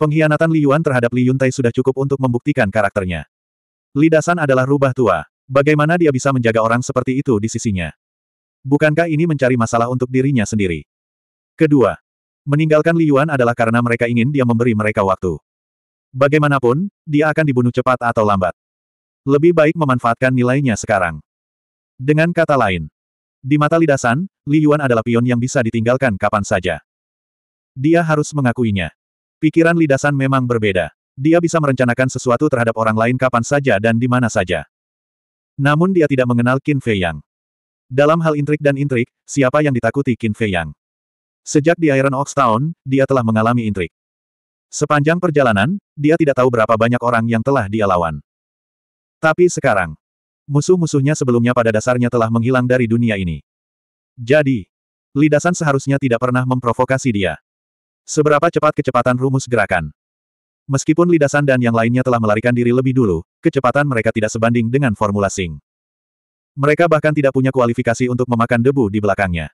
Pengkhianatan Li Yuan terhadap Li Yuntai sudah cukup untuk membuktikan karakternya. Li Dasan adalah rubah tua. Bagaimana dia bisa menjaga orang seperti itu di sisinya? Bukankah ini mencari masalah untuk dirinya sendiri? Kedua, meninggalkan Li Yuan adalah karena mereka ingin dia memberi mereka waktu. Bagaimanapun, dia akan dibunuh cepat atau lambat. Lebih baik memanfaatkan nilainya sekarang. Dengan kata lain, di mata lidasan, Li Yuan adalah pion yang bisa ditinggalkan kapan saja. Dia harus mengakuinya. Pikiran lidasan memang berbeda. Dia bisa merencanakan sesuatu terhadap orang lain kapan saja dan di mana saja. Namun dia tidak mengenal Qin Fei Yang. Dalam hal intrik dan intrik, siapa yang ditakuti Qin Fei Yang? Sejak di Iron Ox Town, dia telah mengalami intrik. Sepanjang perjalanan, dia tidak tahu berapa banyak orang yang telah dia lawan. Tapi sekarang, musuh-musuhnya sebelumnya pada dasarnya telah menghilang dari dunia ini. Jadi, lidasan seharusnya tidak pernah memprovokasi dia. Seberapa cepat kecepatan rumus gerakan? Meskipun Lidasan dan yang lainnya telah melarikan diri lebih dulu, kecepatan mereka tidak sebanding dengan formula Sing. Mereka bahkan tidak punya kualifikasi untuk memakan debu di belakangnya.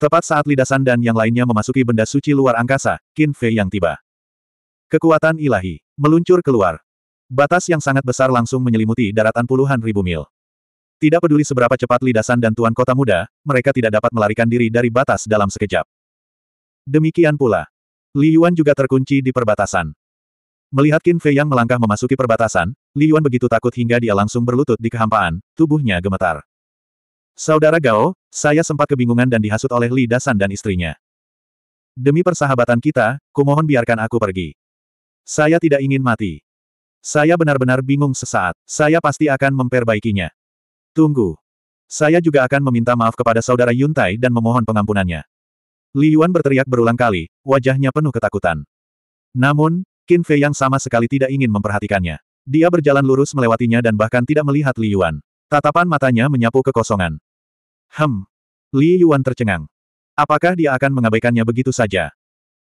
Tepat saat Lidasan dan yang lainnya memasuki benda suci luar angkasa, Qin Fei yang tiba. Kekuatan ilahi meluncur keluar. Batas yang sangat besar langsung menyelimuti daratan puluhan ribu mil. Tidak peduli seberapa cepat lidasan dan tuan kota muda, mereka tidak dapat melarikan diri dari batas dalam sekejap. Demikian pula. Li Yuan juga terkunci di perbatasan. Melihat Qin Fei yang melangkah memasuki perbatasan, Li Yuan begitu takut hingga dia langsung berlutut di kehampaan, tubuhnya gemetar. Saudara Gao, saya sempat kebingungan dan dihasut oleh Li Dasan dan istrinya. Demi persahabatan kita, kumohon biarkan aku pergi. Saya tidak ingin mati. Saya benar-benar bingung sesaat. Saya pasti akan memperbaikinya. Tunggu. Saya juga akan meminta maaf kepada saudara Yuntai dan memohon pengampunannya. Li Yuan berteriak berulang kali, wajahnya penuh ketakutan. Namun, Qin Fei yang sama sekali tidak ingin memperhatikannya. Dia berjalan lurus melewatinya dan bahkan tidak melihat Li Yuan. Tatapan matanya menyapu kekosongan. Hem. Li Yuan tercengang. Apakah dia akan mengabaikannya begitu saja?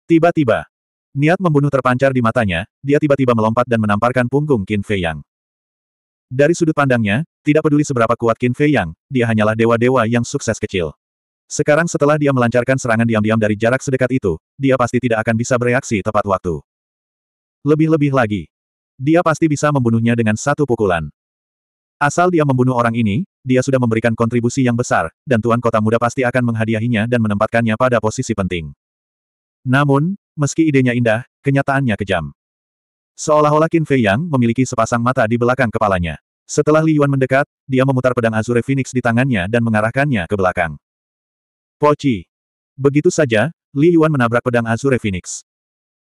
Tiba-tiba. Niat membunuh terpancar di matanya, dia tiba-tiba melompat dan menamparkan punggung Qin Fei Yang. Dari sudut pandangnya, tidak peduli seberapa kuat Qin Fei Yang, dia hanyalah dewa-dewa yang sukses kecil. Sekarang setelah dia melancarkan serangan diam-diam dari jarak sedekat itu, dia pasti tidak akan bisa bereaksi tepat waktu. Lebih-lebih lagi. Dia pasti bisa membunuhnya dengan satu pukulan. Asal dia membunuh orang ini, dia sudah memberikan kontribusi yang besar, dan Tuan Kota Muda pasti akan menghadiahinya dan menempatkannya pada posisi penting. Namun, meski idenya indah, kenyataannya kejam. Seolah-olah Qin Fei Yang memiliki sepasang mata di belakang kepalanya. Setelah Li Yuan mendekat, dia memutar pedang Azure Phoenix di tangannya dan mengarahkannya ke belakang. Poci. Begitu saja, Li Yuan menabrak pedang Azure Phoenix.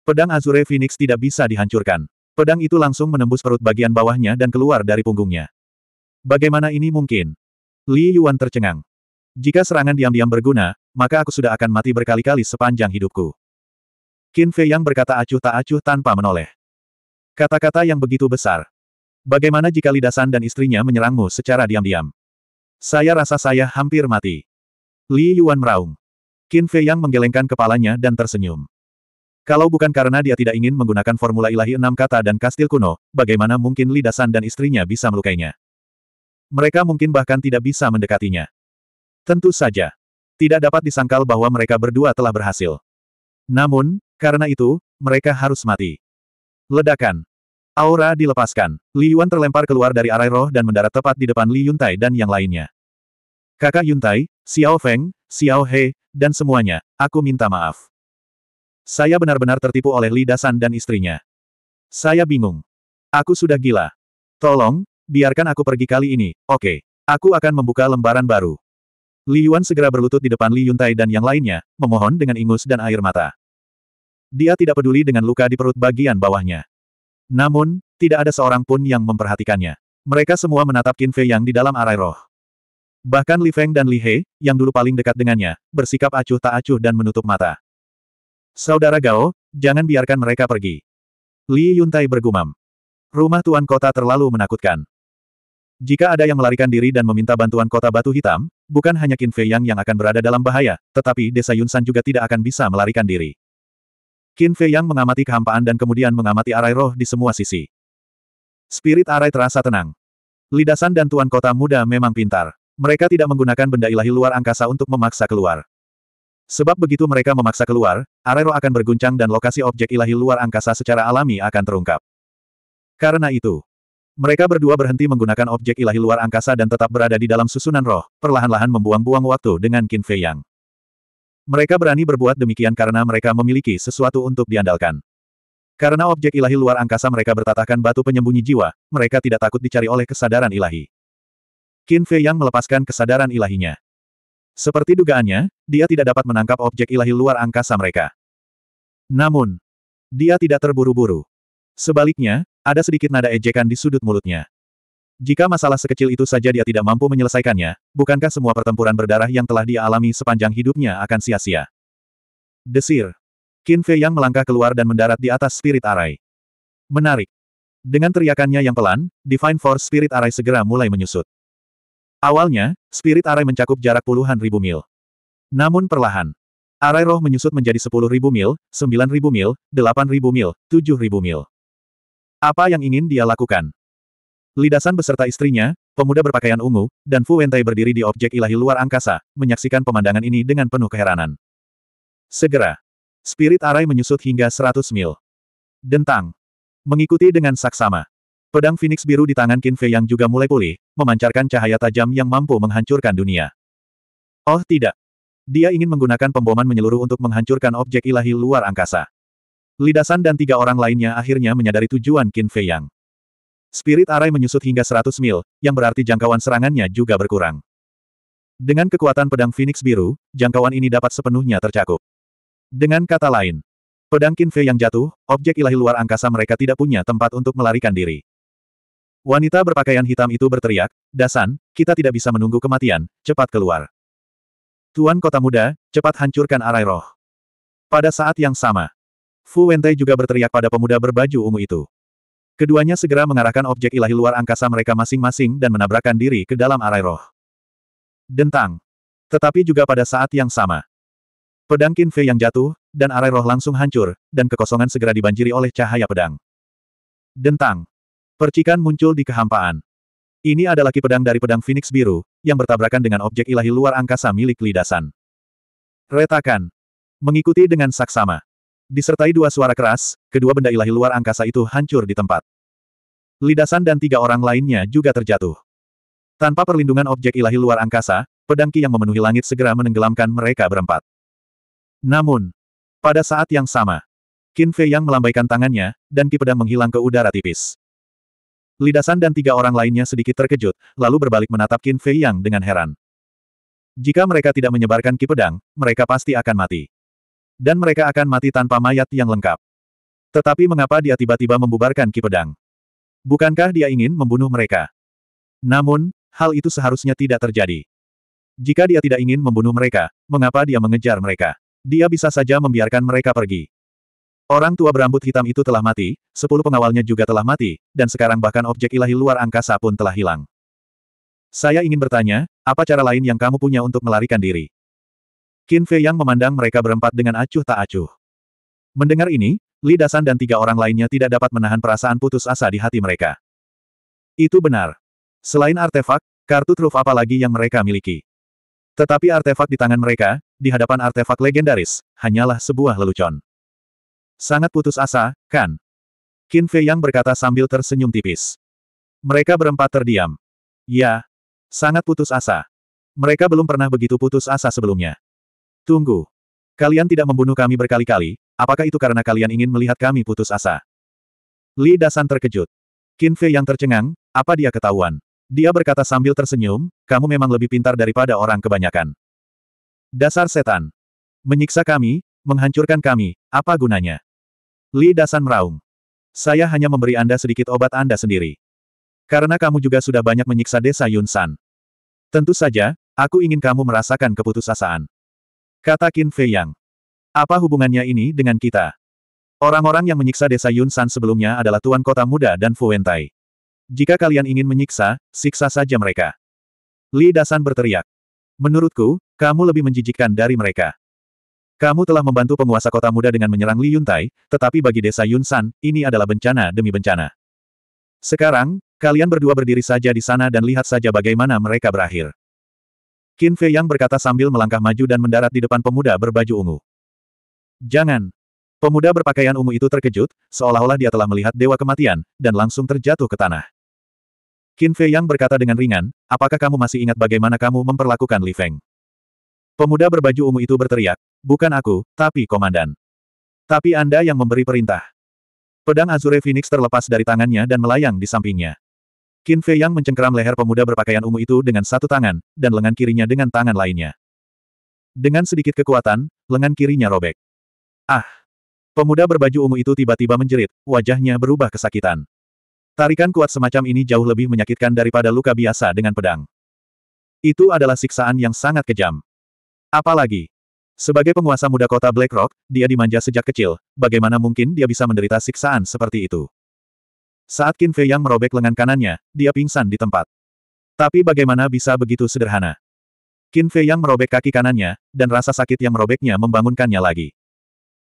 Pedang Azure Phoenix tidak bisa dihancurkan. Pedang itu langsung menembus perut bagian bawahnya dan keluar dari punggungnya. Bagaimana ini mungkin? Li Yuan tercengang. Jika serangan diam-diam berguna, maka aku sudah akan mati berkali-kali sepanjang hidupku. Qin Fei yang berkata acuh tak acuh tanpa menoleh. Kata-kata yang begitu besar. Bagaimana jika Lidasan dan istrinya menyerangmu secara diam-diam? Saya rasa saya hampir mati. Li Yuan meraung. Qin Fei Yang menggelengkan kepalanya dan tersenyum. Kalau bukan karena dia tidak ingin menggunakan formula ilahi enam kata dan kastil kuno, bagaimana mungkin Li Dasan dan istrinya bisa melukainya? Mereka mungkin bahkan tidak bisa mendekatinya. Tentu saja. Tidak dapat disangkal bahwa mereka berdua telah berhasil. Namun, karena itu, mereka harus mati. Ledakan. Aura dilepaskan. Li Yuan terlempar keluar dari arai roh dan mendarat tepat di depan Li Yuntai dan yang lainnya. Kakak Yuntai, Xiao Feng, Xiao He, dan semuanya, aku minta maaf. Saya benar-benar tertipu oleh Li Dasan dan istrinya. Saya bingung. Aku sudah gila. Tolong, biarkan aku pergi kali ini, oke. Okay. Aku akan membuka lembaran baru. Li Yuan segera berlutut di depan Li Yuntai dan yang lainnya, memohon dengan ingus dan air mata. Dia tidak peduli dengan luka di perut bagian bawahnya. Namun, tidak ada seorang pun yang memperhatikannya. Mereka semua menatap Qin Fei yang di dalam arai roh. Bahkan Li Feng dan Li He, yang dulu paling dekat dengannya, bersikap acuh tak acuh dan menutup mata. Saudara Gao, jangan biarkan mereka pergi. Li Yuntai bergumam. Rumah Tuan Kota terlalu menakutkan. Jika ada yang melarikan diri dan meminta bantuan kota batu hitam, bukan hanya Qin Fei Yang yang akan berada dalam bahaya, tetapi desa Yunsan juga tidak akan bisa melarikan diri. Qin Fei Yang mengamati kehampaan dan kemudian mengamati arai roh di semua sisi. Spirit arai terasa tenang. Lidasan dan tuan kota muda memang pintar. Mereka tidak menggunakan benda ilahi luar angkasa untuk memaksa keluar. Sebab begitu mereka memaksa keluar, Arero akan berguncang dan lokasi objek ilahi luar angkasa secara alami akan terungkap. Karena itu, mereka berdua berhenti menggunakan objek ilahi luar angkasa dan tetap berada di dalam susunan roh, perlahan-lahan membuang-buang waktu dengan Qin Fei Yang. Mereka berani berbuat demikian karena mereka memiliki sesuatu untuk diandalkan. Karena objek ilahi luar angkasa mereka bertatahkan batu penyembunyi jiwa, mereka tidak takut dicari oleh kesadaran ilahi. Qin Fei yang melepaskan kesadaran ilahinya. Seperti dugaannya, dia tidak dapat menangkap objek ilahi luar angkasa mereka. Namun, dia tidak terburu-buru. Sebaliknya, ada sedikit nada ejekan di sudut mulutnya. Jika masalah sekecil itu saja dia tidak mampu menyelesaikannya, bukankah semua pertempuran berdarah yang telah dia alami sepanjang hidupnya akan sia-sia? Desir. Qin Fei yang melangkah keluar dan mendarat di atas Spirit Array. Menarik. Dengan teriakannya yang pelan, Divine Force Spirit Array segera mulai menyusut. Awalnya, spirit arai mencakup jarak puluhan ribu mil. Namun perlahan, arai roh menyusut menjadi sepuluh ribu mil, sembilan ribu mil, delapan ribu mil, tujuh ribu mil. Apa yang ingin dia lakukan? Lidasan beserta istrinya, pemuda berpakaian ungu, dan Fu Wentai berdiri di objek ilahi luar angkasa, menyaksikan pemandangan ini dengan penuh keheranan. Segera, spirit arai menyusut hingga seratus mil. Dentang. Mengikuti dengan saksama. Pedang Phoenix biru di tangan Qin Fei yang juga mulai pulih, memancarkan cahaya tajam yang mampu menghancurkan dunia. Oh tidak. Dia ingin menggunakan pemboman menyeluruh untuk menghancurkan objek ilahi luar angkasa. Lidasan dan tiga orang lainnya akhirnya menyadari tujuan Qin Fei Yang. Spirit Arai menyusut hingga 100 mil, yang berarti jangkauan serangannya juga berkurang. Dengan kekuatan pedang Phoenix biru, jangkauan ini dapat sepenuhnya tercakup. Dengan kata lain, pedang Qin Fei yang jatuh, objek ilahi luar angkasa mereka tidak punya tempat untuk melarikan diri. Wanita berpakaian hitam itu berteriak, Dasan, kita tidak bisa menunggu kematian, cepat keluar. Tuan kota muda, cepat hancurkan arai roh. Pada saat yang sama, Fu Wentai juga berteriak pada pemuda berbaju ungu itu. Keduanya segera mengarahkan objek ilahi luar angkasa mereka masing-masing dan menabrakkan diri ke dalam arai roh. Dentang. Tetapi juga pada saat yang sama. Pedang Qin Fei yang jatuh, dan arai roh langsung hancur, dan kekosongan segera dibanjiri oleh cahaya pedang. Dentang. Percikan muncul di kehampaan. Ini adalah ki pedang dari pedang Phoenix biru, yang bertabrakan dengan objek ilahi luar angkasa milik lidasan. Retakan. Mengikuti dengan saksama. Disertai dua suara keras, kedua benda ilahi luar angkasa itu hancur di tempat. Lidasan dan tiga orang lainnya juga terjatuh. Tanpa perlindungan objek ilahi luar angkasa, pedang Ki yang memenuhi langit segera menenggelamkan mereka berempat. Namun, pada saat yang sama, Qin Fei yang melambaikan tangannya, dan Ki pedang menghilang ke udara tipis. Lidasan dan tiga orang lainnya sedikit terkejut, lalu berbalik menatap Qin Fei Yang dengan heran. Jika mereka tidak menyebarkan ki pedang, mereka pasti akan mati. Dan mereka akan mati tanpa mayat yang lengkap. Tetapi mengapa dia tiba-tiba membubarkan ki pedang? Bukankah dia ingin membunuh mereka? Namun, hal itu seharusnya tidak terjadi. Jika dia tidak ingin membunuh mereka, mengapa dia mengejar mereka? Dia bisa saja membiarkan mereka pergi. Orang tua berambut hitam itu telah mati, sepuluh pengawalnya juga telah mati, dan sekarang bahkan objek ilahi luar angkasa pun telah hilang. Saya ingin bertanya, apa cara lain yang kamu punya untuk melarikan diri? Qin Fei yang memandang mereka berempat dengan acuh tak acuh. Mendengar ini, Li Dasan dan tiga orang lainnya tidak dapat menahan perasaan putus asa di hati mereka. Itu benar. Selain artefak, kartu truf apa lagi yang mereka miliki? Tetapi artefak di tangan mereka, di hadapan artefak legendaris, hanyalah sebuah lelucon. Sangat putus asa, kan? Qin Fei Yang berkata sambil tersenyum tipis. Mereka berempat terdiam. Ya. Sangat putus asa. Mereka belum pernah begitu putus asa sebelumnya. Tunggu. Kalian tidak membunuh kami berkali-kali, apakah itu karena kalian ingin melihat kami putus asa? Li Dasan terkejut. Qin Fei yang tercengang, apa dia ketahuan? Dia berkata sambil tersenyum, kamu memang lebih pintar daripada orang kebanyakan. Dasar setan. Menyiksa kami, menghancurkan kami, apa gunanya? Li Dasan meraung. Saya hanya memberi Anda sedikit obat Anda sendiri. Karena kamu juga sudah banyak menyiksa desa Yunsan. Tentu saja, aku ingin kamu merasakan keputusasaan. Kata Qin Fei Yang. Apa hubungannya ini dengan kita? Orang-orang yang menyiksa desa Yunsan sebelumnya adalah Tuan Kota Muda dan Fu Wentai. Jika kalian ingin menyiksa, siksa saja mereka. Li Dasan berteriak. Menurutku, kamu lebih menjijikkan dari mereka. Kamu telah membantu penguasa kota muda dengan menyerang Li Yuntai, tetapi bagi desa Yunsan, ini adalah bencana demi bencana. Sekarang, kalian berdua berdiri saja di sana dan lihat saja bagaimana mereka berakhir. Qin Fei Yang berkata sambil melangkah maju dan mendarat di depan pemuda berbaju ungu. Jangan! Pemuda berpakaian ungu itu terkejut, seolah-olah dia telah melihat dewa kematian, dan langsung terjatuh ke tanah. Qin Fei Yang berkata dengan ringan, apakah kamu masih ingat bagaimana kamu memperlakukan Li Feng? Pemuda berbaju ungu itu berteriak, Bukan aku, tapi komandan. Tapi Anda yang memberi perintah. Pedang Azure Phoenix terlepas dari tangannya dan melayang di sampingnya. Qin Fei Yang mencengkeram leher pemuda berpakaian ungu itu dengan satu tangan, dan lengan kirinya dengan tangan lainnya. Dengan sedikit kekuatan, lengan kirinya robek. Ah! Pemuda berbaju ungu itu tiba-tiba menjerit, wajahnya berubah kesakitan. Tarikan kuat semacam ini jauh lebih menyakitkan daripada luka biasa dengan pedang. Itu adalah siksaan yang sangat kejam. Apalagi, sebagai penguasa muda kota Blackrock, dia dimanja sejak kecil, bagaimana mungkin dia bisa menderita siksaan seperti itu? Saat Qin Fei yang merobek lengan kanannya, dia pingsan di tempat. Tapi bagaimana bisa begitu sederhana? Qin Fei yang merobek kaki kanannya, dan rasa sakit yang merobeknya membangunkannya lagi.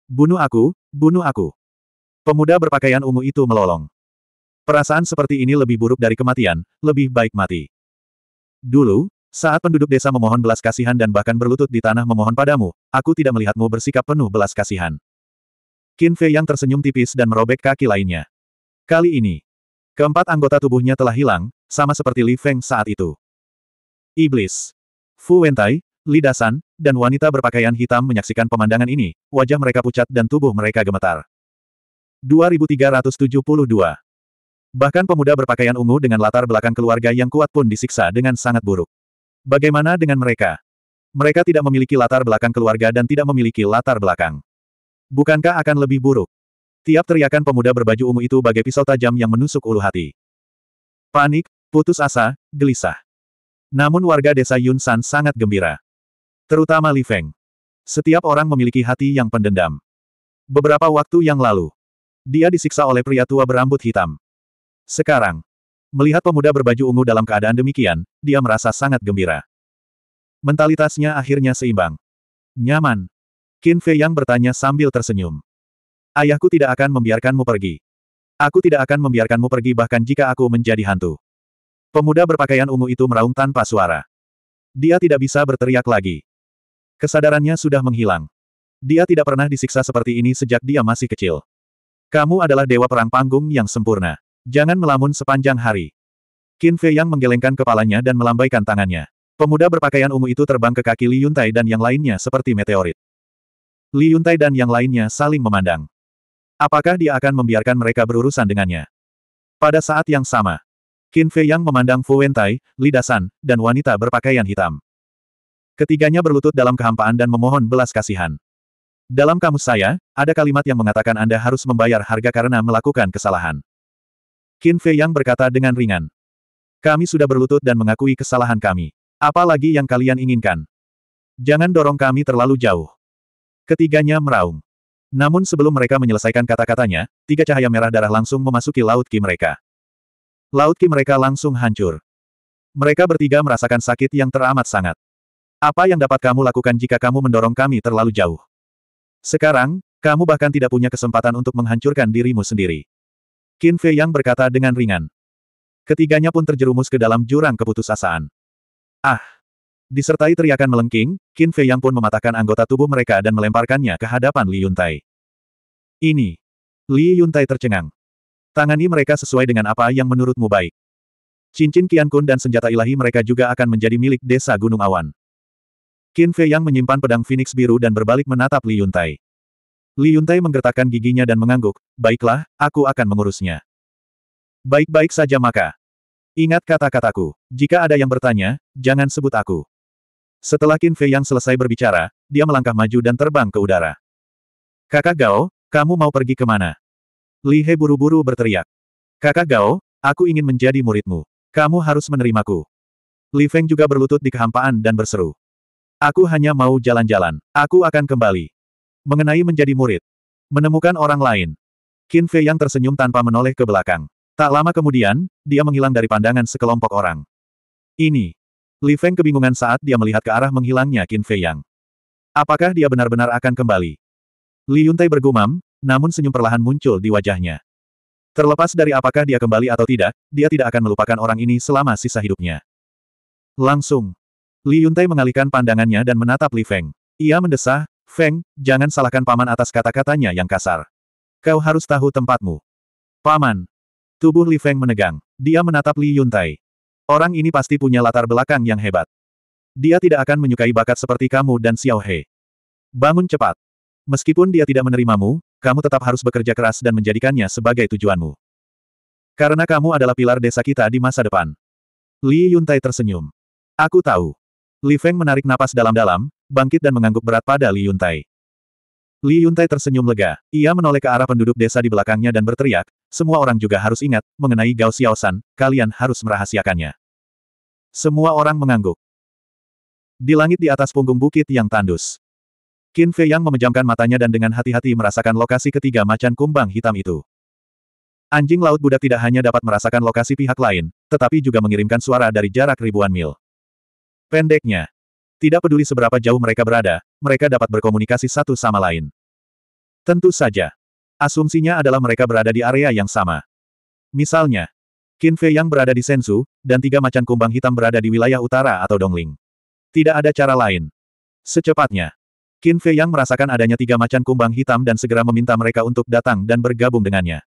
Bunuh aku, bunuh aku. Pemuda berpakaian ungu itu melolong. Perasaan seperti ini lebih buruk dari kematian, lebih baik mati. Dulu, saat penduduk desa memohon belas kasihan dan bahkan berlutut di tanah memohon padamu, aku tidak melihatmu bersikap penuh belas kasihan. Qin Fei yang tersenyum tipis dan merobek kaki lainnya. Kali ini, keempat anggota tubuhnya telah hilang, sama seperti Li Feng saat itu. Iblis. Fu Wentai, Li Dasan, dan wanita berpakaian hitam menyaksikan pemandangan ini, wajah mereka pucat dan tubuh mereka gemetar. 2372 Bahkan pemuda berpakaian ungu dengan latar belakang keluarga yang kuat pun disiksa dengan sangat buruk. Bagaimana dengan mereka? Mereka tidak memiliki latar belakang keluarga dan tidak memiliki latar belakang. Bukankah akan lebih buruk? Tiap teriakan pemuda berbaju ungu itu bagai pisau tajam yang menusuk ulu hati. Panik, putus asa, gelisah. Namun warga desa Yunsan sangat gembira. Terutama Li Feng. Setiap orang memiliki hati yang pendendam. Beberapa waktu yang lalu, dia disiksa oleh pria tua berambut hitam. Sekarang, Melihat pemuda berbaju ungu dalam keadaan demikian, dia merasa sangat gembira. Mentalitasnya akhirnya seimbang. Nyaman. Qin Fei Yang bertanya sambil tersenyum. Ayahku tidak akan membiarkanmu pergi. Aku tidak akan membiarkanmu pergi bahkan jika aku menjadi hantu. Pemuda berpakaian ungu itu meraung tanpa suara. Dia tidak bisa berteriak lagi. Kesadarannya sudah menghilang. Dia tidak pernah disiksa seperti ini sejak dia masih kecil. Kamu adalah dewa perang panggung yang sempurna. Jangan melamun sepanjang hari. Qin Fei yang menggelengkan kepalanya dan melambaikan tangannya. Pemuda berpakaian ungu itu terbang ke kaki Li Yuntai dan yang lainnya seperti meteorit. Li Yuntai dan yang lainnya saling memandang. Apakah dia akan membiarkan mereka berurusan dengannya? Pada saat yang sama, Qin Fei yang memandang Fu Wentai, Li Dasan, dan wanita berpakaian hitam. Ketiganya berlutut dalam kehampaan dan memohon belas kasihan. Dalam kamus saya, ada kalimat yang mengatakan Anda harus membayar harga karena melakukan kesalahan. Qin Fei Yang berkata dengan ringan. Kami sudah berlutut dan mengakui kesalahan kami. Apalagi yang kalian inginkan? Jangan dorong kami terlalu jauh. Ketiganya meraung. Namun sebelum mereka menyelesaikan kata-katanya, tiga cahaya merah darah langsung memasuki laut ki mereka. Laut ki mereka langsung hancur. Mereka bertiga merasakan sakit yang teramat sangat. Apa yang dapat kamu lakukan jika kamu mendorong kami terlalu jauh? Sekarang, kamu bahkan tidak punya kesempatan untuk menghancurkan dirimu sendiri. Qin Fei Yang berkata dengan ringan. Ketiganya pun terjerumus ke dalam jurang keputusasaan. Ah! Disertai teriakan melengking, Qin Fei Yang pun mematahkan anggota tubuh mereka dan melemparkannya ke hadapan Li Yuntai. Ini. Li Yuntai tercengang. Tangani mereka sesuai dengan apa yang menurutmu baik. Cincin Qian Kun dan senjata ilahi mereka juga akan menjadi milik desa Gunung Awan. Qin Fei Yang menyimpan pedang Phoenix biru dan berbalik menatap Li Yuntai. Li Yuntai menggertakkan giginya dan mengangguk, baiklah, aku akan mengurusnya. Baik-baik saja maka. Ingat kata-kataku, jika ada yang bertanya, jangan sebut aku. Setelah Qin Fei yang selesai berbicara, dia melangkah maju dan terbang ke udara. Kakak Gao, kamu mau pergi kemana? Li He buru-buru berteriak. Kakak Gao, aku ingin menjadi muridmu. Kamu harus menerimaku. Li Feng juga berlutut di kehampaan dan berseru. Aku hanya mau jalan-jalan. Aku akan kembali. Mengenai menjadi murid. Menemukan orang lain. Qin Fei yang tersenyum tanpa menoleh ke belakang. Tak lama kemudian, dia menghilang dari pandangan sekelompok orang. Ini. Li Feng kebingungan saat dia melihat ke arah menghilangnya Qin Fei Yang. Apakah dia benar-benar akan kembali? Li Yuntai bergumam, namun senyum perlahan muncul di wajahnya. Terlepas dari apakah dia kembali atau tidak, dia tidak akan melupakan orang ini selama sisa hidupnya. Langsung. Li Yuntai mengalihkan pandangannya dan menatap Li Feng. Ia mendesah, Feng, jangan salahkan paman atas kata-katanya yang kasar. Kau harus tahu tempatmu. Paman. Tubuh Li Feng menegang. Dia menatap Li Yuntai. Orang ini pasti punya latar belakang yang hebat. Dia tidak akan menyukai bakat seperti kamu dan Xiao He. Bangun cepat. Meskipun dia tidak menerimamu, kamu tetap harus bekerja keras dan menjadikannya sebagai tujuanmu. Karena kamu adalah pilar desa kita di masa depan. Li Yuntai tersenyum. Aku tahu. Li Feng menarik napas dalam-dalam, bangkit dan mengangguk berat pada Li Yuntai. Li Yuntai tersenyum lega. Ia menoleh ke arah penduduk desa di belakangnya dan berteriak, semua orang juga harus ingat, mengenai Gao Xiaosan, kalian harus merahasiakannya. Semua orang mengangguk. Di langit di atas punggung bukit yang tandus. Qin Fei Yang memejamkan matanya dan dengan hati-hati merasakan lokasi ketiga macan kumbang hitam itu. Anjing laut budak tidak hanya dapat merasakan lokasi pihak lain, tetapi juga mengirimkan suara dari jarak ribuan mil. Pendeknya, tidak peduli seberapa jauh mereka berada, mereka dapat berkomunikasi satu sama lain. Tentu saja. Asumsinya adalah mereka berada di area yang sama. Misalnya, Qin Fei yang berada di Sensu, dan tiga macan kumbang hitam berada di wilayah utara atau Dongling. Tidak ada cara lain. Secepatnya, Qin Fei yang merasakan adanya tiga macan kumbang hitam dan segera meminta mereka untuk datang dan bergabung dengannya.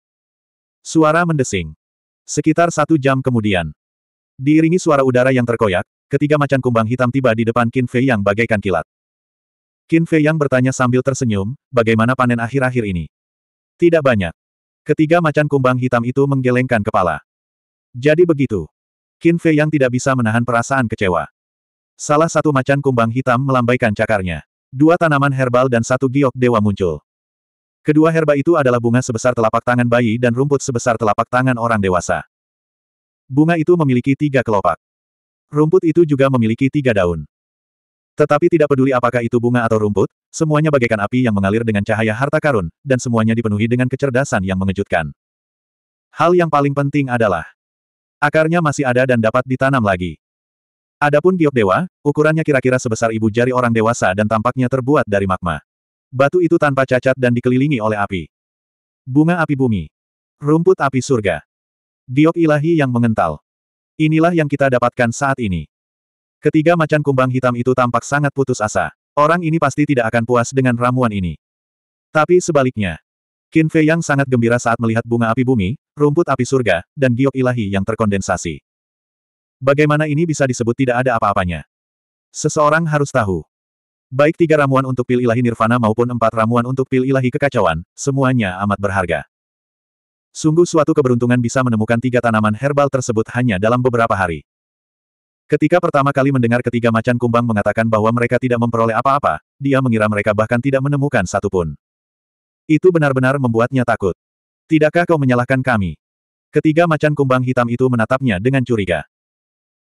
Suara mendesing. Sekitar satu jam kemudian. Diiringi suara udara yang terkoyak, Ketiga macan kumbang hitam tiba di depan Qin Fei yang bagaikan kilat. Qin Fei yang bertanya sambil tersenyum, bagaimana panen akhir-akhir ini? Tidak banyak. Ketiga macan kumbang hitam itu menggelengkan kepala. Jadi begitu. Qin Fei yang tidak bisa menahan perasaan kecewa. Salah satu macan kumbang hitam melambaikan cakarnya. Dua tanaman herbal dan satu giok dewa muncul. Kedua herba itu adalah bunga sebesar telapak tangan bayi dan rumput sebesar telapak tangan orang dewasa. Bunga itu memiliki tiga kelopak. Rumput itu juga memiliki tiga daun. Tetapi tidak peduli apakah itu bunga atau rumput, semuanya bagaikan api yang mengalir dengan cahaya harta karun, dan semuanya dipenuhi dengan kecerdasan yang mengejutkan. Hal yang paling penting adalah akarnya masih ada dan dapat ditanam lagi. Adapun giok dewa, ukurannya kira-kira sebesar ibu jari orang dewasa dan tampaknya terbuat dari magma. Batu itu tanpa cacat dan dikelilingi oleh api. Bunga api bumi. Rumput api surga. Giok ilahi yang mengental. Inilah yang kita dapatkan saat ini. Ketiga macan kumbang hitam itu tampak sangat putus asa. Orang ini pasti tidak akan puas dengan ramuan ini. Tapi sebaliknya, Qin Fei yang sangat gembira saat melihat bunga api bumi, rumput api surga, dan giok ilahi yang terkondensasi. Bagaimana ini bisa disebut tidak ada apa-apanya? Seseorang harus tahu. Baik tiga ramuan untuk pil ilahi nirvana maupun empat ramuan untuk pil ilahi kekacauan, semuanya amat berharga. Sungguh suatu keberuntungan bisa menemukan tiga tanaman herbal tersebut hanya dalam beberapa hari. Ketika pertama kali mendengar ketiga macan kumbang mengatakan bahwa mereka tidak memperoleh apa-apa, dia mengira mereka bahkan tidak menemukan satupun. Itu benar-benar membuatnya takut. Tidakkah kau menyalahkan kami? Ketiga macan kumbang hitam itu menatapnya dengan curiga.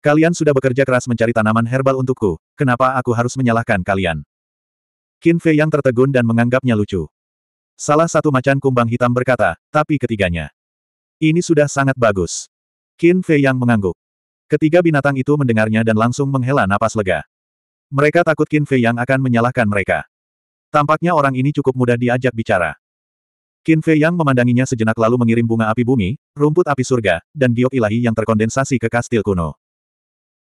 Kalian sudah bekerja keras mencari tanaman herbal untukku, kenapa aku harus menyalahkan kalian? Qin Fei yang tertegun dan menganggapnya lucu. Salah satu macan kumbang hitam berkata, tapi ketiganya. Ini sudah sangat bagus. Qin Fei yang mengangguk. Ketiga binatang itu mendengarnya dan langsung menghela napas lega. Mereka takut Qin Fei yang akan menyalahkan mereka. Tampaknya orang ini cukup mudah diajak bicara. Qin Fei yang memandanginya sejenak lalu mengirim bunga api bumi, rumput api surga, dan giok ilahi yang terkondensasi ke kastil kuno.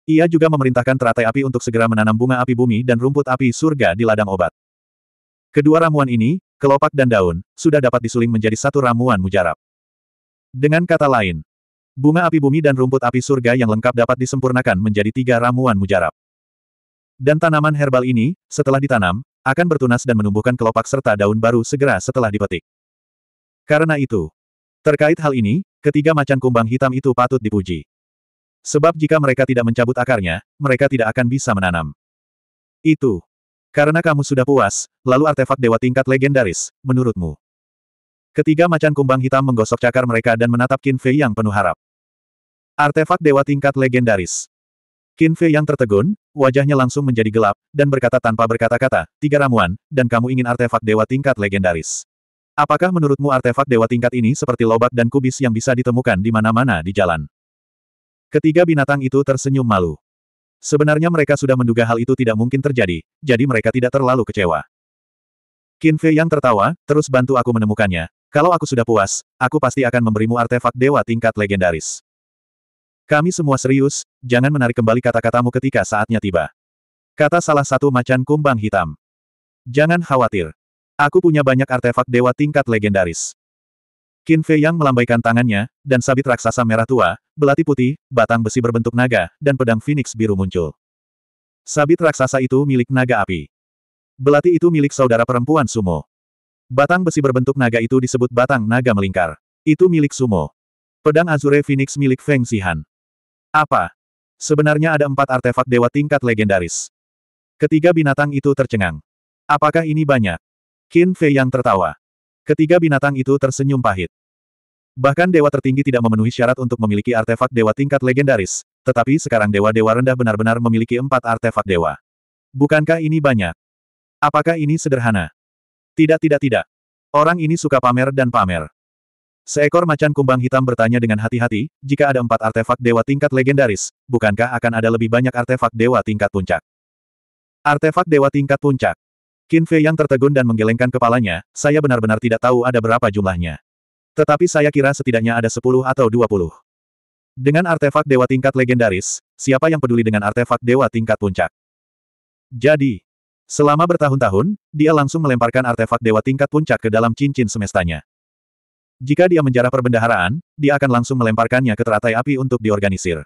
Ia juga memerintahkan teratai api untuk segera menanam bunga api bumi dan rumput api surga di ladang obat. Kedua ramuan ini, kelopak dan daun, sudah dapat disuling menjadi satu ramuan mujarab. Dengan kata lain, bunga api bumi dan rumput api surga yang lengkap dapat disempurnakan menjadi tiga ramuan mujarab. Dan tanaman herbal ini, setelah ditanam, akan bertunas dan menumbuhkan kelopak serta daun baru segera setelah dipetik. Karena itu, terkait hal ini, ketiga macan kumbang hitam itu patut dipuji. Sebab jika mereka tidak mencabut akarnya, mereka tidak akan bisa menanam. Itu karena kamu sudah puas, lalu artefak dewa tingkat legendaris, menurutmu. Ketiga macan kumbang hitam menggosok cakar mereka dan menatap Qin Fei yang penuh harap. Artefak dewa tingkat legendaris. Qin Fei yang tertegun, wajahnya langsung menjadi gelap, dan berkata tanpa berkata-kata, tiga ramuan, dan kamu ingin artefak dewa tingkat legendaris. Apakah menurutmu artefak dewa tingkat ini seperti lobak dan kubis yang bisa ditemukan di mana-mana di jalan? Ketiga binatang itu tersenyum malu. Sebenarnya mereka sudah menduga hal itu tidak mungkin terjadi, jadi mereka tidak terlalu kecewa. Qin Fei yang tertawa, terus bantu aku menemukannya. Kalau aku sudah puas, aku pasti akan memberimu artefak dewa tingkat legendaris. Kami semua serius, jangan menarik kembali kata-katamu ketika saatnya tiba. Kata salah satu macan kumbang hitam. Jangan khawatir. Aku punya banyak artefak dewa tingkat legendaris. Qin Fei yang melambaikan tangannya, dan sabit raksasa merah tua, belati putih, batang besi berbentuk naga, dan pedang Phoenix biru muncul. Sabit raksasa itu milik naga api. Belati itu milik saudara perempuan Sumo. Batang besi berbentuk naga itu disebut batang naga melingkar. Itu milik Sumo. Pedang Azure Phoenix milik Feng Xihan. Apa? Sebenarnya ada empat artefak dewa tingkat legendaris. Ketiga binatang itu tercengang. Apakah ini banyak? Qin Fei yang tertawa. Ketiga binatang itu tersenyum pahit. Bahkan dewa tertinggi tidak memenuhi syarat untuk memiliki artefak dewa tingkat legendaris, tetapi sekarang dewa-dewa rendah benar-benar memiliki empat artefak dewa. Bukankah ini banyak? Apakah ini sederhana? Tidak tidak tidak. Orang ini suka pamer dan pamer. Seekor macan kumbang hitam bertanya dengan hati-hati, jika ada empat artefak dewa tingkat legendaris, bukankah akan ada lebih banyak artefak dewa tingkat puncak? Artefak dewa tingkat puncak. Qin Fei yang tertegun dan menggelengkan kepalanya, saya benar-benar tidak tahu ada berapa jumlahnya. Tetapi saya kira setidaknya ada sepuluh atau dua puluh. Dengan artefak dewa tingkat legendaris, siapa yang peduli dengan artefak dewa tingkat puncak? Jadi, selama bertahun-tahun, dia langsung melemparkan artefak dewa tingkat puncak ke dalam cincin semestanya. Jika dia menjarah perbendaharaan, dia akan langsung melemparkannya ke teratai api untuk diorganisir.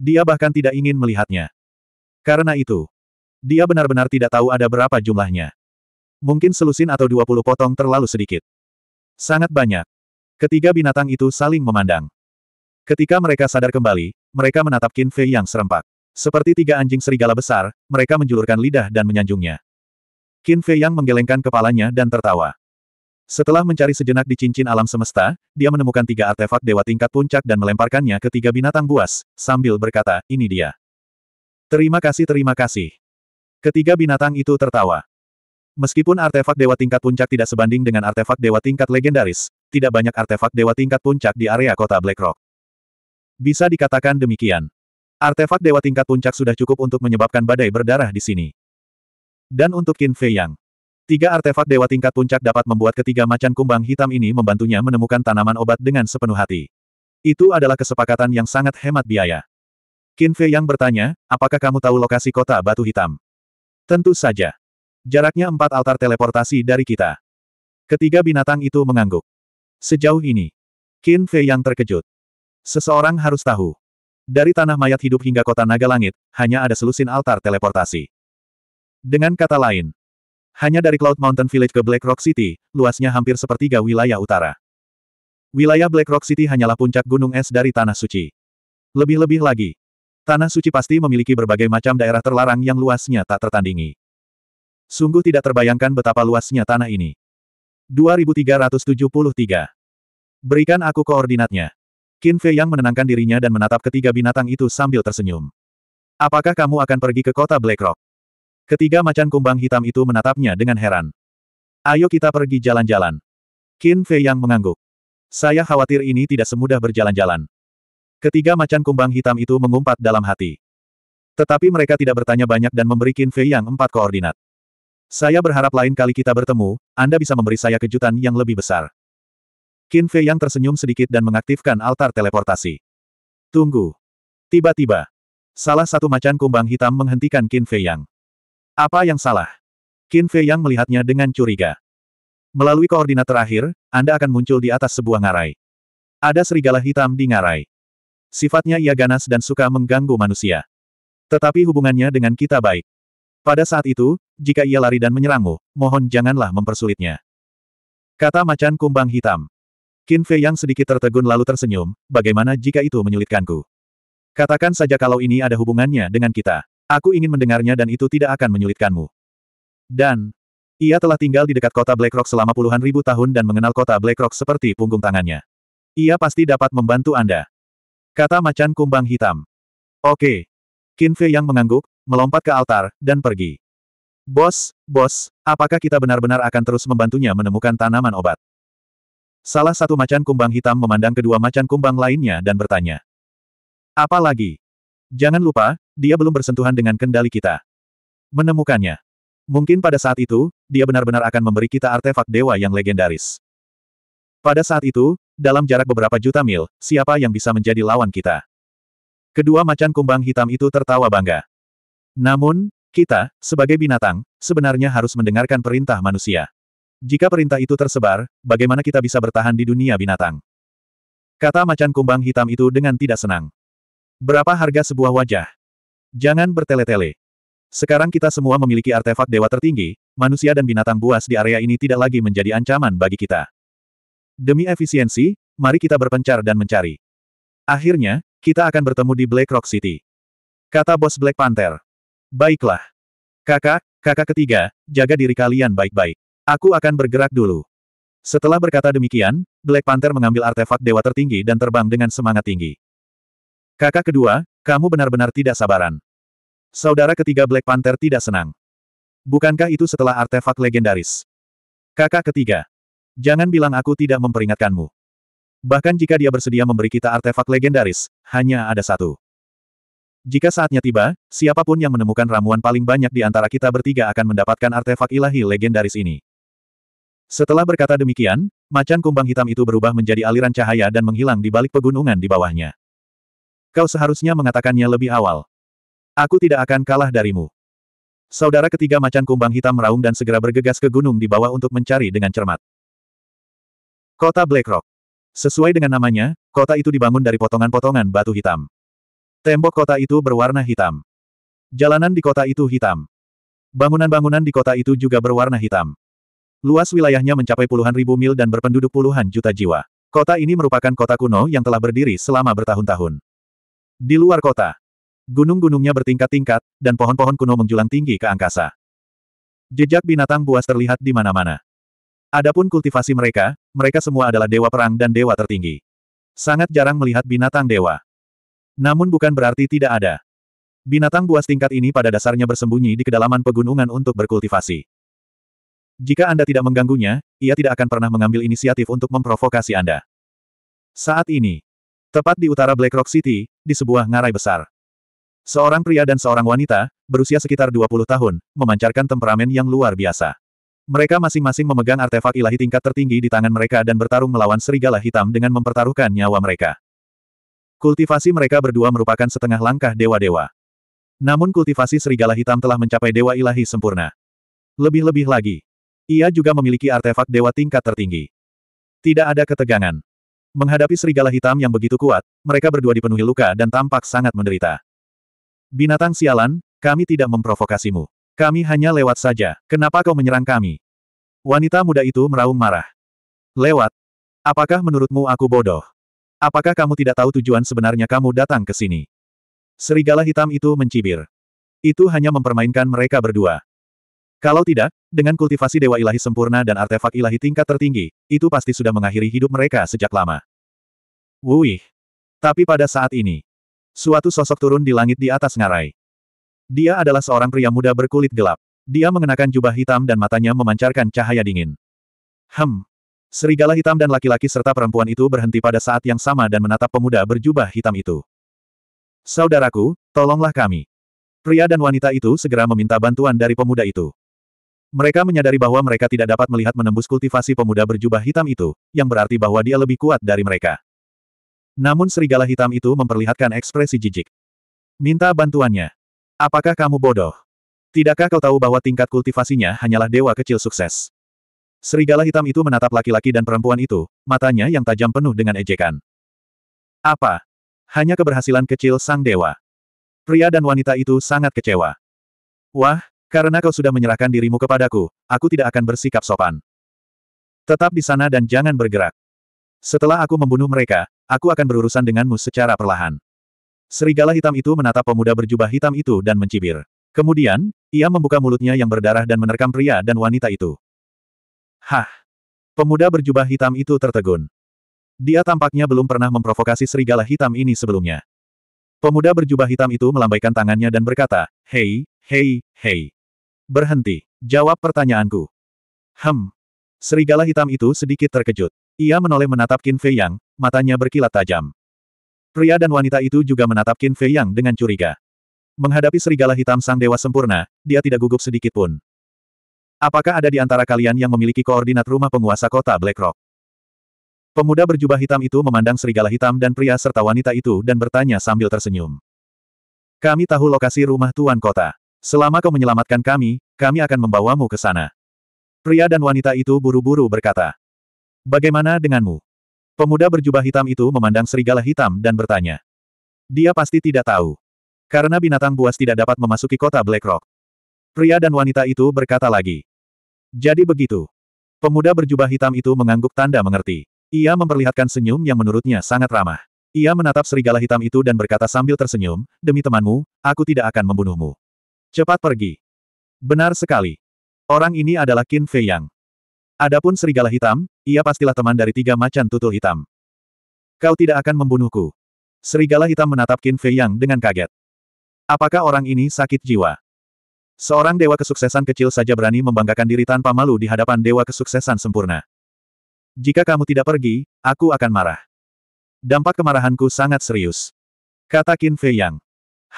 Dia bahkan tidak ingin melihatnya. Karena itu, dia benar-benar tidak tahu ada berapa jumlahnya. Mungkin selusin atau dua puluh potong terlalu sedikit. Sangat banyak. Ketiga binatang itu saling memandang. Ketika mereka sadar kembali, mereka menatap Qin Fei yang serempak. Seperti tiga anjing serigala besar, mereka menjulurkan lidah dan menyanjungnya. Qin Fei yang menggelengkan kepalanya dan tertawa. Setelah mencari sejenak di cincin alam semesta, dia menemukan tiga artefak dewa tingkat puncak dan melemparkannya ke tiga binatang buas, sambil berkata, ini dia. Terima kasih terima kasih. Ketiga binatang itu tertawa. Meskipun artefak dewa tingkat puncak tidak sebanding dengan artefak dewa tingkat legendaris, tidak banyak artefak dewa tingkat puncak di area kota Blackrock. Bisa dikatakan demikian. Artefak dewa tingkat puncak sudah cukup untuk menyebabkan badai berdarah di sini. Dan untuk Qin Fei Yang, tiga artefak dewa tingkat puncak dapat membuat ketiga macan kumbang hitam ini membantunya menemukan tanaman obat dengan sepenuh hati. Itu adalah kesepakatan yang sangat hemat biaya. Qin Fei Yang bertanya, apakah kamu tahu lokasi kota batu hitam? Tentu saja. Jaraknya empat altar teleportasi dari kita. Ketiga binatang itu mengangguk. Sejauh ini, Qin Fei yang terkejut. Seseorang harus tahu. Dari tanah mayat hidup hingga kota naga langit, hanya ada selusin altar teleportasi. Dengan kata lain, hanya dari Cloud Mountain Village ke Black Rock City, luasnya hampir sepertiga wilayah utara. Wilayah Black Rock City hanyalah puncak gunung es dari Tanah Suci. Lebih-lebih lagi, Tanah Suci pasti memiliki berbagai macam daerah terlarang yang luasnya tak tertandingi. Sungguh tidak terbayangkan betapa luasnya tanah ini. 2373. Berikan aku koordinatnya. Qin Fei yang menenangkan dirinya dan menatap ketiga binatang itu sambil tersenyum. Apakah kamu akan pergi ke kota Blackrock? Ketiga macan kumbang hitam itu menatapnya dengan heran. Ayo kita pergi jalan-jalan. Qin Fei yang mengangguk. Saya khawatir ini tidak semudah berjalan-jalan. Ketiga macan kumbang hitam itu mengumpat dalam hati. Tetapi mereka tidak bertanya banyak dan memberi Qin Fei Yang empat koordinat. Saya berharap lain kali kita bertemu, Anda bisa memberi saya kejutan yang lebih besar. Qin Fei yang tersenyum sedikit dan mengaktifkan altar teleportasi. Tunggu. Tiba-tiba. Salah satu macan kumbang hitam menghentikan Qin Fei Yang. Apa yang salah? Qin Fei Yang melihatnya dengan curiga. Melalui koordinat terakhir, Anda akan muncul di atas sebuah ngarai. Ada serigala hitam di ngarai. Sifatnya ia ganas dan suka mengganggu manusia. Tetapi hubungannya dengan kita baik. Pada saat itu, jika ia lari dan menyerangmu, mohon janganlah mempersulitnya. Kata macan kumbang hitam. Qin Fei yang sedikit tertegun lalu tersenyum, bagaimana jika itu menyulitkanku? Katakan saja kalau ini ada hubungannya dengan kita. Aku ingin mendengarnya dan itu tidak akan menyulitkanmu. Dan, ia telah tinggal di dekat kota Blackrock selama puluhan ribu tahun dan mengenal kota Blackrock seperti punggung tangannya. Ia pasti dapat membantu Anda. Kata macan kumbang hitam. Oke. Qin Fei yang mengangguk, melompat ke altar, dan pergi. Bos, bos, apakah kita benar-benar akan terus membantunya menemukan tanaman obat? Salah satu macan kumbang hitam memandang kedua macan kumbang lainnya dan bertanya. Apa lagi? Jangan lupa, dia belum bersentuhan dengan kendali kita. Menemukannya. Mungkin pada saat itu, dia benar-benar akan memberi kita artefak dewa yang legendaris. Pada saat itu, dalam jarak beberapa juta mil, siapa yang bisa menjadi lawan kita? Kedua macan kumbang hitam itu tertawa bangga. Namun, kita, sebagai binatang, sebenarnya harus mendengarkan perintah manusia. Jika perintah itu tersebar, bagaimana kita bisa bertahan di dunia binatang? Kata macan kumbang hitam itu dengan tidak senang. Berapa harga sebuah wajah? Jangan bertele-tele. Sekarang kita semua memiliki artefak dewa tertinggi, manusia dan binatang buas di area ini tidak lagi menjadi ancaman bagi kita. Demi efisiensi, mari kita berpencar dan mencari. Akhirnya, kita akan bertemu di Black Rock City. Kata bos Black Panther. Baiklah. Kakak, kakak ketiga, jaga diri kalian baik-baik. Aku akan bergerak dulu. Setelah berkata demikian, Black Panther mengambil artefak dewa tertinggi dan terbang dengan semangat tinggi. Kakak kedua, kamu benar-benar tidak sabaran. Saudara ketiga Black Panther tidak senang. Bukankah itu setelah artefak legendaris? Kakak ketiga. Jangan bilang aku tidak memperingatkanmu. Bahkan jika dia bersedia memberi kita artefak legendaris, hanya ada satu. Jika saatnya tiba, siapapun yang menemukan ramuan paling banyak di antara kita bertiga akan mendapatkan artefak ilahi legendaris ini. Setelah berkata demikian, macan kumbang hitam itu berubah menjadi aliran cahaya dan menghilang di balik pegunungan di bawahnya. Kau seharusnya mengatakannya lebih awal. Aku tidak akan kalah darimu. Saudara ketiga macan kumbang hitam meraung dan segera bergegas ke gunung di bawah untuk mencari dengan cermat. Kota Blackrock. Sesuai dengan namanya, kota itu dibangun dari potongan-potongan batu hitam. Tembok kota itu berwarna hitam. Jalanan di kota itu hitam. Bangunan-bangunan di kota itu juga berwarna hitam. Luas wilayahnya mencapai puluhan ribu mil dan berpenduduk puluhan juta jiwa. Kota ini merupakan kota kuno yang telah berdiri selama bertahun-tahun. Di luar kota, gunung-gunungnya bertingkat-tingkat, dan pohon-pohon kuno menjulang tinggi ke angkasa. Jejak binatang buas terlihat di mana-mana. Adapun kultivasi mereka, mereka semua adalah dewa perang dan dewa tertinggi. Sangat jarang melihat binatang dewa. Namun bukan berarti tidak ada. Binatang buas tingkat ini pada dasarnya bersembunyi di kedalaman pegunungan untuk berkultivasi. Jika Anda tidak mengganggunya, ia tidak akan pernah mengambil inisiatif untuk memprovokasi Anda. Saat ini, tepat di utara Black Rock City, di sebuah ngarai besar, seorang pria dan seorang wanita, berusia sekitar 20 tahun, memancarkan temperamen yang luar biasa. Mereka masing-masing memegang artefak ilahi tingkat tertinggi di tangan mereka dan bertarung melawan serigala hitam dengan mempertaruhkan nyawa mereka. Kultivasi mereka berdua merupakan setengah langkah dewa-dewa. Namun kultivasi serigala hitam telah mencapai dewa ilahi sempurna. Lebih-lebih lagi, ia juga memiliki artefak dewa tingkat tertinggi. Tidak ada ketegangan. Menghadapi serigala hitam yang begitu kuat, mereka berdua dipenuhi luka dan tampak sangat menderita. Binatang sialan, kami tidak memprovokasimu. Kami hanya lewat saja, kenapa kau menyerang kami? Wanita muda itu meraung marah. Lewat? Apakah menurutmu aku bodoh? Apakah kamu tidak tahu tujuan sebenarnya kamu datang ke sini? Serigala hitam itu mencibir. Itu hanya mempermainkan mereka berdua. Kalau tidak, dengan kultivasi Dewa Ilahi sempurna dan artefak ilahi tingkat tertinggi, itu pasti sudah mengakhiri hidup mereka sejak lama. Wuih! Tapi pada saat ini, suatu sosok turun di langit di atas ngarai. Dia adalah seorang pria muda berkulit gelap. Dia mengenakan jubah hitam dan matanya memancarkan cahaya dingin. Hem, Serigala hitam dan laki-laki serta perempuan itu berhenti pada saat yang sama dan menatap pemuda berjubah hitam itu. Saudaraku, tolonglah kami. Pria dan wanita itu segera meminta bantuan dari pemuda itu. Mereka menyadari bahwa mereka tidak dapat melihat menembus kultivasi pemuda berjubah hitam itu, yang berarti bahwa dia lebih kuat dari mereka. Namun serigala hitam itu memperlihatkan ekspresi jijik. Minta bantuannya. Apakah kamu bodoh? Tidakkah kau tahu bahwa tingkat kultivasinya hanyalah dewa kecil sukses? Serigala hitam itu menatap laki-laki dan perempuan itu, matanya yang tajam penuh dengan ejekan. Apa? Hanya keberhasilan kecil sang dewa. Pria dan wanita itu sangat kecewa. Wah, karena kau sudah menyerahkan dirimu kepadaku, aku tidak akan bersikap sopan. Tetap di sana dan jangan bergerak. Setelah aku membunuh mereka, aku akan berurusan denganmu secara perlahan. Serigala hitam itu menatap pemuda berjubah hitam itu dan mencibir. Kemudian, ia membuka mulutnya yang berdarah dan menerkam pria dan wanita itu. Hah! Pemuda berjubah hitam itu tertegun. Dia tampaknya belum pernah memprovokasi serigala hitam ini sebelumnya. Pemuda berjubah hitam itu melambaikan tangannya dan berkata, Hei, hei, hei. Berhenti. Jawab pertanyaanku. Hem. Serigala hitam itu sedikit terkejut. Ia menoleh menatap Qin Fei Yang, matanya berkilat tajam. Pria dan wanita itu juga menatap Qin Fei Yang dengan curiga. Menghadapi serigala hitam sang dewa sempurna, dia tidak gugup sedikit pun. Apakah ada di antara kalian yang memiliki koordinat rumah penguasa kota Blackrock? Pemuda berjubah hitam itu memandang serigala hitam dan pria serta wanita itu dan bertanya sambil tersenyum. Kami tahu lokasi rumah tuan kota. Selama kau menyelamatkan kami, kami akan membawamu ke sana. Pria dan wanita itu buru-buru berkata. Bagaimana denganmu? Pemuda berjubah hitam itu memandang serigala hitam dan bertanya. Dia pasti tidak tahu. Karena binatang buas tidak dapat memasuki kota Blackrock. Pria dan wanita itu berkata lagi. Jadi begitu. Pemuda berjubah hitam itu mengangguk tanda mengerti. Ia memperlihatkan senyum yang menurutnya sangat ramah. Ia menatap serigala hitam itu dan berkata sambil tersenyum, demi temanmu, aku tidak akan membunuhmu. Cepat pergi. Benar sekali. Orang ini adalah Qin Fei Yang. Adapun serigala hitam, ia pastilah teman dari tiga macan tutul hitam. Kau tidak akan membunuhku. Serigala hitam menatap Qin Fei Yang dengan kaget. Apakah orang ini sakit jiwa? Seorang dewa kesuksesan kecil saja berani membanggakan diri tanpa malu di hadapan dewa kesuksesan sempurna. Jika kamu tidak pergi, aku akan marah. Dampak kemarahanku sangat serius. Kata Qin Fei Yang.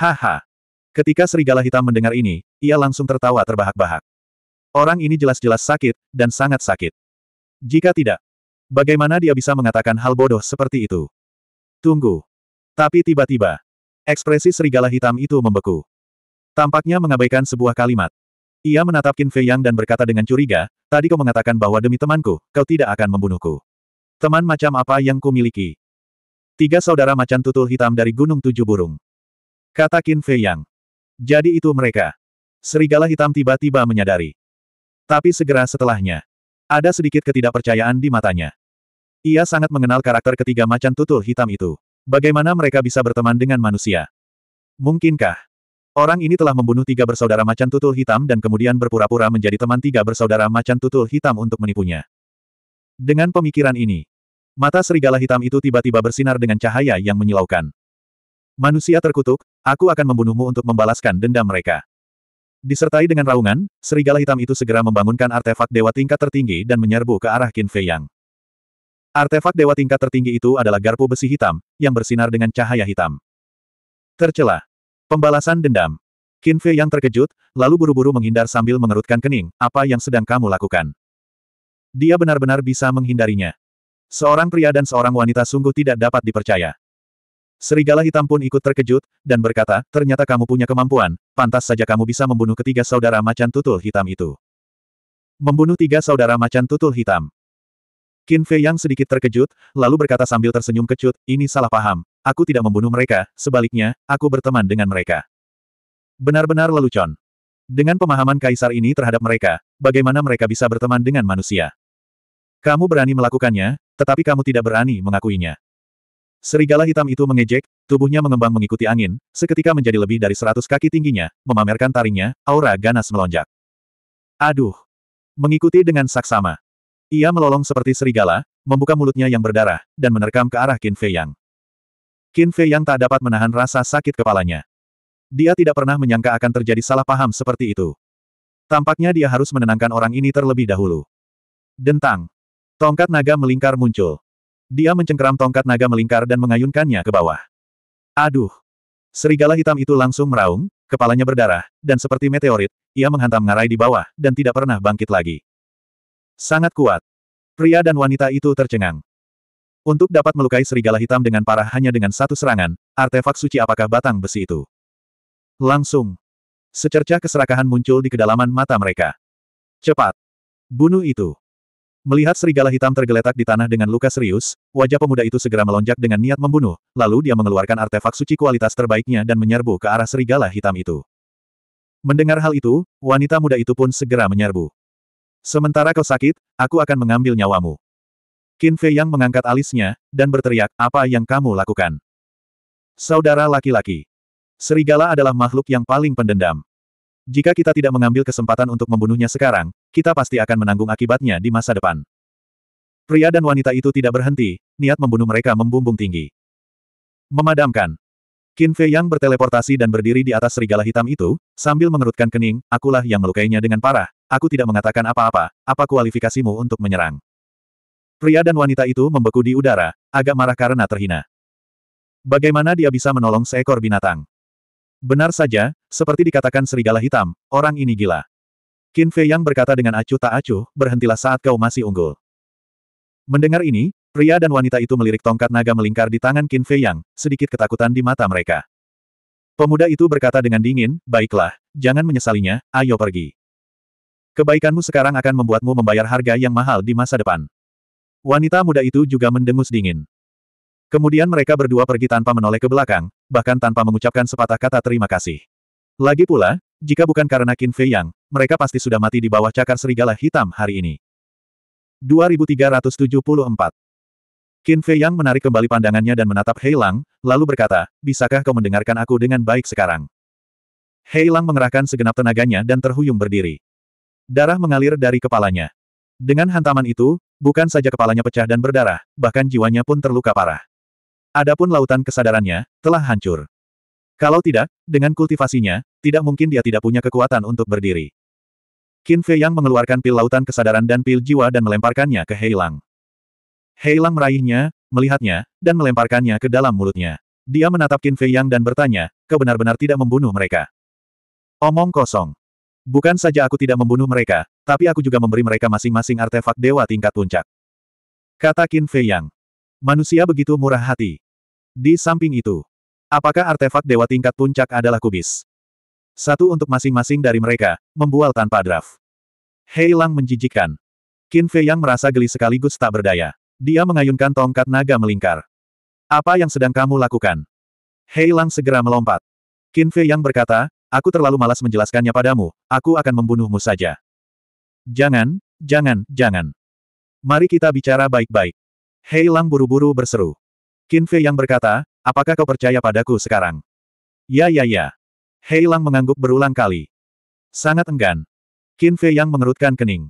Haha. Ketika serigala hitam mendengar ini, ia langsung tertawa terbahak-bahak. Orang ini jelas-jelas sakit, dan sangat sakit. Jika tidak, bagaimana dia bisa mengatakan hal bodoh seperti itu? Tunggu. Tapi tiba-tiba, ekspresi serigala hitam itu membeku. Tampaknya mengabaikan sebuah kalimat. Ia menatap Qin Fei Yang dan berkata dengan curiga, tadi kau mengatakan bahwa demi temanku, kau tidak akan membunuhku. Teman macam apa yang miliki? Tiga saudara macan tutul hitam dari Gunung Tujuh Burung. Kata Qin Fei Yang. Jadi itu mereka. Serigala hitam tiba-tiba menyadari. Tapi segera setelahnya. Ada sedikit ketidakpercayaan di matanya. Ia sangat mengenal karakter ketiga macan tutul hitam itu. Bagaimana mereka bisa berteman dengan manusia? Mungkinkah? Orang ini telah membunuh tiga bersaudara macan tutul hitam dan kemudian berpura-pura menjadi teman tiga bersaudara macan tutul hitam untuk menipunya. Dengan pemikiran ini, mata serigala hitam itu tiba-tiba bersinar dengan cahaya yang menyilaukan. Manusia terkutuk, aku akan membunuhmu untuk membalaskan dendam mereka. Disertai dengan raungan, serigala hitam itu segera membangunkan artefak dewa tingkat tertinggi dan menyerbu ke arah Qin Fei Yang. Artefak dewa tingkat tertinggi itu adalah garpu besi hitam, yang bersinar dengan cahaya hitam. Tercelah. Pembalasan dendam. Qin Fei yang terkejut, lalu buru-buru menghindar sambil mengerutkan kening, apa yang sedang kamu lakukan. Dia benar-benar bisa menghindarinya. Seorang pria dan seorang wanita sungguh tidak dapat dipercaya. Serigala hitam pun ikut terkejut, dan berkata, ternyata kamu punya kemampuan, pantas saja kamu bisa membunuh ketiga saudara macan tutul hitam itu. Membunuh tiga saudara macan tutul hitam. Qin Fei yang sedikit terkejut, lalu berkata sambil tersenyum kecut, ini salah paham, Aku tidak membunuh mereka, sebaliknya, aku berteman dengan mereka. Benar-benar lelucon. Dengan pemahaman kaisar ini terhadap mereka, bagaimana mereka bisa berteman dengan manusia? Kamu berani melakukannya, tetapi kamu tidak berani mengakuinya. Serigala hitam itu mengejek, tubuhnya mengembang mengikuti angin, seketika menjadi lebih dari seratus kaki tingginya, memamerkan taringnya, aura ganas melonjak. Aduh! Mengikuti dengan saksama. Ia melolong seperti serigala, membuka mulutnya yang berdarah, dan menerkam ke arah Qin Fei Yang. Qin Fei yang tak dapat menahan rasa sakit kepalanya. Dia tidak pernah menyangka akan terjadi salah paham seperti itu. Tampaknya dia harus menenangkan orang ini terlebih dahulu. Dentang. Tongkat naga melingkar muncul. Dia mencengkeram tongkat naga melingkar dan mengayunkannya ke bawah. Aduh. Serigala hitam itu langsung meraung, kepalanya berdarah, dan seperti meteorit, ia menghantam ngarai di bawah, dan tidak pernah bangkit lagi. Sangat kuat. Pria dan wanita itu tercengang. Untuk dapat melukai serigala hitam dengan parah hanya dengan satu serangan, artefak suci apakah batang besi itu? Langsung. Secercah keserakahan muncul di kedalaman mata mereka. Cepat. Bunuh itu. Melihat serigala hitam tergeletak di tanah dengan luka serius, wajah pemuda itu segera melonjak dengan niat membunuh, lalu dia mengeluarkan artefak suci kualitas terbaiknya dan menyerbu ke arah serigala hitam itu. Mendengar hal itu, wanita muda itu pun segera menyerbu. Sementara kau sakit, aku akan mengambil nyawamu. Qin Fei yang mengangkat alisnya, dan berteriak, apa yang kamu lakukan? Saudara laki-laki. Serigala adalah makhluk yang paling pendendam. Jika kita tidak mengambil kesempatan untuk membunuhnya sekarang, kita pasti akan menanggung akibatnya di masa depan. Pria dan wanita itu tidak berhenti, niat membunuh mereka membumbung tinggi. Memadamkan. Qin Fei yang berteleportasi dan berdiri di atas serigala hitam itu, sambil mengerutkan kening, akulah yang melukainya dengan parah, aku tidak mengatakan apa-apa, apa kualifikasimu untuk menyerang. Pria dan wanita itu membeku di udara, agak marah karena terhina. Bagaimana dia bisa menolong seekor binatang? Benar saja, seperti dikatakan serigala hitam, orang ini gila. Qin Fei yang berkata dengan acuh tak acuh, berhentilah saat kau masih unggul. Mendengar ini, pria dan wanita itu melirik tongkat naga melingkar di tangan Qin Fei yang, sedikit ketakutan di mata mereka. Pemuda itu berkata dengan dingin, baiklah, jangan menyesalinya, ayo pergi. Kebaikanmu sekarang akan membuatmu membayar harga yang mahal di masa depan. Wanita muda itu juga mendengus dingin. Kemudian mereka berdua pergi tanpa menoleh ke belakang, bahkan tanpa mengucapkan sepatah kata terima kasih. Lagi pula, jika bukan karena Qin Fei Yang, mereka pasti sudah mati di bawah cakar serigala hitam hari ini. 2374 Qin Fei Yang menarik kembali pandangannya dan menatap Hei Lang, lalu berkata, bisakah kau mendengarkan aku dengan baik sekarang? Hei Lang mengerahkan segenap tenaganya dan terhuyung berdiri. Darah mengalir dari kepalanya. Dengan hantaman itu, bukan saja kepalanya pecah dan berdarah, bahkan jiwanya pun terluka parah. Adapun lautan kesadarannya, telah hancur. Kalau tidak, dengan kultivasinya, tidak mungkin dia tidak punya kekuatan untuk berdiri. Qin Fei Yang mengeluarkan pil lautan kesadaran dan pil jiwa dan melemparkannya ke Heilang. Heilang meraihnya, melihatnya, dan melemparkannya ke dalam mulutnya. Dia menatap Qin Fei Yang dan bertanya, kebenar benar tidak membunuh mereka. Omong kosong. Bukan saja aku tidak membunuh mereka, tapi aku juga memberi mereka masing-masing artefak dewa tingkat puncak. Kata Qin Fei Yang. Manusia begitu murah hati. Di samping itu, apakah artefak dewa tingkat puncak adalah kubis? Satu untuk masing-masing dari mereka, membual tanpa draft. Hei Lang menjijikkan. Qin Fei Yang merasa geli sekaligus tak berdaya. Dia mengayunkan tongkat naga melingkar. Apa yang sedang kamu lakukan? Hei Lang segera melompat. Qin Fei Yang berkata, Aku terlalu malas menjelaskannya padamu, aku akan membunuhmu saja. Jangan, jangan, jangan. Mari kita bicara baik-baik. Hei Lang buru-buru berseru. Qin Fei yang berkata, apakah kau percaya padaku sekarang? Ya ya ya. Hei Lang mengangguk berulang kali. Sangat enggan. Qin Fei yang mengerutkan kening.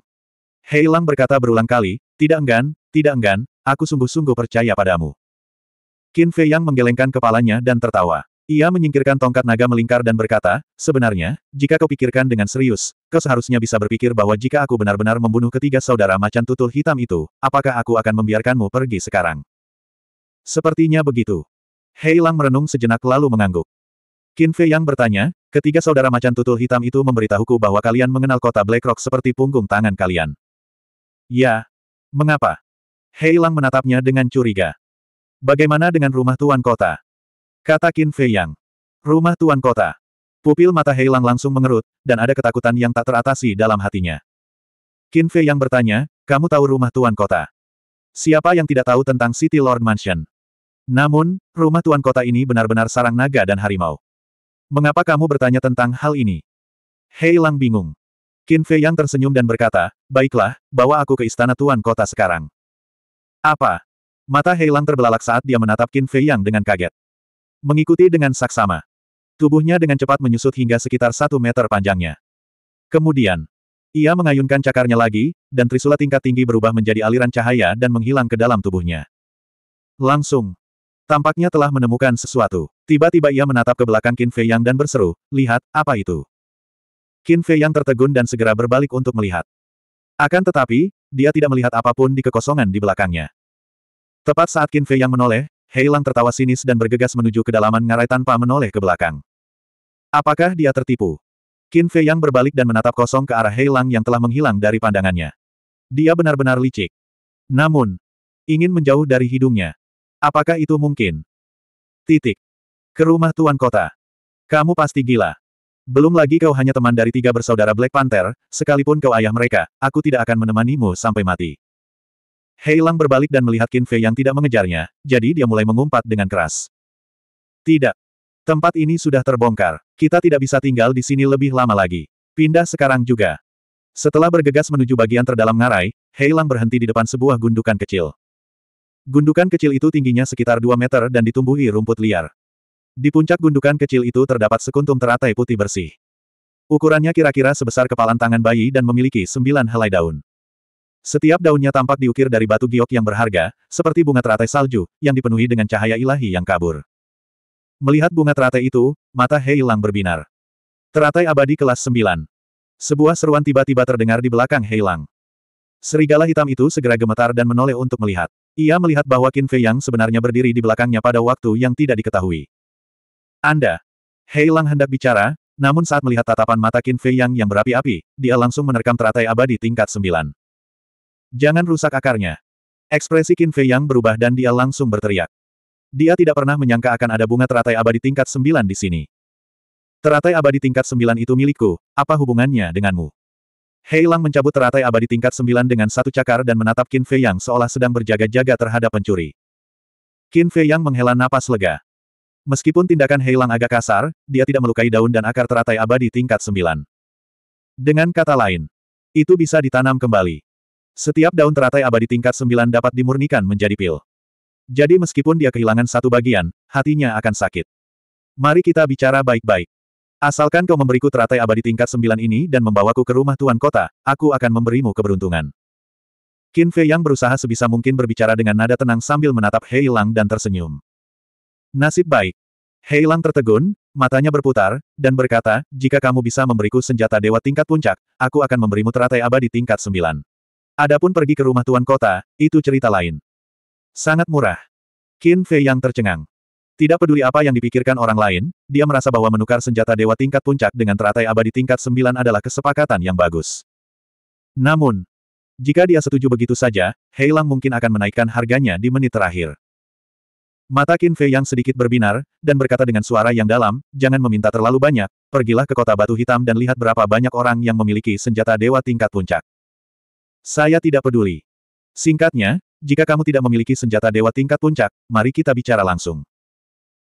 Hei Lang berkata berulang kali, tidak enggan, tidak enggan, aku sungguh-sungguh percaya padamu. Qin Fei yang menggelengkan kepalanya dan tertawa. Ia menyingkirkan tongkat naga melingkar dan berkata, sebenarnya, jika kau pikirkan dengan serius, kau seharusnya bisa berpikir bahwa jika aku benar-benar membunuh ketiga saudara macan tutul hitam itu, apakah aku akan membiarkanmu pergi sekarang? Sepertinya begitu. Hei Lang merenung sejenak lalu mengangguk. Qin Fei yang bertanya, ketiga saudara macan tutul hitam itu memberitahuku bahwa kalian mengenal kota Blackrock seperti punggung tangan kalian. Ya. Mengapa? Hei Lang menatapnya dengan curiga. Bagaimana dengan rumah tuan kota? Kata Qin Fei Yang. Rumah Tuan Kota. Pupil mata Heilang langsung mengerut, dan ada ketakutan yang tak teratasi dalam hatinya. Qin Fei Yang bertanya, kamu tahu rumah Tuan Kota? Siapa yang tidak tahu tentang City Lord Mansion? Namun, rumah Tuan Kota ini benar-benar sarang naga dan harimau. Mengapa kamu bertanya tentang hal ini? Heilang bingung. Qin Fei Yang tersenyum dan berkata, baiklah, bawa aku ke istana Tuan Kota sekarang. Apa? Mata Heilang terbelalak saat dia menatap Qin Fei Yang dengan kaget. Mengikuti dengan saksama. Tubuhnya dengan cepat menyusut hingga sekitar satu meter panjangnya. Kemudian, ia mengayunkan cakarnya lagi, dan trisula tingkat tinggi berubah menjadi aliran cahaya dan menghilang ke dalam tubuhnya. Langsung. Tampaknya telah menemukan sesuatu. Tiba-tiba ia menatap ke belakang Qin Fei Yang dan berseru, lihat, apa itu? Qin Fei Yang tertegun dan segera berbalik untuk melihat. Akan tetapi, dia tidak melihat apapun di kekosongan di belakangnya. Tepat saat Qin Fei Yang menoleh, Heilang tertawa sinis dan bergegas menuju kedalaman ngarai tanpa menoleh ke belakang. Apakah dia tertipu? Qin Fei Yang berbalik dan menatap kosong ke arah Heilang yang telah menghilang dari pandangannya. Dia benar-benar licik. Namun, ingin menjauh dari hidungnya. Apakah itu mungkin? Titik. Ke rumah Tuan Kota. Kamu pasti gila. Belum lagi kau hanya teman dari tiga bersaudara Black Panther, sekalipun kau ayah mereka, aku tidak akan menemanimu sampai mati. Hei Lang berbalik dan melihat Qin Fei yang tidak mengejarnya, jadi dia mulai mengumpat dengan keras. Tidak. Tempat ini sudah terbongkar. Kita tidak bisa tinggal di sini lebih lama lagi. Pindah sekarang juga. Setelah bergegas menuju bagian terdalam ngarai, Hei Lang berhenti di depan sebuah gundukan kecil. Gundukan kecil itu tingginya sekitar 2 meter dan ditumbuhi rumput liar. Di puncak gundukan kecil itu terdapat sekuntum teratai putih bersih. Ukurannya kira-kira sebesar kepalan tangan bayi dan memiliki sembilan helai daun. Setiap daunnya tampak diukir dari batu giok yang berharga, seperti bunga teratai salju, yang dipenuhi dengan cahaya ilahi yang kabur. Melihat bunga teratai itu, mata Hei Lang berbinar. Teratai abadi kelas 9. Sebuah seruan tiba-tiba terdengar di belakang Hei Lang. Serigala hitam itu segera gemetar dan menoleh untuk melihat. Ia melihat bahwa Qin Fei Yang sebenarnya berdiri di belakangnya pada waktu yang tidak diketahui. Anda! Hei Lang hendak bicara, namun saat melihat tatapan mata Qin Fei Yang yang berapi-api, dia langsung menerkam teratai abadi tingkat 9. Jangan rusak akarnya. Ekspresi Qin Fei yang berubah dan dia langsung berteriak. Dia tidak pernah menyangka akan ada bunga teratai abadi tingkat sembilan di sini. Teratai abadi tingkat sembilan itu milikku, apa hubungannya denganmu? Hei Lang mencabut teratai abadi tingkat sembilan dengan satu cakar dan menatap Qin Fei yang seolah sedang berjaga-jaga terhadap pencuri. Qin Fei yang menghela napas lega. Meskipun tindakan Hei Lang agak kasar, dia tidak melukai daun dan akar teratai abadi tingkat sembilan. Dengan kata lain, itu bisa ditanam kembali. Setiap daun teratai abadi tingkat sembilan dapat dimurnikan menjadi pil. Jadi meskipun dia kehilangan satu bagian, hatinya akan sakit. Mari kita bicara baik-baik. Asalkan kau memberiku teratai abadi tingkat sembilan ini dan membawaku ke rumah tuan kota, aku akan memberimu keberuntungan. Qin Fei yang berusaha sebisa mungkin berbicara dengan nada tenang sambil menatap Hei Lang dan tersenyum. Nasib baik. Hei Lang tertegun, matanya berputar, dan berkata, jika kamu bisa memberiku senjata dewa tingkat puncak, aku akan memberimu teratai abadi tingkat 9. Adapun pergi ke rumah tuan kota, itu cerita lain. Sangat murah. Qin Fei yang tercengang. Tidak peduli apa yang dipikirkan orang lain, dia merasa bahwa menukar senjata dewa tingkat puncak dengan teratai abadi tingkat sembilan adalah kesepakatan yang bagus. Namun, jika dia setuju begitu saja, Heilang mungkin akan menaikkan harganya di menit terakhir. Mata Qin Fei yang sedikit berbinar, dan berkata dengan suara yang dalam, jangan meminta terlalu banyak, pergilah ke kota batu hitam dan lihat berapa banyak orang yang memiliki senjata dewa tingkat puncak. Saya tidak peduli. Singkatnya, jika kamu tidak memiliki senjata dewa tingkat puncak, mari kita bicara langsung.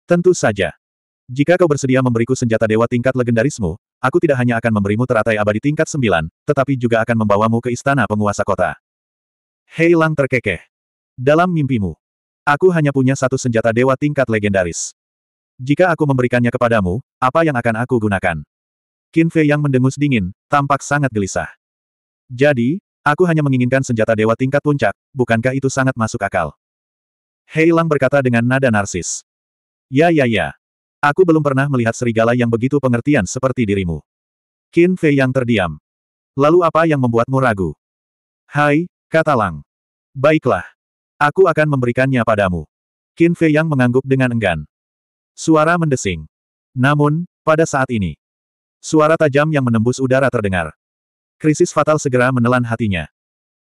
Tentu saja. Jika kau bersedia memberiku senjata dewa tingkat legendarismu, aku tidak hanya akan memberimu teratai abadi tingkat sembilan, tetapi juga akan membawamu ke istana penguasa kota. Hei Lang terkekeh. Dalam mimpimu, aku hanya punya satu senjata dewa tingkat legendaris. Jika aku memberikannya kepadamu, apa yang akan aku gunakan? Qin Fei yang mendengus dingin, tampak sangat gelisah. Jadi, Aku hanya menginginkan senjata dewa tingkat puncak, bukankah itu sangat masuk akal? Hei Lang berkata dengan nada narsis. Ya ya ya. Aku belum pernah melihat serigala yang begitu pengertian seperti dirimu. Qin Fei yang terdiam. Lalu apa yang membuatmu ragu? Hai, kata Lang. Baiklah. Aku akan memberikannya padamu. Qin Fei yang mengangguk dengan enggan. Suara mendesing. Namun, pada saat ini, suara tajam yang menembus udara terdengar. Krisis fatal segera menelan hatinya.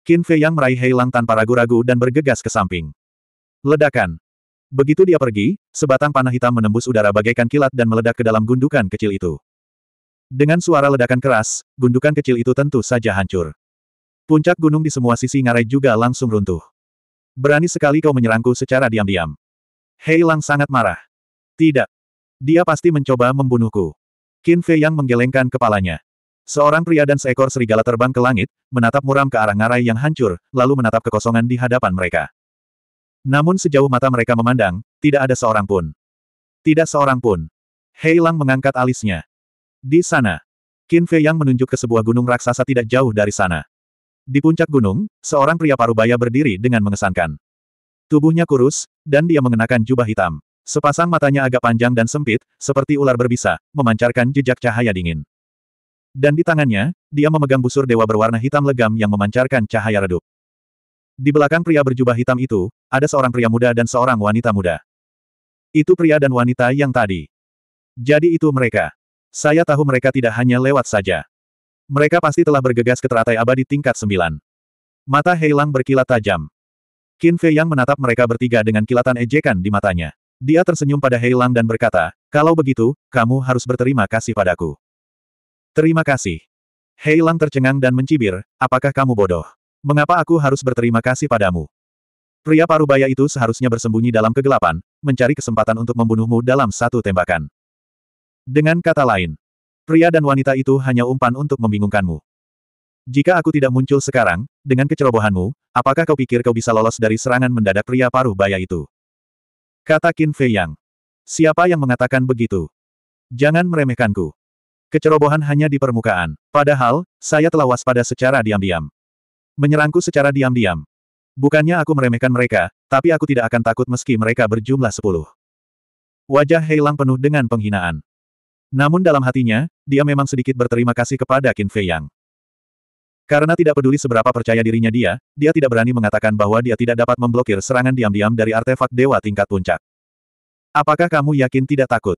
Qin Fei yang meraih Heilang tanpa ragu-ragu dan bergegas ke samping. Ledakan. Begitu dia pergi, sebatang panah hitam menembus udara bagaikan kilat dan meledak ke dalam gundukan kecil itu. Dengan suara ledakan keras, gundukan kecil itu tentu saja hancur. Puncak gunung di semua sisi ngarai juga langsung runtuh. Berani sekali kau menyerangku secara diam-diam. Heilang sangat marah. Tidak. Dia pasti mencoba membunuhku. Qin Fei yang menggelengkan kepalanya. Seorang pria dan seekor serigala terbang ke langit, menatap muram ke arah ngarai yang hancur, lalu menatap kekosongan di hadapan mereka. Namun sejauh mata mereka memandang, tidak ada seorang pun. Tidak seorang pun. Hei Lang mengangkat alisnya. Di sana. Qin Fei Yang menunjuk ke sebuah gunung raksasa tidak jauh dari sana. Di puncak gunung, seorang pria parubaya berdiri dengan mengesankan. Tubuhnya kurus, dan dia mengenakan jubah hitam. Sepasang matanya agak panjang dan sempit, seperti ular berbisa, memancarkan jejak cahaya dingin. Dan di tangannya, dia memegang busur dewa berwarna hitam legam yang memancarkan cahaya redup. Di belakang pria berjubah hitam itu, ada seorang pria muda dan seorang wanita muda. Itu pria dan wanita yang tadi. Jadi itu mereka. Saya tahu mereka tidak hanya lewat saja. Mereka pasti telah bergegas ke teratai abadi tingkat sembilan. Mata Heilang berkilat tajam. Qin Fei Yang menatap mereka bertiga dengan kilatan ejekan di matanya. Dia tersenyum pada Heilang dan berkata, kalau begitu, kamu harus berterima kasih padaku. Terima kasih. Hei Lang tercengang dan mencibir, apakah kamu bodoh? Mengapa aku harus berterima kasih padamu? Pria parubaya itu seharusnya bersembunyi dalam kegelapan, mencari kesempatan untuk membunuhmu dalam satu tembakan. Dengan kata lain, pria dan wanita itu hanya umpan untuk membingungkanmu. Jika aku tidak muncul sekarang, dengan kecerobohanmu, apakah kau pikir kau bisa lolos dari serangan mendadak pria paruh baya itu? Kata Qin Fei Yang. Siapa yang mengatakan begitu? Jangan meremehkanku. Kecerobohan hanya di permukaan. Padahal, saya telah waspada secara diam-diam. Menyerangku secara diam-diam. Bukannya aku meremehkan mereka, tapi aku tidak akan takut meski mereka berjumlah sepuluh. Wajah Heilang penuh dengan penghinaan. Namun dalam hatinya, dia memang sedikit berterima kasih kepada Qin Fei Yang. Karena tidak peduli seberapa percaya dirinya dia, dia tidak berani mengatakan bahwa dia tidak dapat memblokir serangan diam-diam dari artefak dewa tingkat puncak. Apakah kamu yakin tidak takut?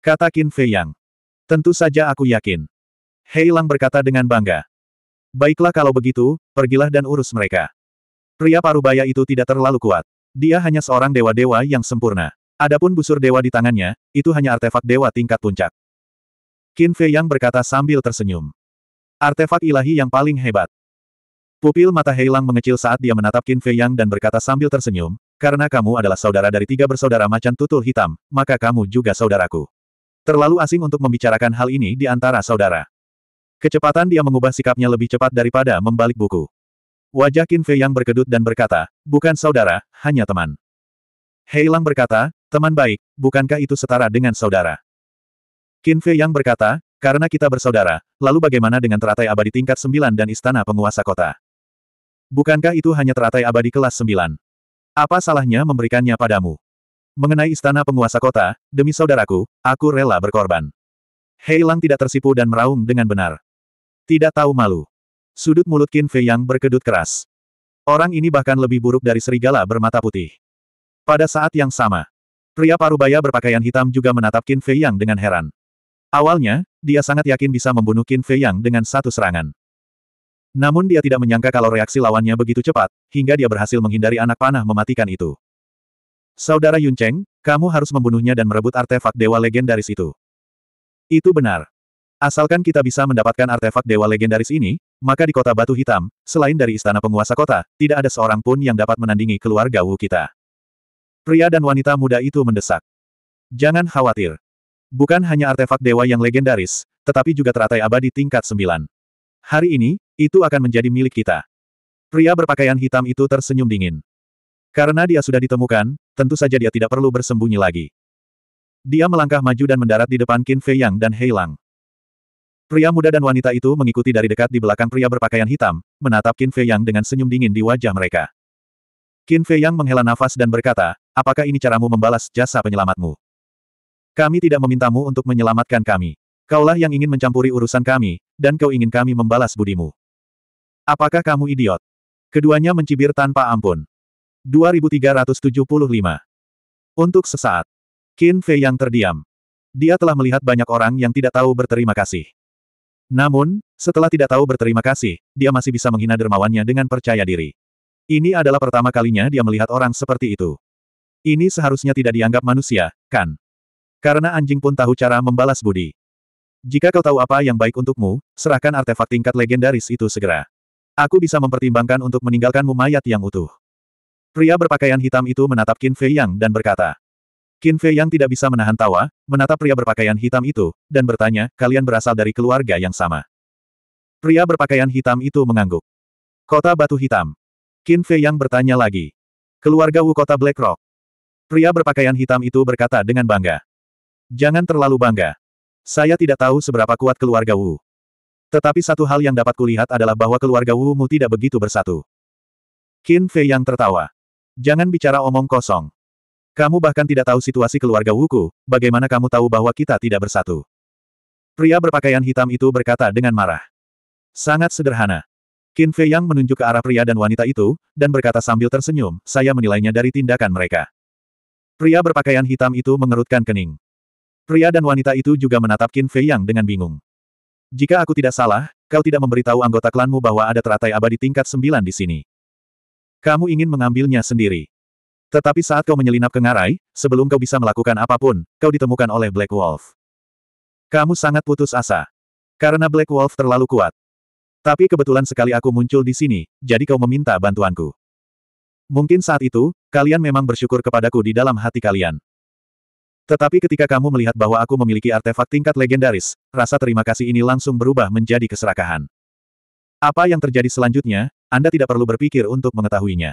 Kata Qin Fei Yang. Tentu saja aku yakin. Hei Lang berkata dengan bangga. Baiklah kalau begitu, pergilah dan urus mereka. Pria parubaya itu tidak terlalu kuat. Dia hanya seorang dewa-dewa yang sempurna. Adapun busur dewa di tangannya, itu hanya artefak dewa tingkat puncak. Qin Fei Yang berkata sambil tersenyum. Artefak ilahi yang paling hebat. Pupil mata Heilang mengecil saat dia menatap Qin Fei Yang dan berkata sambil tersenyum, karena kamu adalah saudara dari tiga bersaudara macan tutul hitam, maka kamu juga saudaraku. Terlalu asing untuk membicarakan hal ini di antara saudara. Kecepatan dia mengubah sikapnya lebih cepat daripada membalik buku. Wajah Qin Fei yang berkedut dan berkata, bukan saudara, hanya teman. Hei Lang berkata, teman baik, bukankah itu setara dengan saudara? Qin Fei yang berkata, karena kita bersaudara, lalu bagaimana dengan teratai abadi tingkat 9 dan istana penguasa kota? Bukankah itu hanya teratai abadi kelas 9? Apa salahnya memberikannya padamu? Mengenai istana penguasa kota, demi saudaraku, aku rela berkorban. Hei tidak tersipu dan meraung dengan benar. Tidak tahu malu. Sudut mulut Qin Fei yang berkedut keras. Orang ini bahkan lebih buruk dari serigala bermata putih. Pada saat yang sama, pria parubaya berpakaian hitam juga menatap Qin Fei yang dengan heran. Awalnya, dia sangat yakin bisa membunuh Qin Fei yang dengan satu serangan. Namun dia tidak menyangka kalau reaksi lawannya begitu cepat, hingga dia berhasil menghindari anak panah mematikan itu. Saudara Yun Cheng, kamu harus membunuhnya dan merebut artefak dewa legendaris itu. Itu benar. Asalkan kita bisa mendapatkan artefak dewa legendaris ini, maka di kota Batu Hitam, selain dari istana penguasa kota, tidak ada seorang pun yang dapat menandingi keluarga Wu kita. Pria dan wanita muda itu mendesak. Jangan khawatir. Bukan hanya artefak dewa yang legendaris, tetapi juga teratai abadi tingkat sembilan. Hari ini, itu akan menjadi milik kita. Pria berpakaian hitam itu tersenyum dingin. Karena dia sudah ditemukan, tentu saja dia tidak perlu bersembunyi lagi. Dia melangkah maju dan mendarat di depan Qin Fei Yang dan Hei Lang. Pria muda dan wanita itu mengikuti dari dekat di belakang pria berpakaian hitam, menatap Qin Fei Yang dengan senyum dingin di wajah mereka. Qin Fei Yang menghela nafas dan berkata, apakah ini caramu membalas jasa penyelamatmu? Kami tidak memintamu untuk menyelamatkan kami. Kaulah yang ingin mencampuri urusan kami, dan kau ingin kami membalas budimu. Apakah kamu idiot? Keduanya mencibir tanpa ampun. 2375. Untuk sesaat, Qin Fei yang terdiam. Dia telah melihat banyak orang yang tidak tahu berterima kasih. Namun, setelah tidak tahu berterima kasih, dia masih bisa menghina dermawannya dengan percaya diri. Ini adalah pertama kalinya dia melihat orang seperti itu. Ini seharusnya tidak dianggap manusia, kan? Karena anjing pun tahu cara membalas budi. Jika kau tahu apa yang baik untukmu, serahkan artefak tingkat legendaris itu segera. Aku bisa mempertimbangkan untuk meninggalkanmu mayat yang utuh. Pria berpakaian hitam itu menatap Qin Fei Yang dan berkata. Qin Fei Yang tidak bisa menahan tawa, menatap pria berpakaian hitam itu, dan bertanya, kalian berasal dari keluarga yang sama. Pria berpakaian hitam itu mengangguk. Kota Batu Hitam. Qin Fei Yang bertanya lagi. Keluarga Wu Kota Black Rock. Pria berpakaian hitam itu berkata dengan bangga. Jangan terlalu bangga. Saya tidak tahu seberapa kuat keluarga Wu. Tetapi satu hal yang dapat kulihat adalah bahwa keluarga Wu Mu tidak begitu bersatu. Qin Fei Yang tertawa. Jangan bicara omong kosong. Kamu bahkan tidak tahu situasi keluarga Wuku, bagaimana kamu tahu bahwa kita tidak bersatu? Pria berpakaian hitam itu berkata dengan marah. Sangat sederhana. Qin Fei Yang menunjuk ke arah pria dan wanita itu, dan berkata sambil tersenyum, saya menilainya dari tindakan mereka. Pria berpakaian hitam itu mengerutkan kening. Pria dan wanita itu juga menatap Qin Fei Yang dengan bingung. Jika aku tidak salah, kau tidak memberitahu anggota klanmu bahwa ada teratai abadi tingkat sembilan di sini. Kamu ingin mengambilnya sendiri. Tetapi saat kau menyelinap ke ngarai, sebelum kau bisa melakukan apapun, kau ditemukan oleh Black Wolf. Kamu sangat putus asa. Karena Black Wolf terlalu kuat. Tapi kebetulan sekali aku muncul di sini, jadi kau meminta bantuanku. Mungkin saat itu, kalian memang bersyukur kepadaku di dalam hati kalian. Tetapi ketika kamu melihat bahwa aku memiliki artefak tingkat legendaris, rasa terima kasih ini langsung berubah menjadi keserakahan. Apa yang terjadi selanjutnya, anda tidak perlu berpikir untuk mengetahuinya.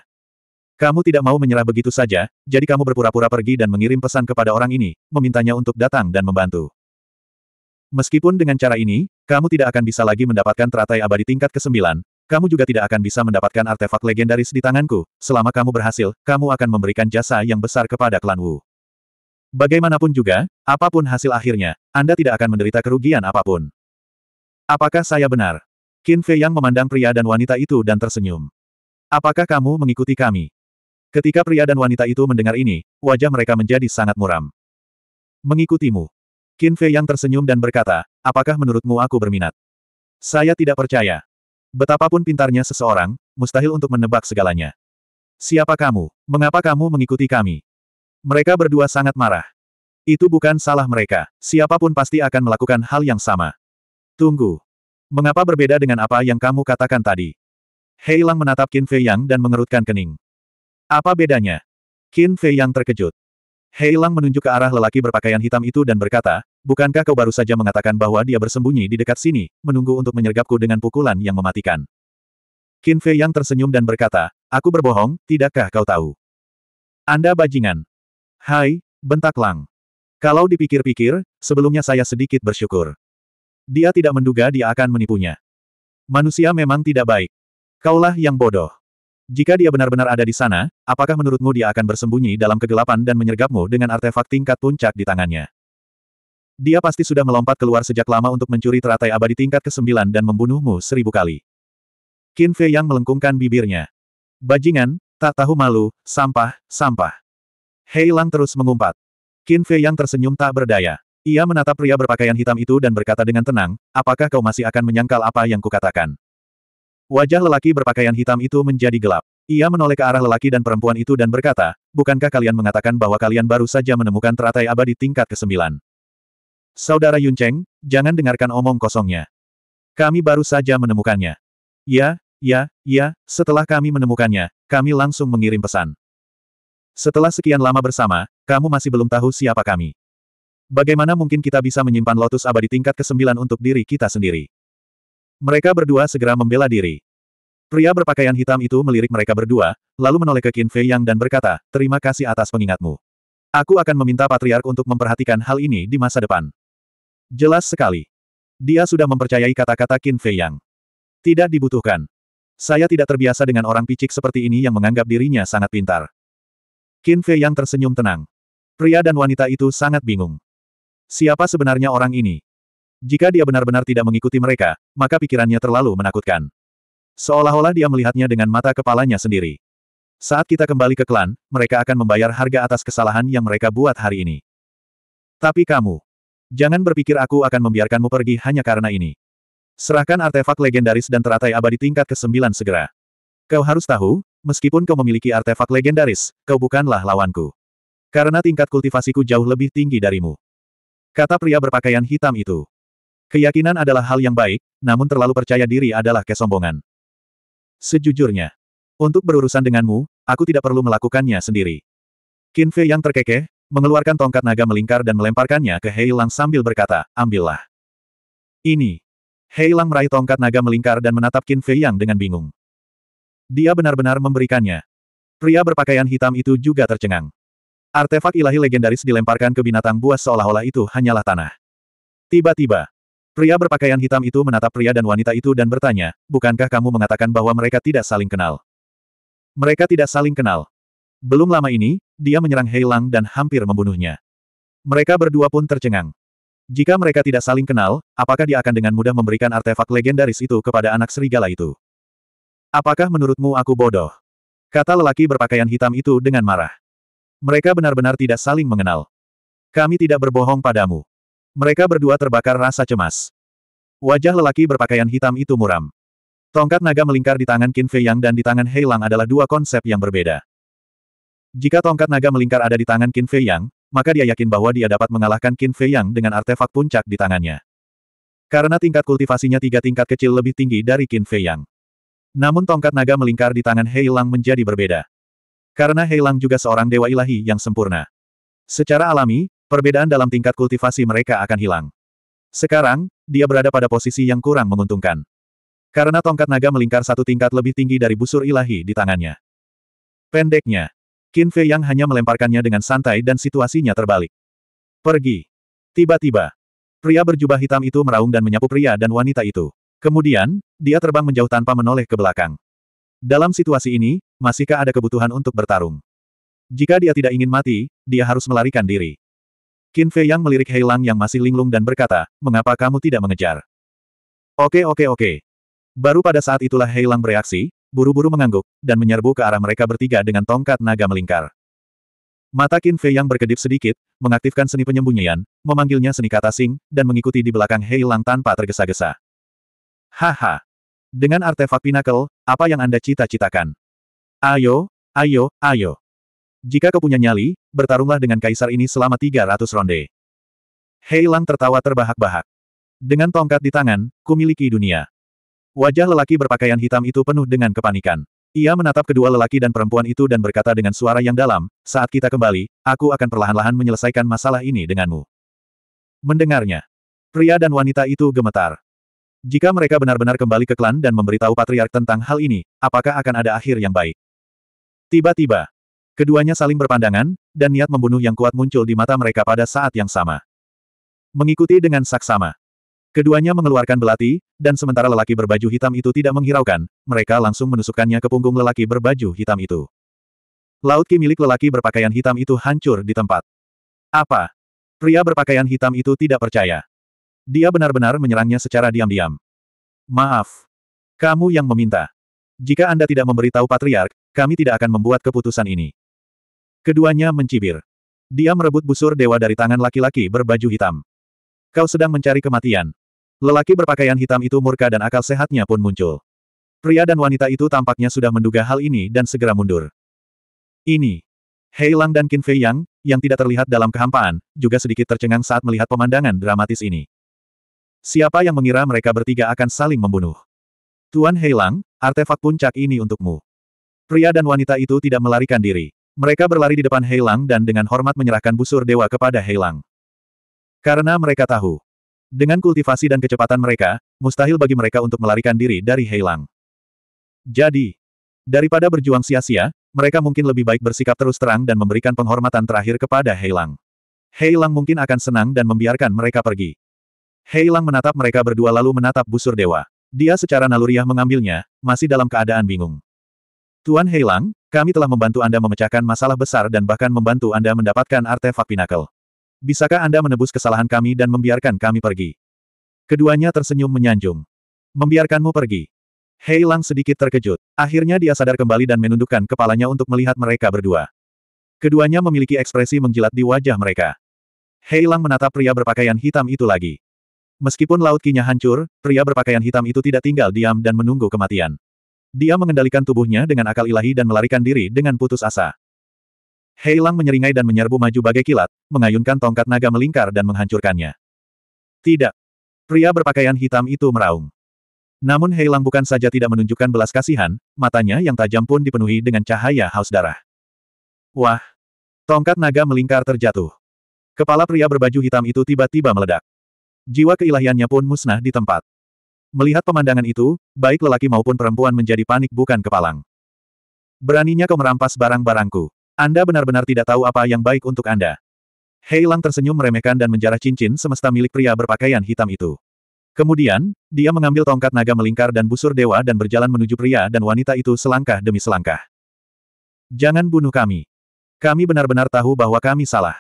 Kamu tidak mau menyerah begitu saja, jadi kamu berpura-pura pergi dan mengirim pesan kepada orang ini, memintanya untuk datang dan membantu. Meskipun dengan cara ini, kamu tidak akan bisa lagi mendapatkan teratai abadi tingkat ke-9, kamu juga tidak akan bisa mendapatkan artefak legendaris di tanganku, selama kamu berhasil, kamu akan memberikan jasa yang besar kepada klan Wu. Bagaimanapun juga, apapun hasil akhirnya, Anda tidak akan menderita kerugian apapun. Apakah saya benar? Qin Fei Yang memandang pria dan wanita itu dan tersenyum. Apakah kamu mengikuti kami? Ketika pria dan wanita itu mendengar ini, wajah mereka menjadi sangat muram. Mengikutimu. Qin Fei Yang tersenyum dan berkata, apakah menurutmu aku berminat? Saya tidak percaya. Betapapun pintarnya seseorang, mustahil untuk menebak segalanya. Siapa kamu? Mengapa kamu mengikuti kami? Mereka berdua sangat marah. Itu bukan salah mereka. Siapapun pasti akan melakukan hal yang sama. Tunggu, Mengapa berbeda dengan apa yang kamu katakan tadi? Hei Lang menatap Qin Fei Yang dan mengerutkan kening. Apa bedanya? Qin Fei Yang terkejut. Hei Lang menunjuk ke arah lelaki berpakaian hitam itu dan berkata, Bukankah kau baru saja mengatakan bahwa dia bersembunyi di dekat sini, menunggu untuk menyergapku dengan pukulan yang mematikan? Qin Fei Yang tersenyum dan berkata, Aku berbohong, tidakkah kau tahu? Anda bajingan. Hai, bentak Lang. Kalau dipikir-pikir, sebelumnya saya sedikit bersyukur. Dia tidak menduga dia akan menipunya. Manusia memang tidak baik. Kaulah yang bodoh. Jika dia benar-benar ada di sana, apakah menurutmu dia akan bersembunyi dalam kegelapan dan menyergapmu dengan artefak tingkat puncak di tangannya? Dia pasti sudah melompat keluar sejak lama untuk mencuri teratai abadi tingkat ke-9 dan membunuhmu seribu kali. Qin Fei yang melengkungkan bibirnya. Bajingan, tak tahu malu, sampah, sampah. Hei Lang terus mengumpat. Qin Fei yang tersenyum tak berdaya. Ia menatap pria berpakaian hitam itu dan berkata dengan tenang, apakah kau masih akan menyangkal apa yang kukatakan? Wajah lelaki berpakaian hitam itu menjadi gelap. Ia menoleh ke arah lelaki dan perempuan itu dan berkata, bukankah kalian mengatakan bahwa kalian baru saja menemukan teratai abadi tingkat ke-9? Saudara Cheng, jangan dengarkan omong kosongnya. Kami baru saja menemukannya. Ya, ya, ya, setelah kami menemukannya, kami langsung mengirim pesan. Setelah sekian lama bersama, kamu masih belum tahu siapa kami. Bagaimana mungkin kita bisa menyimpan lotus abadi tingkat ke-9 untuk diri kita sendiri? Mereka berdua segera membela diri. Pria berpakaian hitam itu melirik mereka berdua, lalu menoleh ke Qin Fei Yang dan berkata, terima kasih atas pengingatmu. Aku akan meminta Patriark untuk memperhatikan hal ini di masa depan. Jelas sekali. Dia sudah mempercayai kata-kata Qin Fei Yang. Tidak dibutuhkan. Saya tidak terbiasa dengan orang picik seperti ini yang menganggap dirinya sangat pintar. Qin Fei Yang tersenyum tenang. Pria dan wanita itu sangat bingung. Siapa sebenarnya orang ini? Jika dia benar-benar tidak mengikuti mereka, maka pikirannya terlalu menakutkan. Seolah-olah dia melihatnya dengan mata kepalanya sendiri. Saat kita kembali ke klan, mereka akan membayar harga atas kesalahan yang mereka buat hari ini. Tapi kamu, jangan berpikir aku akan membiarkanmu pergi hanya karena ini. Serahkan artefak legendaris dan teratai abadi tingkat ke-9 segera. Kau harus tahu, meskipun kau memiliki artefak legendaris, kau bukanlah lawanku. Karena tingkat kultivasiku jauh lebih tinggi darimu. Kata pria berpakaian hitam itu. Keyakinan adalah hal yang baik, namun terlalu percaya diri adalah kesombongan. Sejujurnya, untuk berurusan denganmu, aku tidak perlu melakukannya sendiri. Qin Fei yang terkekeh, mengeluarkan tongkat naga melingkar dan melemparkannya ke Hei Lang sambil berkata, ambillah. Ini. Hei Lang meraih tongkat naga melingkar dan menatap Qin Fei Yang dengan bingung. Dia benar-benar memberikannya. Pria berpakaian hitam itu juga tercengang. Artefak ilahi legendaris dilemparkan ke binatang buas seolah-olah itu hanyalah tanah. Tiba-tiba, pria berpakaian hitam itu menatap pria dan wanita itu dan bertanya, bukankah kamu mengatakan bahwa mereka tidak saling kenal? Mereka tidak saling kenal. Belum lama ini, dia menyerang Heilang dan hampir membunuhnya. Mereka berdua pun tercengang. Jika mereka tidak saling kenal, apakah dia akan dengan mudah memberikan artefak legendaris itu kepada anak serigala itu? Apakah menurutmu aku bodoh? Kata lelaki berpakaian hitam itu dengan marah. Mereka benar-benar tidak saling mengenal. Kami tidak berbohong padamu. Mereka berdua terbakar rasa cemas. Wajah lelaki berpakaian hitam itu muram. Tongkat naga melingkar di tangan Qin Fei Yang dan di tangan Hei Lang adalah dua konsep yang berbeda. Jika tongkat naga melingkar ada di tangan Qin Fei Yang, maka dia yakin bahwa dia dapat mengalahkan Qin Fei Yang dengan artefak puncak di tangannya. Karena tingkat kultivasinya tiga tingkat kecil lebih tinggi dari Qin Fei Yang. Namun tongkat naga melingkar di tangan Hei Lang menjadi berbeda. Karena Heilang juga seorang dewa ilahi yang sempurna. Secara alami, perbedaan dalam tingkat kultivasi mereka akan hilang. Sekarang, dia berada pada posisi yang kurang menguntungkan. Karena tongkat naga melingkar satu tingkat lebih tinggi dari busur ilahi di tangannya. Pendeknya, Qin Fei Yang hanya melemparkannya dengan santai dan situasinya terbalik. Pergi. Tiba-tiba, pria berjubah hitam itu meraung dan menyapu pria dan wanita itu. Kemudian, dia terbang menjauh tanpa menoleh ke belakang. Dalam situasi ini, masihkah ada kebutuhan untuk bertarung? Jika dia tidak ingin mati, dia harus melarikan diri. Qin Fei Yang melirik Hei Lang yang masih linglung dan berkata, mengapa kamu tidak mengejar? Oke oke oke. Baru pada saat itulah Hei Lang bereaksi, buru-buru mengangguk, dan menyerbu ke arah mereka bertiga dengan tongkat naga melingkar. Mata Qin Fei Yang berkedip sedikit, mengaktifkan seni penyembunyian, memanggilnya seni kata sing, dan mengikuti di belakang Hei Lang tanpa tergesa-gesa. Haha! Dengan artefak pinakel, apa yang Anda cita-citakan? Ayo, ayo, ayo. Jika kau punya nyali, bertarunglah dengan kaisar ini selama 300 ronde. Hei Lang tertawa terbahak-bahak. Dengan tongkat di tangan, kumiliki dunia. Wajah lelaki berpakaian hitam itu penuh dengan kepanikan. Ia menatap kedua lelaki dan perempuan itu dan berkata dengan suara yang dalam, saat kita kembali, aku akan perlahan-lahan menyelesaikan masalah ini denganmu. Mendengarnya, pria dan wanita itu gemetar. Jika mereka benar-benar kembali ke klan dan memberitahu patriark tentang hal ini, apakah akan ada akhir yang baik? Tiba-tiba, keduanya saling berpandangan, dan niat membunuh yang kuat muncul di mata mereka pada saat yang sama. Mengikuti dengan saksama. Keduanya mengeluarkan belati, dan sementara lelaki berbaju hitam itu tidak menghiraukan, mereka langsung menusukkannya ke punggung lelaki berbaju hitam itu. Laut ki milik lelaki berpakaian hitam itu hancur di tempat. Apa? Pria berpakaian hitam itu tidak percaya. Dia benar-benar menyerangnya secara diam-diam. Maaf. Kamu yang meminta. Jika Anda tidak memberitahu Patriark, kami tidak akan membuat keputusan ini. Keduanya mencibir. Dia merebut busur dewa dari tangan laki-laki berbaju hitam. Kau sedang mencari kematian. Lelaki berpakaian hitam itu murka dan akal sehatnya pun muncul. Pria dan wanita itu tampaknya sudah menduga hal ini dan segera mundur. Ini. Hei Lang dan Qin Fei Yang, yang tidak terlihat dalam kehampaan, juga sedikit tercengang saat melihat pemandangan dramatis ini. Siapa yang mengira mereka bertiga akan saling membunuh? Tuan Lang, artefak puncak ini untukmu. Pria dan wanita itu tidak melarikan diri. Mereka berlari di depan Heilang dan dengan hormat menyerahkan busur dewa kepada Heilang. Karena mereka tahu. Dengan kultivasi dan kecepatan mereka, mustahil bagi mereka untuk melarikan diri dari Heilang. Jadi, daripada berjuang sia-sia, mereka mungkin lebih baik bersikap terus terang dan memberikan penghormatan terakhir kepada Heilang. Heilang mungkin akan senang dan membiarkan mereka pergi. Heilang menatap mereka berdua lalu menatap busur dewa. Dia secara naluriah mengambilnya, masih dalam keadaan bingung. Tuan Heilang, kami telah membantu Anda memecahkan masalah besar dan bahkan membantu Anda mendapatkan artefak pinakel. Bisakah Anda menebus kesalahan kami dan membiarkan kami pergi? Keduanya tersenyum menyanjung. Membiarkanmu pergi. Heilang sedikit terkejut. Akhirnya dia sadar kembali dan menundukkan kepalanya untuk melihat mereka berdua. Keduanya memiliki ekspresi menjilat di wajah mereka. Heilang menatap pria berpakaian hitam itu lagi. Meskipun laut kinya hancur, pria berpakaian hitam itu tidak tinggal diam dan menunggu kematian. Dia mengendalikan tubuhnya dengan akal ilahi dan melarikan diri dengan putus asa. Heilang menyeringai dan menyerbu maju bagai kilat, mengayunkan tongkat naga melingkar dan menghancurkannya. Tidak. Pria berpakaian hitam itu meraung. Namun Heilang bukan saja tidak menunjukkan belas kasihan, matanya yang tajam pun dipenuhi dengan cahaya haus darah. Wah! Tongkat naga melingkar terjatuh. Kepala pria berbaju hitam itu tiba-tiba meledak. Jiwa keilahiannya pun musnah di tempat. Melihat pemandangan itu, baik lelaki maupun perempuan menjadi panik bukan kepalang. Beraninya kau merampas barang-barangku. Anda benar-benar tidak tahu apa yang baik untuk Anda. Hei tersenyum meremehkan dan menjarah cincin semesta milik pria berpakaian hitam itu. Kemudian, dia mengambil tongkat naga melingkar dan busur dewa dan berjalan menuju pria dan wanita itu selangkah demi selangkah. Jangan bunuh kami. Kami benar-benar tahu bahwa kami salah.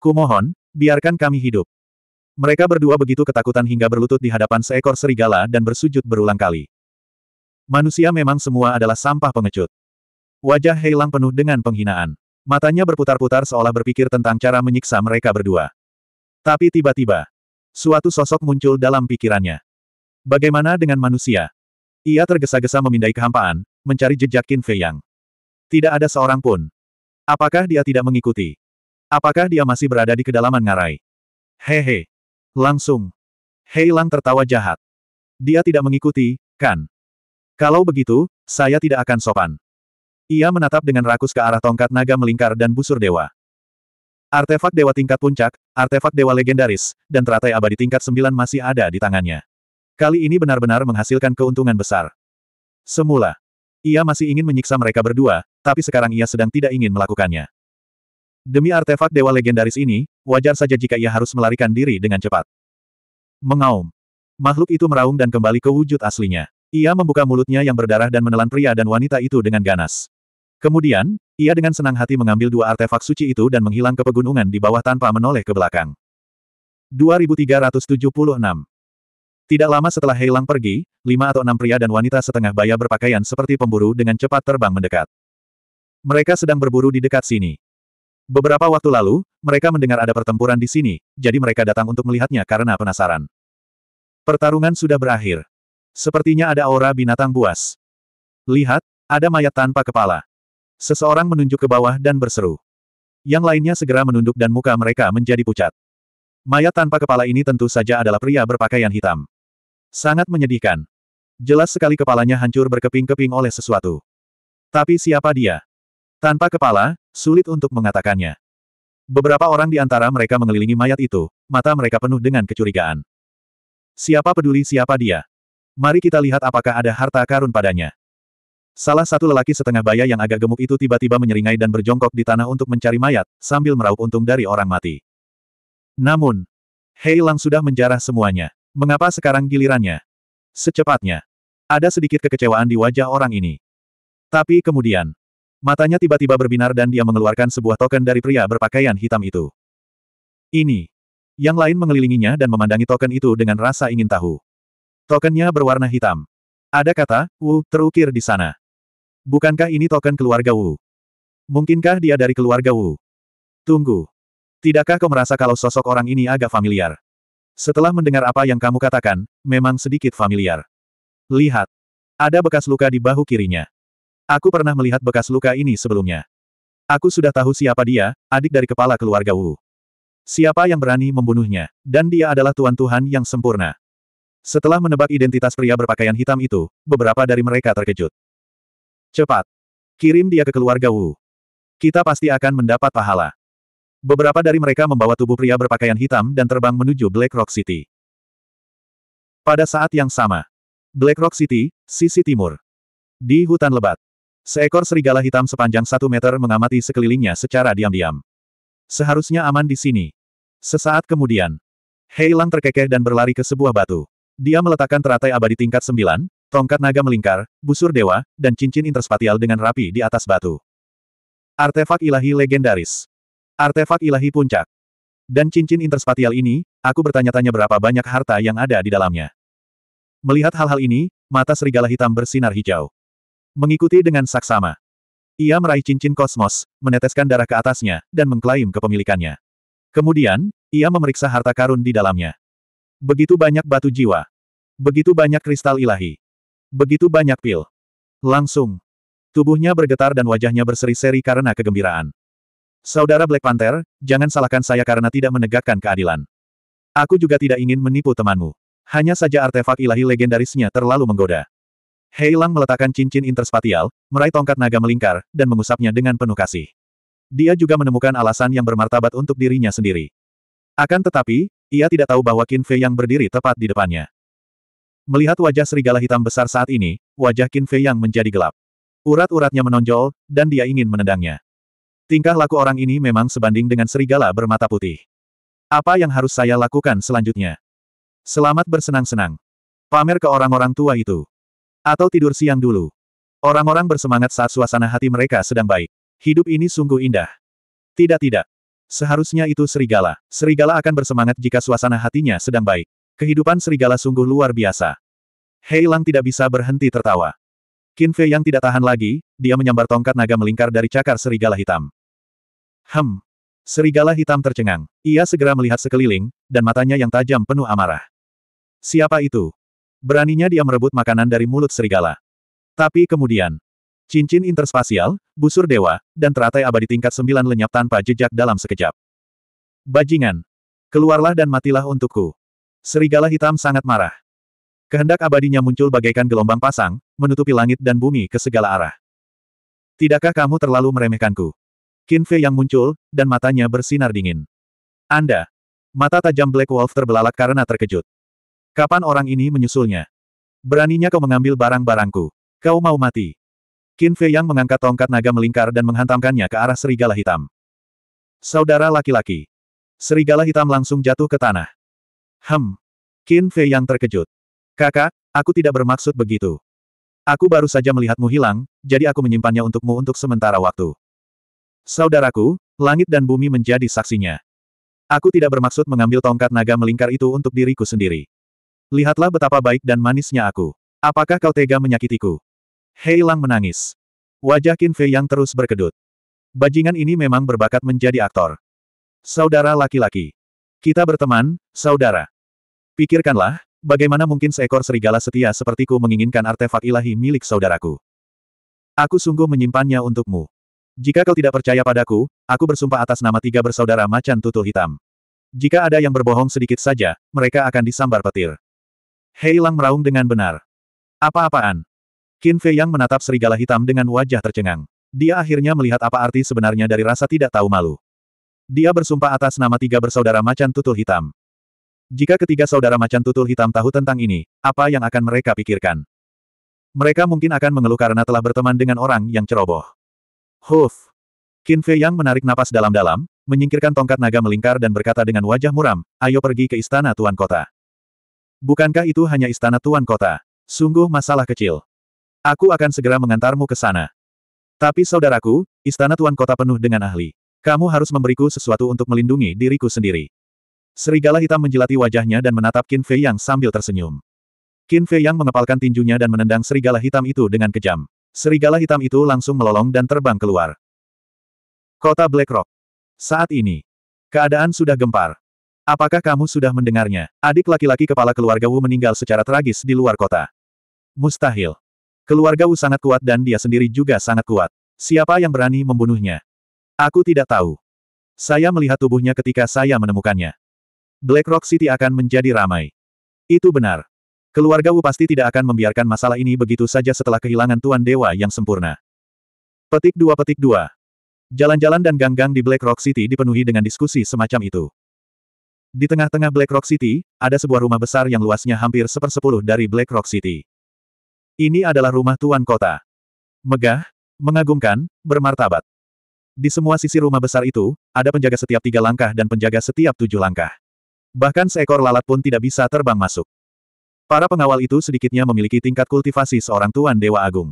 Kumohon, biarkan kami hidup. Mereka berdua begitu ketakutan hingga berlutut di hadapan seekor serigala dan bersujud berulang kali. Manusia memang semua adalah sampah pengecut. Wajah Heilang penuh dengan penghinaan. Matanya berputar-putar seolah berpikir tentang cara menyiksa mereka berdua. Tapi tiba-tiba, suatu sosok muncul dalam pikirannya. Bagaimana dengan manusia? Ia tergesa-gesa memindai kehampaan, mencari jejak Qin Fei Yang. Tidak ada seorang pun. Apakah dia tidak mengikuti? Apakah dia masih berada di kedalaman ngarai? Hehe, Langsung. Hei Lang tertawa jahat. Dia tidak mengikuti, kan? Kalau begitu, saya tidak akan sopan. Ia menatap dengan rakus ke arah tongkat naga melingkar dan busur dewa. Artefak dewa tingkat puncak, artefak dewa legendaris, dan teratai abadi tingkat sembilan masih ada di tangannya. Kali ini benar-benar menghasilkan keuntungan besar. Semula, ia masih ingin menyiksa mereka berdua, tapi sekarang ia sedang tidak ingin melakukannya. Demi artefak dewa legendaris ini, wajar saja jika ia harus melarikan diri dengan cepat. Mengaum. Makhluk itu meraung dan kembali ke wujud aslinya. Ia membuka mulutnya yang berdarah dan menelan pria dan wanita itu dengan ganas. Kemudian, ia dengan senang hati mengambil dua artefak suci itu dan menghilang ke pegunungan di bawah tanpa menoleh ke belakang. 2376 Tidak lama setelah Heilang pergi, lima atau enam pria dan wanita setengah baya berpakaian seperti pemburu dengan cepat terbang mendekat. Mereka sedang berburu di dekat sini. Beberapa waktu lalu, mereka mendengar ada pertempuran di sini, jadi mereka datang untuk melihatnya karena penasaran. Pertarungan sudah berakhir. Sepertinya ada aura binatang buas. Lihat, ada mayat tanpa kepala. Seseorang menunjuk ke bawah dan berseru. Yang lainnya segera menunduk dan muka mereka menjadi pucat. Mayat tanpa kepala ini tentu saja adalah pria berpakaian hitam. Sangat menyedihkan. Jelas sekali kepalanya hancur berkeping-keping oleh sesuatu. Tapi siapa dia? Tanpa kepala, sulit untuk mengatakannya. Beberapa orang di antara mereka mengelilingi mayat itu, mata mereka penuh dengan kecurigaan. Siapa peduli siapa dia? Mari kita lihat apakah ada harta karun padanya. Salah satu lelaki setengah baya yang agak gemuk itu tiba-tiba menyeringai dan berjongkok di tanah untuk mencari mayat, sambil meraup untung dari orang mati. Namun, Hei Lang sudah menjarah semuanya. Mengapa sekarang gilirannya? Secepatnya. Ada sedikit kekecewaan di wajah orang ini. Tapi kemudian, Matanya tiba-tiba berbinar dan dia mengeluarkan sebuah token dari pria berpakaian hitam itu. Ini. Yang lain mengelilinginya dan memandangi token itu dengan rasa ingin tahu. Tokennya berwarna hitam. Ada kata, Wu, terukir di sana. Bukankah ini token keluarga Wu? Mungkinkah dia dari keluarga Wu? Tunggu. Tidakkah kau merasa kalau sosok orang ini agak familiar? Setelah mendengar apa yang kamu katakan, memang sedikit familiar. Lihat. Ada bekas luka di bahu kirinya. Aku pernah melihat bekas luka ini sebelumnya. Aku sudah tahu siapa dia, adik dari kepala keluarga Wu. Siapa yang berani membunuhnya, dan dia adalah Tuan Tuhan yang sempurna. Setelah menebak identitas pria berpakaian hitam itu, beberapa dari mereka terkejut. Cepat! Kirim dia ke keluarga Wu. Kita pasti akan mendapat pahala. Beberapa dari mereka membawa tubuh pria berpakaian hitam dan terbang menuju Black Rock City. Pada saat yang sama, Black Rock City, sisi timur. Di hutan lebat, Seekor serigala hitam sepanjang satu meter mengamati sekelilingnya secara diam-diam. Seharusnya aman di sini. Sesaat kemudian, Hei Lang terkekeh dan berlari ke sebuah batu. Dia meletakkan teratai abadi tingkat sembilan, tongkat naga melingkar, busur dewa, dan cincin interspatial dengan rapi di atas batu. Artefak ilahi legendaris. Artefak ilahi puncak. Dan cincin interspatial ini, aku bertanya-tanya berapa banyak harta yang ada di dalamnya. Melihat hal-hal ini, mata serigala hitam bersinar hijau. Mengikuti dengan saksama. Ia meraih cincin kosmos, meneteskan darah ke atasnya, dan mengklaim kepemilikannya. Kemudian, ia memeriksa harta karun di dalamnya. Begitu banyak batu jiwa. Begitu banyak kristal ilahi. Begitu banyak pil. Langsung. Tubuhnya bergetar dan wajahnya berseri-seri karena kegembiraan. Saudara Black Panther, jangan salahkan saya karena tidak menegakkan keadilan. Aku juga tidak ingin menipu temanmu. Hanya saja artefak ilahi legendarisnya terlalu menggoda. Heilang meletakkan cincin interspatial, meraih tongkat naga melingkar, dan mengusapnya dengan penuh kasih. Dia juga menemukan alasan yang bermartabat untuk dirinya sendiri. Akan tetapi, ia tidak tahu bahwa Qin Fei yang berdiri tepat di depannya. Melihat wajah serigala hitam besar saat ini, wajah Qin Fei yang menjadi gelap. Urat-uratnya menonjol, dan dia ingin menendangnya. Tingkah laku orang ini memang sebanding dengan serigala bermata putih. Apa yang harus saya lakukan selanjutnya? Selamat bersenang-senang. Pamer ke orang-orang tua itu. Atau tidur siang dulu. Orang-orang bersemangat saat suasana hati mereka sedang baik. Hidup ini sungguh indah. Tidak-tidak. Seharusnya itu serigala. Serigala akan bersemangat jika suasana hatinya sedang baik. Kehidupan serigala sungguh luar biasa. Hei Lang tidak bisa berhenti tertawa. Qin Fei yang tidak tahan lagi, dia menyambar tongkat naga melingkar dari cakar serigala hitam. Hem. Serigala hitam tercengang. Ia segera melihat sekeliling, dan matanya yang tajam penuh amarah. Siapa itu? Beraninya dia merebut makanan dari mulut serigala. Tapi kemudian, cincin interspasial, busur dewa, dan teratai abadi tingkat sembilan lenyap tanpa jejak dalam sekejap. Bajingan! Keluarlah dan matilah untukku. Serigala hitam sangat marah. Kehendak abadinya muncul bagaikan gelombang pasang, menutupi langit dan bumi ke segala arah. Tidakkah kamu terlalu meremehkanku? Kinfe yang muncul, dan matanya bersinar dingin. Anda. Mata tajam Black Wolf terbelalak karena terkejut. Kapan orang ini menyusulnya? Beraninya kau mengambil barang-barangku. Kau mau mati. Qin Fei Yang mengangkat tongkat naga melingkar dan menghantamkannya ke arah serigala hitam. Saudara laki-laki. Serigala hitam langsung jatuh ke tanah. Hem. Qin Fei Yang terkejut. Kakak, aku tidak bermaksud begitu. Aku baru saja melihatmu hilang, jadi aku menyimpannya untukmu untuk sementara waktu. Saudaraku, langit dan bumi menjadi saksinya. Aku tidak bermaksud mengambil tongkat naga melingkar itu untuk diriku sendiri. Lihatlah betapa baik dan manisnya aku. Apakah kau tega menyakitiku? Hei Lang menangis. Wajah Qin Fei yang terus berkedut. Bajingan ini memang berbakat menjadi aktor. Saudara laki-laki. Kita berteman, saudara. Pikirkanlah, bagaimana mungkin seekor serigala setia sepertiku menginginkan artefak ilahi milik saudaraku. Aku sungguh menyimpannya untukmu. Jika kau tidak percaya padaku, aku bersumpah atas nama tiga bersaudara macan tutul hitam. Jika ada yang berbohong sedikit saja, mereka akan disambar petir. Hei Lang meraung dengan benar. Apa-apaan? Qin Fei Yang menatap serigala hitam dengan wajah tercengang. Dia akhirnya melihat apa arti sebenarnya dari rasa tidak tahu malu. Dia bersumpah atas nama tiga bersaudara macan tutul hitam. Jika ketiga saudara macan tutul hitam tahu tentang ini, apa yang akan mereka pikirkan? Mereka mungkin akan mengeluh karena telah berteman dengan orang yang ceroboh. Huf! Qin Fei Yang menarik napas dalam-dalam, menyingkirkan tongkat naga melingkar dan berkata dengan wajah muram, ayo pergi ke istana Tuan Kota. Bukankah itu hanya istana tuan kota? Sungguh masalah kecil. Aku akan segera mengantarmu ke sana. Tapi saudaraku, istana tuan kota penuh dengan ahli. Kamu harus memberiku sesuatu untuk melindungi diriku sendiri. Serigala hitam menjilati wajahnya dan menatap Qin Fei Yang sambil tersenyum. Qin Fei Yang mengepalkan tinjunya dan menendang serigala hitam itu dengan kejam. Serigala hitam itu langsung melolong dan terbang keluar. Kota Black Rock. Saat ini, keadaan sudah gempar. Apakah kamu sudah mendengarnya? Adik laki-laki kepala keluarga Wu meninggal secara tragis di luar kota. Mustahil. Keluarga Wu sangat kuat dan dia sendiri juga sangat kuat. Siapa yang berani membunuhnya? Aku tidak tahu. Saya melihat tubuhnya ketika saya menemukannya. Black Rock City akan menjadi ramai. Itu benar. Keluarga Wu pasti tidak akan membiarkan masalah ini begitu saja setelah kehilangan Tuan Dewa yang sempurna. Petik dua Petik dua. Jalan-jalan dan gang-gang di Black Rock City dipenuhi dengan diskusi semacam itu. Di tengah-tengah Black Rock City, ada sebuah rumah besar yang luasnya hampir sepersepuluh dari Black Rock City. Ini adalah rumah tuan kota. Megah, mengagumkan, bermartabat. Di semua sisi rumah besar itu, ada penjaga setiap tiga langkah dan penjaga setiap tujuh langkah. Bahkan seekor lalat pun tidak bisa terbang masuk. Para pengawal itu sedikitnya memiliki tingkat kultivasi seorang tuan dewa agung.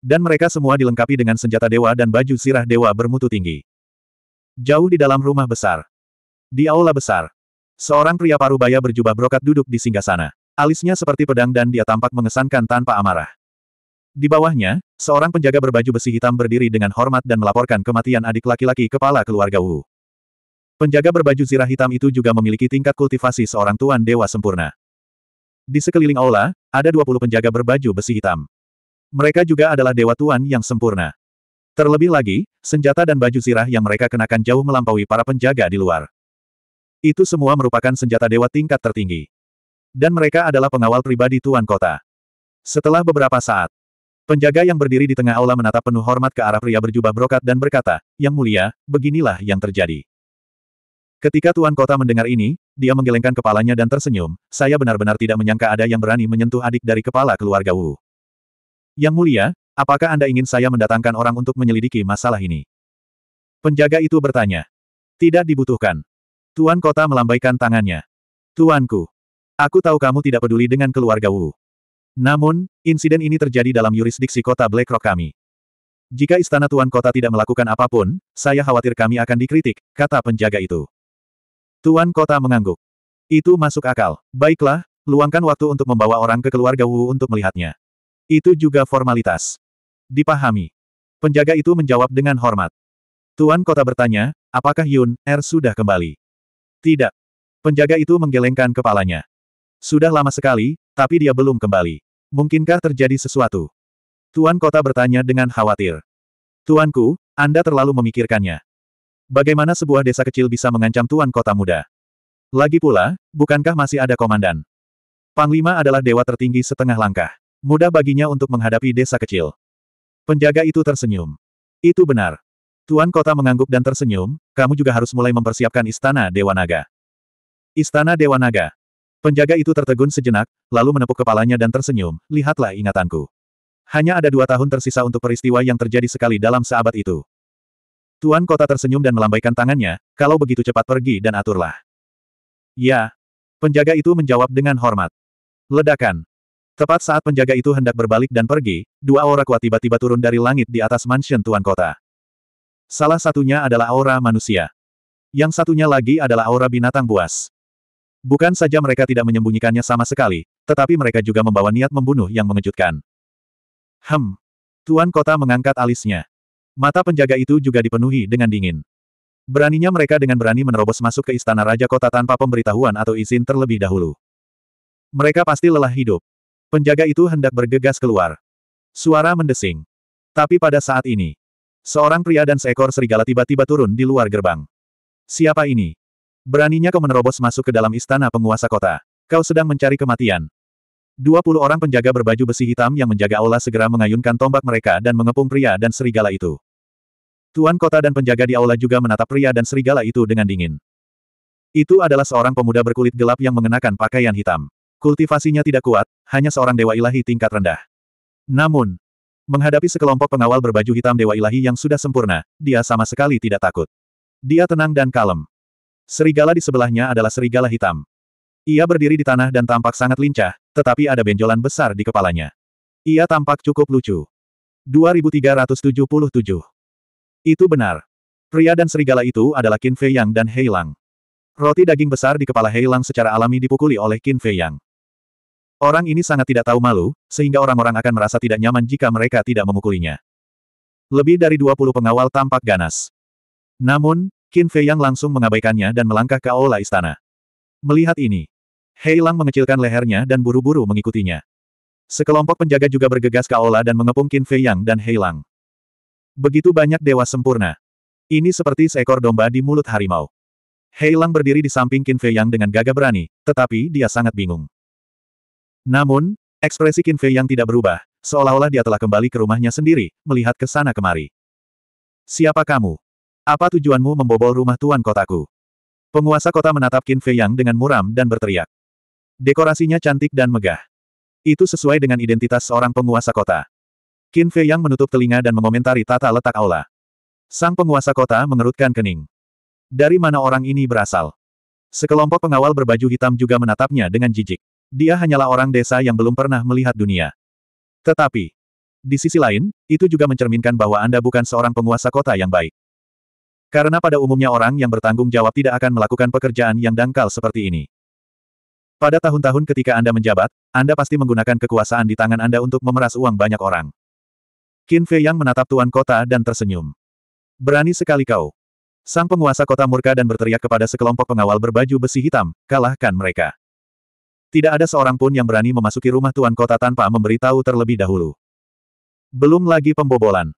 Dan mereka semua dilengkapi dengan senjata dewa dan baju sirah dewa bermutu tinggi. Jauh di dalam rumah besar. Di aula besar, Seorang pria parubaya berjubah brokat duduk di singgah sana. Alisnya seperti pedang dan dia tampak mengesankan tanpa amarah. Di bawahnya, seorang penjaga berbaju besi hitam berdiri dengan hormat dan melaporkan kematian adik laki-laki kepala keluarga Wu. Penjaga berbaju zirah hitam itu juga memiliki tingkat kultivasi seorang tuan dewa sempurna. Di sekeliling aula, ada 20 penjaga berbaju besi hitam. Mereka juga adalah dewa tuan yang sempurna. Terlebih lagi, senjata dan baju zirah yang mereka kenakan jauh melampaui para penjaga di luar. Itu semua merupakan senjata dewa tingkat tertinggi. Dan mereka adalah pengawal pribadi Tuan Kota. Setelah beberapa saat, penjaga yang berdiri di tengah aula menatap penuh hormat ke arah pria berjubah brokat dan berkata, Yang mulia, beginilah yang terjadi. Ketika Tuan Kota mendengar ini, dia menggelengkan kepalanya dan tersenyum, saya benar-benar tidak menyangka ada yang berani menyentuh adik dari kepala keluarga Wu. Yang mulia, apakah Anda ingin saya mendatangkan orang untuk menyelidiki masalah ini? Penjaga itu bertanya. Tidak dibutuhkan. Tuan kota melambaikan tangannya. Tuanku, aku tahu kamu tidak peduli dengan keluarga Wu. Namun, insiden ini terjadi dalam yurisdiksi kota Blackrock kami. Jika istana tuan kota tidak melakukan apapun, saya khawatir kami akan dikritik, kata penjaga itu. Tuan kota mengangguk. Itu masuk akal. Baiklah, luangkan waktu untuk membawa orang ke keluarga Wu untuk melihatnya. Itu juga formalitas. Dipahami. Penjaga itu menjawab dengan hormat. Tuan kota bertanya, apakah Yun, Er sudah kembali? Tidak. Penjaga itu menggelengkan kepalanya. Sudah lama sekali, tapi dia belum kembali. Mungkinkah terjadi sesuatu? Tuan kota bertanya dengan khawatir. Tuanku, Anda terlalu memikirkannya. Bagaimana sebuah desa kecil bisa mengancam tuan kota muda? Lagi pula, bukankah masih ada komandan? Panglima adalah dewa tertinggi setengah langkah. Mudah baginya untuk menghadapi desa kecil. Penjaga itu tersenyum. Itu benar. Tuan kota mengangguk dan tersenyum, kamu juga harus mulai mempersiapkan istana Dewa Naga. Istana Dewa Naga. Penjaga itu tertegun sejenak, lalu menepuk kepalanya dan tersenyum, lihatlah ingatanku. Hanya ada dua tahun tersisa untuk peristiwa yang terjadi sekali dalam seabad itu. Tuan kota tersenyum dan melambaikan tangannya, kalau begitu cepat pergi dan aturlah. Ya. Penjaga itu menjawab dengan hormat. Ledakan. Tepat saat penjaga itu hendak berbalik dan pergi, dua aura kuat tiba-tiba turun dari langit di atas mansion tuan kota. Salah satunya adalah aura manusia. Yang satunya lagi adalah aura binatang buas. Bukan saja mereka tidak menyembunyikannya sama sekali, tetapi mereka juga membawa niat membunuh yang mengejutkan. Hem. Tuan kota mengangkat alisnya. Mata penjaga itu juga dipenuhi dengan dingin. Beraninya mereka dengan berani menerobos masuk ke istana raja kota tanpa pemberitahuan atau izin terlebih dahulu. Mereka pasti lelah hidup. Penjaga itu hendak bergegas keluar. Suara mendesing. Tapi pada saat ini, Seorang pria dan seekor serigala tiba-tiba turun di luar gerbang. Siapa ini? Beraninya kau menerobos masuk ke dalam istana penguasa kota. Kau sedang mencari kematian. Dua puluh orang penjaga berbaju besi hitam yang menjaga aula segera mengayunkan tombak mereka dan mengepung pria dan serigala itu. Tuan kota dan penjaga di aula juga menatap pria dan serigala itu dengan dingin. Itu adalah seorang pemuda berkulit gelap yang mengenakan pakaian hitam. Kultivasinya tidak kuat, hanya seorang dewa ilahi tingkat rendah. Namun, Menghadapi sekelompok pengawal berbaju hitam Dewa Ilahi yang sudah sempurna, dia sama sekali tidak takut. Dia tenang dan kalem. Serigala di sebelahnya adalah serigala hitam. Ia berdiri di tanah dan tampak sangat lincah, tetapi ada benjolan besar di kepalanya. Ia tampak cukup lucu. 2377. Itu benar. Pria dan serigala itu adalah Qin Fei Yang dan Heilang. Roti daging besar di kepala Heilang secara alami dipukuli oleh Qin Fei Yang. Orang ini sangat tidak tahu malu, sehingga orang-orang akan merasa tidak nyaman jika mereka tidak memukulinya. Lebih dari 20 pengawal tampak ganas. Namun, Qin Fei Yang langsung mengabaikannya dan melangkah ke aula istana. Melihat ini, Hei Lang mengecilkan lehernya dan buru-buru mengikutinya. Sekelompok penjaga juga bergegas ke aula dan mengepung Qin Fei Yang dan Hei Lang. Begitu banyak dewa sempurna. Ini seperti seekor domba di mulut harimau. Hei Lang berdiri di samping Qin Fei Yang dengan gagah berani, tetapi dia sangat bingung. Namun, ekspresi Qin Fei yang tidak berubah, seolah-olah dia telah kembali ke rumahnya sendiri, melihat ke sana kemari. Siapa kamu? Apa tujuanmu membobol rumah tuan kotaku? Penguasa kota menatap Qin Fei Yang dengan muram dan berteriak. Dekorasinya cantik dan megah. Itu sesuai dengan identitas seorang penguasa kota. Qin Fei Yang menutup telinga dan mengomentari tata letak aula. Sang penguasa kota mengerutkan kening. Dari mana orang ini berasal? Sekelompok pengawal berbaju hitam juga menatapnya dengan jijik dia hanyalah orang desa yang belum pernah melihat dunia. Tetapi, di sisi lain, itu juga mencerminkan bahwa Anda bukan seorang penguasa kota yang baik. Karena pada umumnya orang yang bertanggung jawab tidak akan melakukan pekerjaan yang dangkal seperti ini. Pada tahun-tahun ketika Anda menjabat, Anda pasti menggunakan kekuasaan di tangan Anda untuk memeras uang banyak orang. Qin Fei Yang menatap tuan kota dan tersenyum. Berani sekali kau. Sang penguasa kota murka dan berteriak kepada sekelompok pengawal berbaju besi hitam, kalahkan mereka. Tidak ada seorang pun yang berani memasuki rumah tuan kota tanpa memberitahu terlebih dahulu. Belum lagi pembobolan.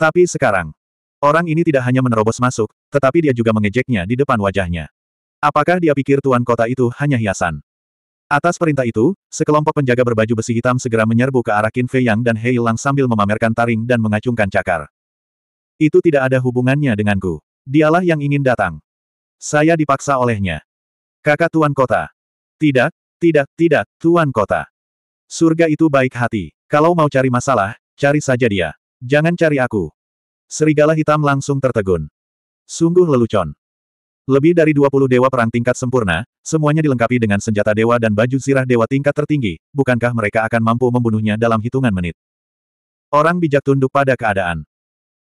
Tapi sekarang, orang ini tidak hanya menerobos masuk, tetapi dia juga mengejeknya di depan wajahnya. Apakah dia pikir tuan kota itu hanya hiasan? Atas perintah itu, sekelompok penjaga berbaju besi hitam segera menyerbu ke arah Qin Fei Yang dan Hei Lang sambil memamerkan taring dan mengacungkan cakar. Itu tidak ada hubungannya denganku. Dialah yang ingin datang. Saya dipaksa olehnya. Kakak Tuan Kota. Tidak, tidak, tidak, Tuan Kota. Surga itu baik hati. Kalau mau cari masalah, cari saja dia. Jangan cari aku. Serigala hitam langsung tertegun. Sungguh lelucon. Lebih dari 20 dewa perang tingkat sempurna, semuanya dilengkapi dengan senjata dewa dan baju zirah dewa tingkat tertinggi, bukankah mereka akan mampu membunuhnya dalam hitungan menit? Orang bijak tunduk pada keadaan.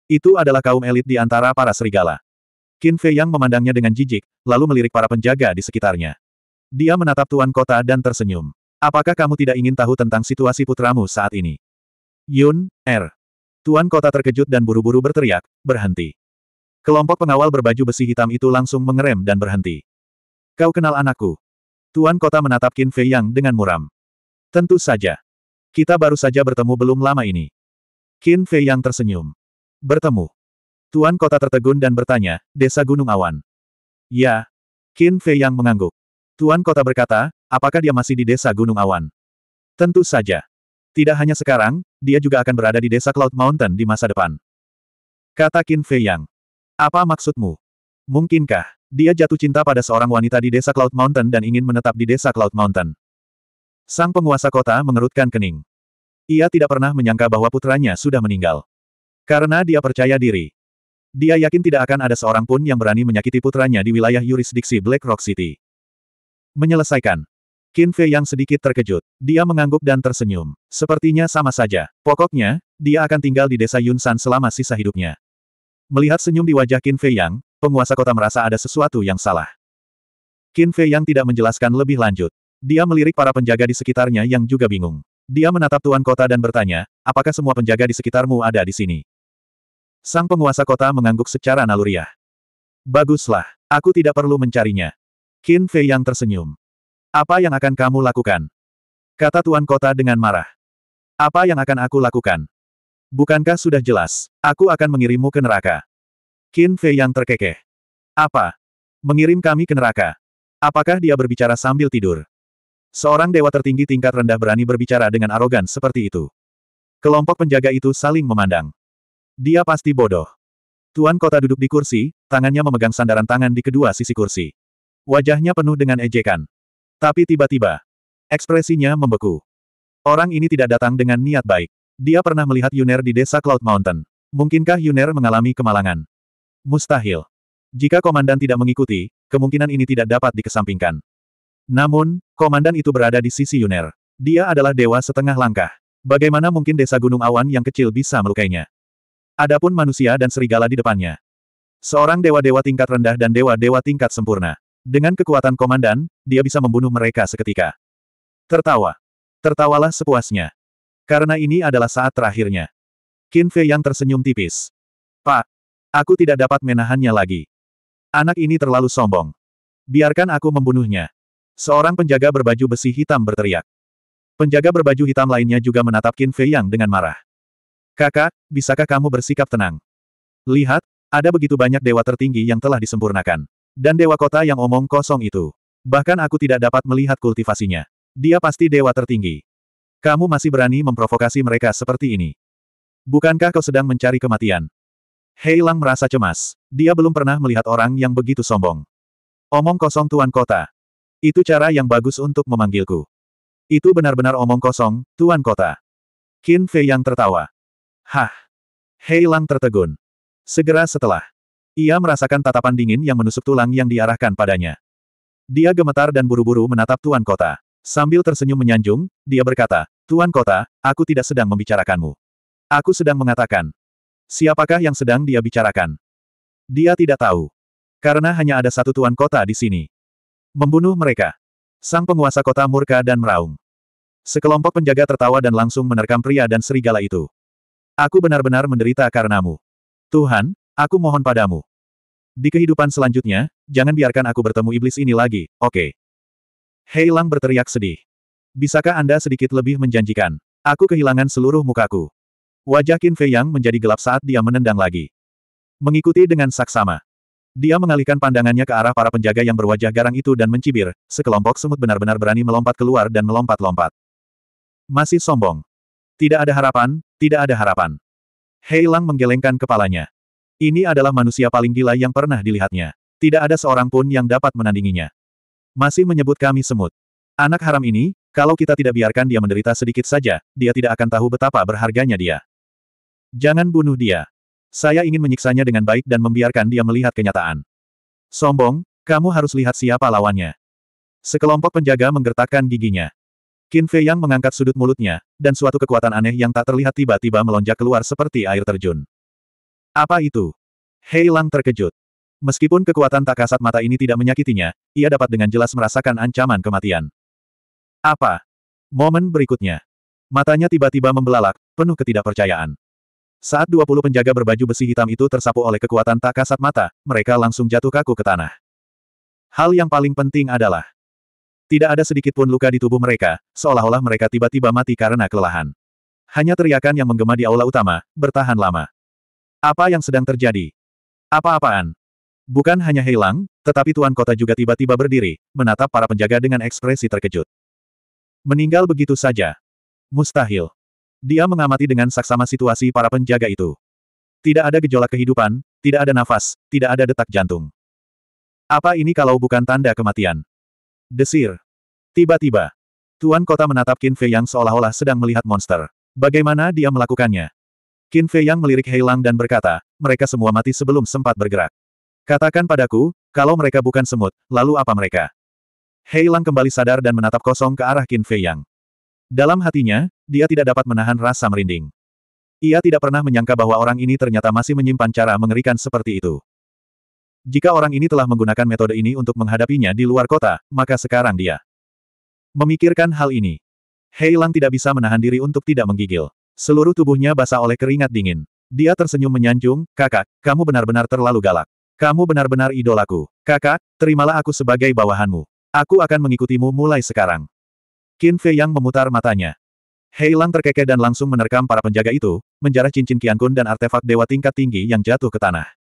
Itu adalah kaum elit di antara para serigala. Qin Fei yang memandangnya dengan jijik, lalu melirik para penjaga di sekitarnya. Dia menatap tuan kota dan tersenyum. Apakah kamu tidak ingin tahu tentang situasi putramu saat ini? Yun, Er? Tuan kota terkejut dan buru-buru berteriak, berhenti. Kelompok pengawal berbaju besi hitam itu langsung mengerem dan berhenti. Kau kenal anakku. Tuan kota menatap Qin Fei Yang dengan muram. Tentu saja. Kita baru saja bertemu belum lama ini. Qin Fei Yang tersenyum. Bertemu. Tuan kota tertegun dan bertanya, desa Gunung Awan. Ya. Qin Fei Yang mengangguk. Tuan kota berkata, apakah dia masih di desa Gunung Awan? Tentu saja. Tidak hanya sekarang, dia juga akan berada di desa Cloud Mountain di masa depan. Kata Qin Fei Yang. Apa maksudmu? Mungkinkah, dia jatuh cinta pada seorang wanita di desa Cloud Mountain dan ingin menetap di desa Cloud Mountain? Sang penguasa kota mengerutkan kening. Ia tidak pernah menyangka bahwa putranya sudah meninggal. Karena dia percaya diri. Dia yakin tidak akan ada seorang pun yang berani menyakiti putranya di wilayah yurisdiksi Black Rock City. Menyelesaikan. Qin Fei yang sedikit terkejut. Dia mengangguk dan tersenyum. Sepertinya sama saja. Pokoknya, dia akan tinggal di desa Yunsan selama sisa hidupnya. Melihat senyum di wajah Qin Fei yang, penguasa kota merasa ada sesuatu yang salah. Qin Fei yang tidak menjelaskan lebih lanjut. Dia melirik para penjaga di sekitarnya yang juga bingung. Dia menatap tuan kota dan bertanya, apakah semua penjaga di sekitarmu ada di sini? Sang penguasa kota mengangguk secara naluriah. Baguslah, aku tidak perlu mencarinya. Qin Fei yang tersenyum. Apa yang akan kamu lakukan? Kata Tuan Kota dengan marah. Apa yang akan aku lakukan? Bukankah sudah jelas, aku akan mengirimmu ke neraka? Qin Fei yang terkekeh. Apa? Mengirim kami ke neraka? Apakah dia berbicara sambil tidur? Seorang dewa tertinggi tingkat rendah berani berbicara dengan arogan seperti itu. Kelompok penjaga itu saling memandang. Dia pasti bodoh. Tuan kota duduk di kursi, tangannya memegang sandaran tangan di kedua sisi kursi. Wajahnya penuh dengan ejekan. Tapi tiba-tiba, ekspresinya membeku. Orang ini tidak datang dengan niat baik. Dia pernah melihat Yuner di desa Cloud Mountain. Mungkinkah Yuner mengalami kemalangan? Mustahil. Jika komandan tidak mengikuti, kemungkinan ini tidak dapat dikesampingkan. Namun, komandan itu berada di sisi Yuner. Dia adalah dewa setengah langkah. Bagaimana mungkin desa gunung awan yang kecil bisa melukainya? Adapun manusia dan serigala di depannya. Seorang dewa-dewa tingkat rendah dan dewa-dewa tingkat sempurna. Dengan kekuatan komandan, dia bisa membunuh mereka seketika. Tertawa. Tertawalah sepuasnya. Karena ini adalah saat terakhirnya. Qin Fei yang tersenyum tipis. Pak, aku tidak dapat menahannya lagi. Anak ini terlalu sombong. Biarkan aku membunuhnya. Seorang penjaga berbaju besi hitam berteriak. Penjaga berbaju hitam lainnya juga menatap Qin Fei Yang dengan marah. Kakak, bisakah kamu bersikap tenang? Lihat, ada begitu banyak dewa tertinggi yang telah disempurnakan. Dan dewa kota yang omong kosong itu. Bahkan aku tidak dapat melihat kultivasinya. Dia pasti dewa tertinggi. Kamu masih berani memprovokasi mereka seperti ini. Bukankah kau sedang mencari kematian? Hei Lang merasa cemas. Dia belum pernah melihat orang yang begitu sombong. Omong kosong tuan kota. Itu cara yang bagus untuk memanggilku. Itu benar-benar omong kosong, tuan kota. Qin Fei yang tertawa. Hah. Hei Lang tertegun. Segera setelah, ia merasakan tatapan dingin yang menusuk tulang yang diarahkan padanya. Dia gemetar dan buru-buru menatap Tuan Kota. Sambil tersenyum menyanjung, dia berkata, Tuan Kota, aku tidak sedang membicarakanmu. Aku sedang mengatakan. Siapakah yang sedang dia bicarakan? Dia tidak tahu. Karena hanya ada satu Tuan Kota di sini. Membunuh mereka. Sang penguasa kota murka dan meraung. Sekelompok penjaga tertawa dan langsung menerkam pria dan serigala itu. Aku benar-benar menderita karenamu. Tuhan, Aku mohon padamu. Di kehidupan selanjutnya, jangan biarkan aku bertemu iblis ini lagi, oke? Okay. Hei Lang berteriak sedih. Bisakah Anda sedikit lebih menjanjikan? Aku kehilangan seluruh mukaku. Wajah Qin Fei Yang menjadi gelap saat dia menendang lagi. Mengikuti dengan saksama. Dia mengalihkan pandangannya ke arah para penjaga yang berwajah garang itu dan mencibir, sekelompok semut benar-benar berani melompat keluar dan melompat-lompat. Masih sombong. Tidak ada harapan, tidak ada harapan. Hei Lang menggelengkan kepalanya. Ini adalah manusia paling gila yang pernah dilihatnya. Tidak ada seorang pun yang dapat menandinginya. Masih menyebut kami semut. Anak haram ini, kalau kita tidak biarkan dia menderita sedikit saja, dia tidak akan tahu betapa berharganya dia. Jangan bunuh dia. Saya ingin menyiksanya dengan baik dan membiarkan dia melihat kenyataan. Sombong, kamu harus lihat siapa lawannya. Sekelompok penjaga menggertakkan giginya. Qin Fei Yang mengangkat sudut mulutnya, dan suatu kekuatan aneh yang tak terlihat tiba-tiba melonjak keluar seperti air terjun. Apa itu? Hei Lang terkejut. Meskipun kekuatan tak kasat mata ini tidak menyakitinya, ia dapat dengan jelas merasakan ancaman kematian. Apa? Momen berikutnya. Matanya tiba-tiba membelalak, penuh ketidakpercayaan. Saat 20 penjaga berbaju besi hitam itu tersapu oleh kekuatan tak kasat mata, mereka langsung jatuh kaku ke tanah. Hal yang paling penting adalah tidak ada sedikit pun luka di tubuh mereka, seolah-olah mereka tiba-tiba mati karena kelelahan. Hanya teriakan yang menggema di aula utama, bertahan lama. Apa yang sedang terjadi? Apa-apaan? Bukan hanya Heilang, tetapi Tuan Kota juga tiba-tiba berdiri, menatap para penjaga dengan ekspresi terkejut. Meninggal begitu saja. Mustahil. Dia mengamati dengan saksama situasi para penjaga itu. Tidak ada gejolak kehidupan, tidak ada nafas, tidak ada detak jantung. Apa ini kalau bukan tanda kematian? Desir. Tiba-tiba. Tuan Kota menatap Qin Fei yang seolah-olah sedang melihat monster. Bagaimana dia melakukannya? Qin Fei Yang melirik Heilang dan berkata, mereka semua mati sebelum sempat bergerak. Katakan padaku, kalau mereka bukan semut, lalu apa mereka? Heilang kembali sadar dan menatap kosong ke arah Qin Fei Yang. Dalam hatinya, dia tidak dapat menahan rasa merinding. Ia tidak pernah menyangka bahwa orang ini ternyata masih menyimpan cara mengerikan seperti itu. Jika orang ini telah menggunakan metode ini untuk menghadapinya di luar kota, maka sekarang dia memikirkan hal ini. Heilang tidak bisa menahan diri untuk tidak menggigil. Seluruh tubuhnya basah oleh keringat dingin. Dia tersenyum menyanjung, kakak, kamu benar-benar terlalu galak. Kamu benar-benar idolaku. Kakak, terimalah aku sebagai bawahanmu. Aku akan mengikutimu mulai sekarang. Qin Fei Yang memutar matanya. Hei Lang terkekeh dan langsung menerkam para penjaga itu, menjarah cincin Qian Kun dan artefak dewa tingkat tinggi yang jatuh ke tanah.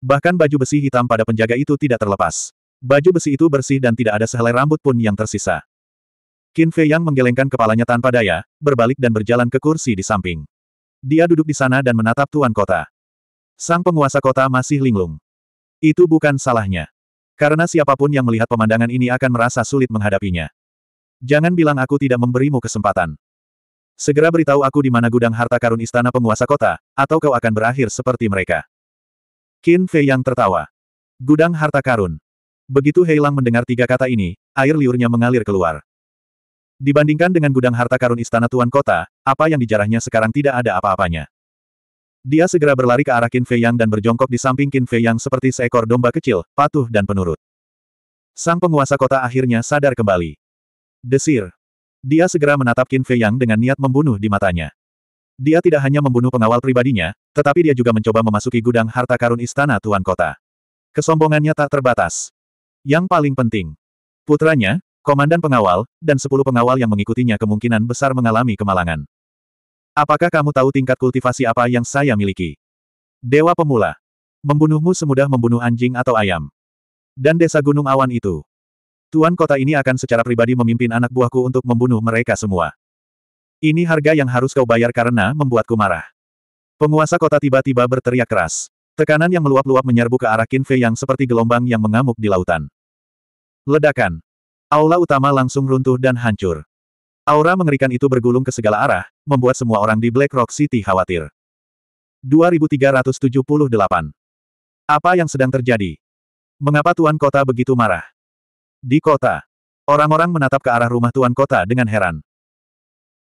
Bahkan baju besi hitam pada penjaga itu tidak terlepas. Baju besi itu bersih dan tidak ada sehelai rambut pun yang tersisa. Qin Fei Yang menggelengkan kepalanya tanpa daya, berbalik dan berjalan ke kursi di samping. Dia duduk di sana dan menatap tuan kota. Sang penguasa kota masih linglung. Itu bukan salahnya. Karena siapapun yang melihat pemandangan ini akan merasa sulit menghadapinya. Jangan bilang aku tidak memberimu kesempatan. Segera beritahu aku di mana gudang harta karun istana penguasa kota, atau kau akan berakhir seperti mereka. Qin Fei Yang tertawa. Gudang harta karun. Begitu Heilang mendengar tiga kata ini, air liurnya mengalir keluar. Dibandingkan dengan gudang harta karun istana tuan kota, apa yang dijarahnya sekarang tidak ada apa-apanya. Dia segera berlari ke arah Qin Fei Yang dan berjongkok di samping Qin Fei Yang seperti seekor domba kecil, patuh dan penurut. Sang penguasa kota akhirnya sadar kembali. Desir. Dia segera menatap Qin Fei Yang dengan niat membunuh di matanya. Dia tidak hanya membunuh pengawal pribadinya, tetapi dia juga mencoba memasuki gudang harta karun istana tuan kota. Kesombongannya tak terbatas. Yang paling penting, putranya, Komandan pengawal, dan sepuluh pengawal yang mengikutinya kemungkinan besar mengalami kemalangan. Apakah kamu tahu tingkat kultivasi apa yang saya miliki? Dewa pemula. Membunuhmu semudah membunuh anjing atau ayam. Dan desa gunung awan itu. Tuan kota ini akan secara pribadi memimpin anak buahku untuk membunuh mereka semua. Ini harga yang harus kau bayar karena membuatku marah. Penguasa kota tiba-tiba berteriak keras. Tekanan yang meluap-luap menyerbu ke arah Kinfe yang seperti gelombang yang mengamuk di lautan. Ledakan. Aula utama langsung runtuh dan hancur. Aura mengerikan itu bergulung ke segala arah, membuat semua orang di Black Rock City khawatir. 2378. Apa yang sedang terjadi? Mengapa Tuan Kota begitu marah? Di kota, orang-orang menatap ke arah rumah Tuan Kota dengan heran.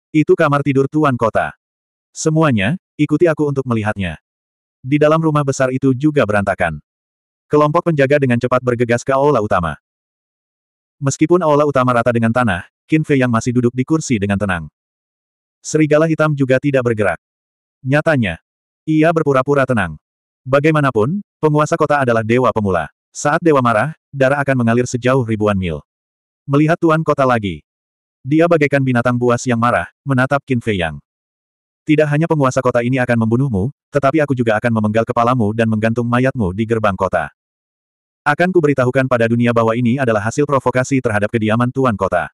Itu kamar tidur Tuan Kota. Semuanya, ikuti aku untuk melihatnya. Di dalam rumah besar itu juga berantakan. Kelompok penjaga dengan cepat bergegas ke aula utama. Meskipun aula utama rata dengan tanah, Qin Fei yang masih duduk di kursi dengan tenang. Serigala hitam juga tidak bergerak. Nyatanya, ia berpura-pura tenang. Bagaimanapun, penguasa kota adalah dewa pemula. Saat dewa marah, darah akan mengalir sejauh ribuan mil. Melihat tuan kota lagi. Dia bagaikan binatang buas yang marah, menatap Qin Fei Yang. Tidak hanya penguasa kota ini akan membunuhmu, tetapi aku juga akan memenggal kepalamu dan menggantung mayatmu di gerbang kota. Akan kuberitahukan pada dunia bahwa ini adalah hasil provokasi terhadap kediaman Tuan Kota.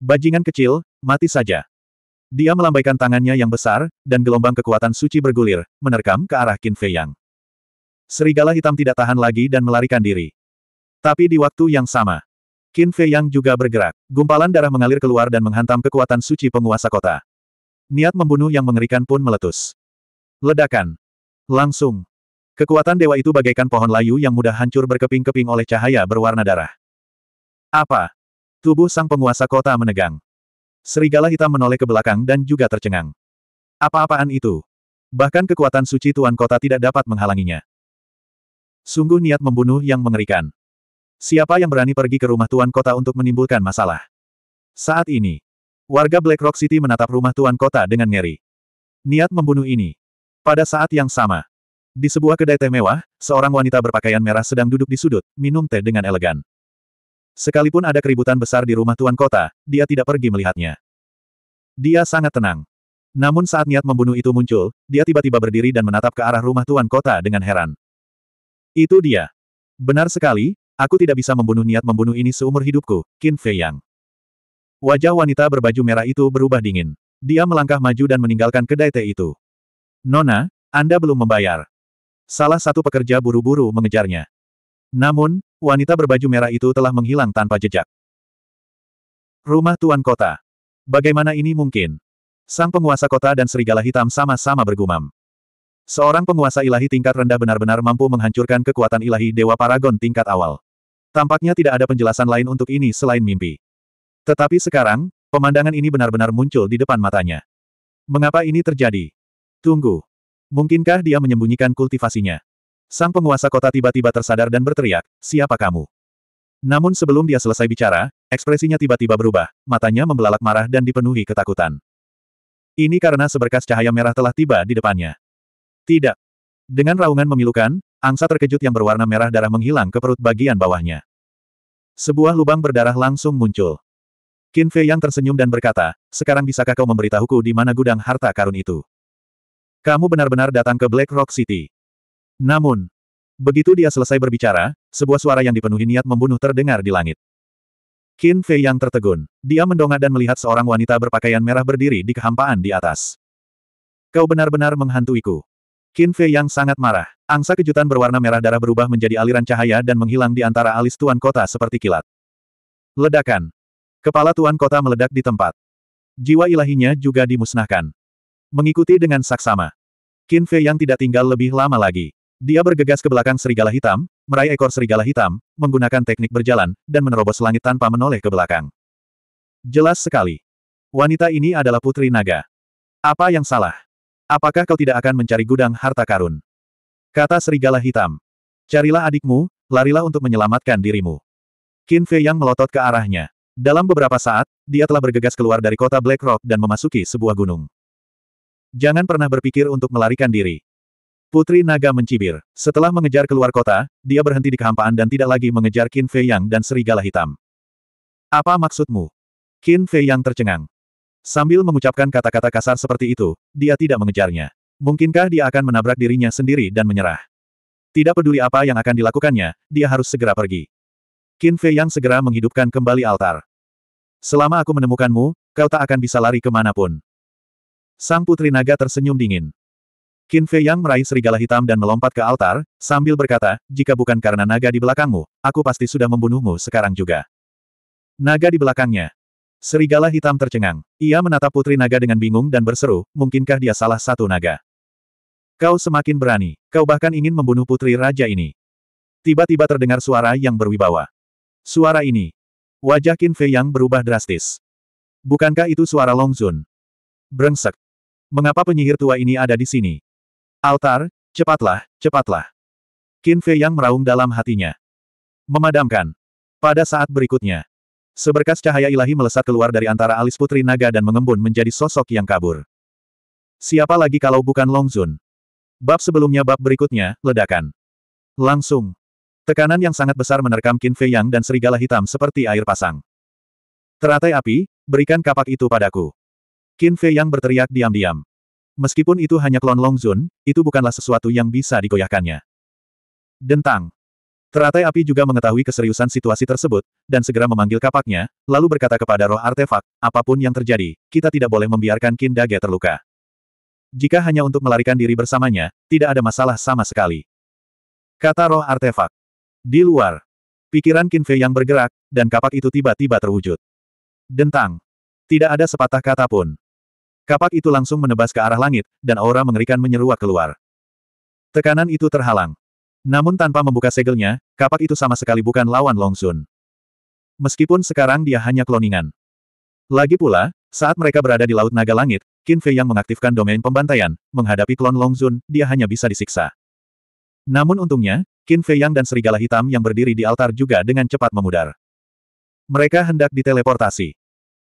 Bajingan kecil, mati saja. Dia melambaikan tangannya yang besar, dan gelombang kekuatan suci bergulir, menerkam ke arah Qin Fei Yang. Serigala hitam tidak tahan lagi dan melarikan diri. Tapi di waktu yang sama, Qin Fei Yang juga bergerak. Gumpalan darah mengalir keluar dan menghantam kekuatan suci penguasa kota. Niat membunuh yang mengerikan pun meletus. Ledakan. Langsung. Kekuatan dewa itu bagaikan pohon layu yang mudah hancur berkeping-keping oleh cahaya berwarna darah. Apa? Tubuh sang penguasa kota menegang. Serigala hitam menoleh ke belakang dan juga tercengang. Apa-apaan itu? Bahkan kekuatan suci Tuan Kota tidak dapat menghalanginya. Sungguh niat membunuh yang mengerikan. Siapa yang berani pergi ke rumah Tuan Kota untuk menimbulkan masalah? Saat ini, warga Black Rock City menatap rumah Tuan Kota dengan ngeri. Niat membunuh ini. Pada saat yang sama, di sebuah kedai teh mewah, seorang wanita berpakaian merah sedang duduk di sudut, minum teh dengan elegan. Sekalipun ada keributan besar di rumah tuan kota, dia tidak pergi melihatnya. Dia sangat tenang. Namun saat niat membunuh itu muncul, dia tiba-tiba berdiri dan menatap ke arah rumah tuan kota dengan heran. Itu dia. Benar sekali, aku tidak bisa membunuh niat membunuh ini seumur hidupku, Qin Fei Yang. Wajah wanita berbaju merah itu berubah dingin. Dia melangkah maju dan meninggalkan kedai teh itu. Nona, Anda belum membayar. Salah satu pekerja buru-buru mengejarnya. Namun, wanita berbaju merah itu telah menghilang tanpa jejak. Rumah Tuan Kota. Bagaimana ini mungkin? Sang penguasa kota dan serigala hitam sama-sama bergumam. Seorang penguasa ilahi tingkat rendah benar-benar mampu menghancurkan kekuatan ilahi Dewa Paragon tingkat awal. Tampaknya tidak ada penjelasan lain untuk ini selain mimpi. Tetapi sekarang, pemandangan ini benar-benar muncul di depan matanya. Mengapa ini terjadi? Tunggu, Mungkinkah dia menyembunyikan kultivasinya? Sang penguasa kota tiba-tiba tersadar dan berteriak, siapa kamu? Namun sebelum dia selesai bicara, ekspresinya tiba-tiba berubah, matanya membelalak marah dan dipenuhi ketakutan. Ini karena seberkas cahaya merah telah tiba di depannya. Tidak. Dengan raungan memilukan, angsa terkejut yang berwarna merah darah menghilang ke perut bagian bawahnya. Sebuah lubang berdarah langsung muncul. Qin Fei yang tersenyum dan berkata, sekarang bisakah kau memberitahuku di mana gudang harta karun itu? Kamu benar-benar datang ke Black Rock City. Namun, begitu dia selesai berbicara, sebuah suara yang dipenuhi niat membunuh terdengar di langit. Qin Fei yang tertegun. Dia mendongak dan melihat seorang wanita berpakaian merah berdiri di kehampaan di atas. Kau benar-benar menghantuiku. Qin Fei yang sangat marah. Angsa kejutan berwarna merah darah berubah menjadi aliran cahaya dan menghilang di antara alis tuan kota seperti kilat. Ledakan. Kepala tuan kota meledak di tempat. Jiwa ilahinya juga dimusnahkan. Mengikuti dengan saksama. Qin Fei yang tidak tinggal lebih lama lagi. Dia bergegas ke belakang serigala hitam, meraih ekor serigala hitam, menggunakan teknik berjalan, dan menerobos langit tanpa menoleh ke belakang. Jelas sekali. Wanita ini adalah putri naga. Apa yang salah? Apakah kau tidak akan mencari gudang harta karun? Kata serigala hitam. Carilah adikmu, larilah untuk menyelamatkan dirimu. Qin Fei yang melotot ke arahnya. Dalam beberapa saat, dia telah bergegas keluar dari kota Black Rock dan memasuki sebuah gunung. Jangan pernah berpikir untuk melarikan diri. Putri Naga mencibir. Setelah mengejar keluar kota, dia berhenti di kehampaan dan tidak lagi mengejar Qin Fei Yang dan Serigala Hitam. Apa maksudmu? Qin Fei Yang tercengang. Sambil mengucapkan kata-kata kasar seperti itu, dia tidak mengejarnya. Mungkinkah dia akan menabrak dirinya sendiri dan menyerah? Tidak peduli apa yang akan dilakukannya, dia harus segera pergi. Qin Fei Yang segera menghidupkan kembali altar. Selama aku menemukanmu, kau tak akan bisa lari kemanapun. Sang Putri Naga tersenyum dingin. Qin Fei Yang meraih serigala hitam dan melompat ke altar, sambil berkata, jika bukan karena naga di belakangmu, aku pasti sudah membunuhmu sekarang juga. Naga di belakangnya. Serigala hitam tercengang. Ia menatap putri naga dengan bingung dan berseru, mungkinkah dia salah satu naga? Kau semakin berani, kau bahkan ingin membunuh putri raja ini. Tiba-tiba terdengar suara yang berwibawa. Suara ini. Wajah Qin Fei Yang berubah drastis. Bukankah itu suara Long Zun? Brengsek. Mengapa penyihir tua ini ada di sini? Altar, cepatlah, cepatlah. Qin Fei yang meraung dalam hatinya. Memadamkan. Pada saat berikutnya, seberkas cahaya ilahi melesat keluar dari antara alis putri naga dan mengembun menjadi sosok yang kabur. Siapa lagi kalau bukan Long Zun? Bab sebelumnya bab berikutnya, ledakan. Langsung. Tekanan yang sangat besar menerkam Qin Fei Yang dan serigala hitam seperti air pasang. Teratai api, berikan kapak itu padaku. Qin Fei yang berteriak diam-diam. Meskipun itu hanya klon Long Zun, itu bukanlah sesuatu yang bisa digoyahkannya. Dentang. Teratai api juga mengetahui keseriusan situasi tersebut, dan segera memanggil kapaknya, lalu berkata kepada roh artefak, apapun yang terjadi, kita tidak boleh membiarkan Qin Dage terluka. Jika hanya untuk melarikan diri bersamanya, tidak ada masalah sama sekali. Kata roh artefak. Di luar. Pikiran Qin Fei yang bergerak, dan kapak itu tiba-tiba terwujud. Dentang. Tidak ada sepatah kata pun. Kapak itu langsung menebas ke arah langit, dan aura mengerikan menyeruak keluar. Tekanan itu terhalang. Namun tanpa membuka segelnya, kapak itu sama sekali bukan lawan Long Sun. Meskipun sekarang dia hanya kloningan. Lagi pula, saat mereka berada di Laut Naga Langit, Qin Fei yang mengaktifkan domain pembantaian, menghadapi klon Long Sun, dia hanya bisa disiksa. Namun untungnya, Qin Fei yang dan serigala hitam yang berdiri di altar juga dengan cepat memudar. Mereka hendak diteleportasi.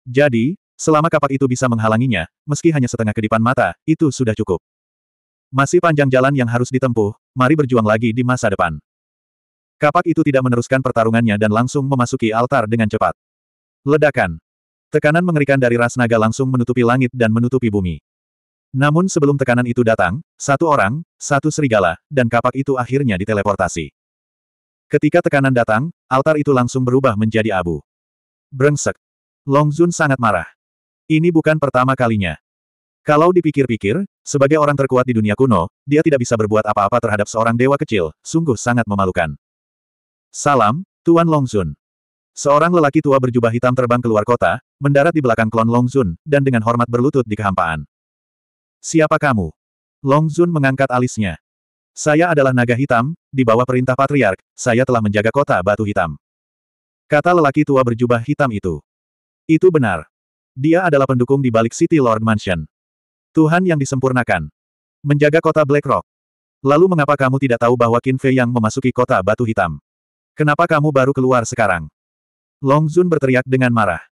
Jadi, Selama kapak itu bisa menghalanginya, meski hanya setengah kedipan mata, itu sudah cukup. Masih panjang jalan yang harus ditempuh, mari berjuang lagi di masa depan. Kapak itu tidak meneruskan pertarungannya dan langsung memasuki altar dengan cepat. Ledakan. Tekanan mengerikan dari ras naga langsung menutupi langit dan menutupi bumi. Namun sebelum tekanan itu datang, satu orang, satu serigala, dan kapak itu akhirnya diteleportasi. Ketika tekanan datang, altar itu langsung berubah menjadi abu. Brengsek. Long Zun sangat marah. Ini bukan pertama kalinya. Kalau dipikir-pikir, sebagai orang terkuat di dunia kuno, dia tidak bisa berbuat apa-apa terhadap seorang dewa kecil, sungguh sangat memalukan. Salam, Tuan Longzun. Seorang lelaki tua berjubah hitam terbang keluar kota, mendarat di belakang klon Longzun, dan dengan hormat berlutut di kehampaan. Siapa kamu? Longzun mengangkat alisnya. Saya adalah naga hitam, di bawah perintah patriark, saya telah menjaga kota batu hitam. Kata lelaki tua berjubah hitam itu. Itu benar. Dia adalah pendukung di balik City Lord Mansion. Tuhan yang disempurnakan. Menjaga kota Black Rock. Lalu mengapa kamu tidak tahu bahwa Qin Fei yang memasuki kota batu hitam? Kenapa kamu baru keluar sekarang? Long Zun berteriak dengan marah.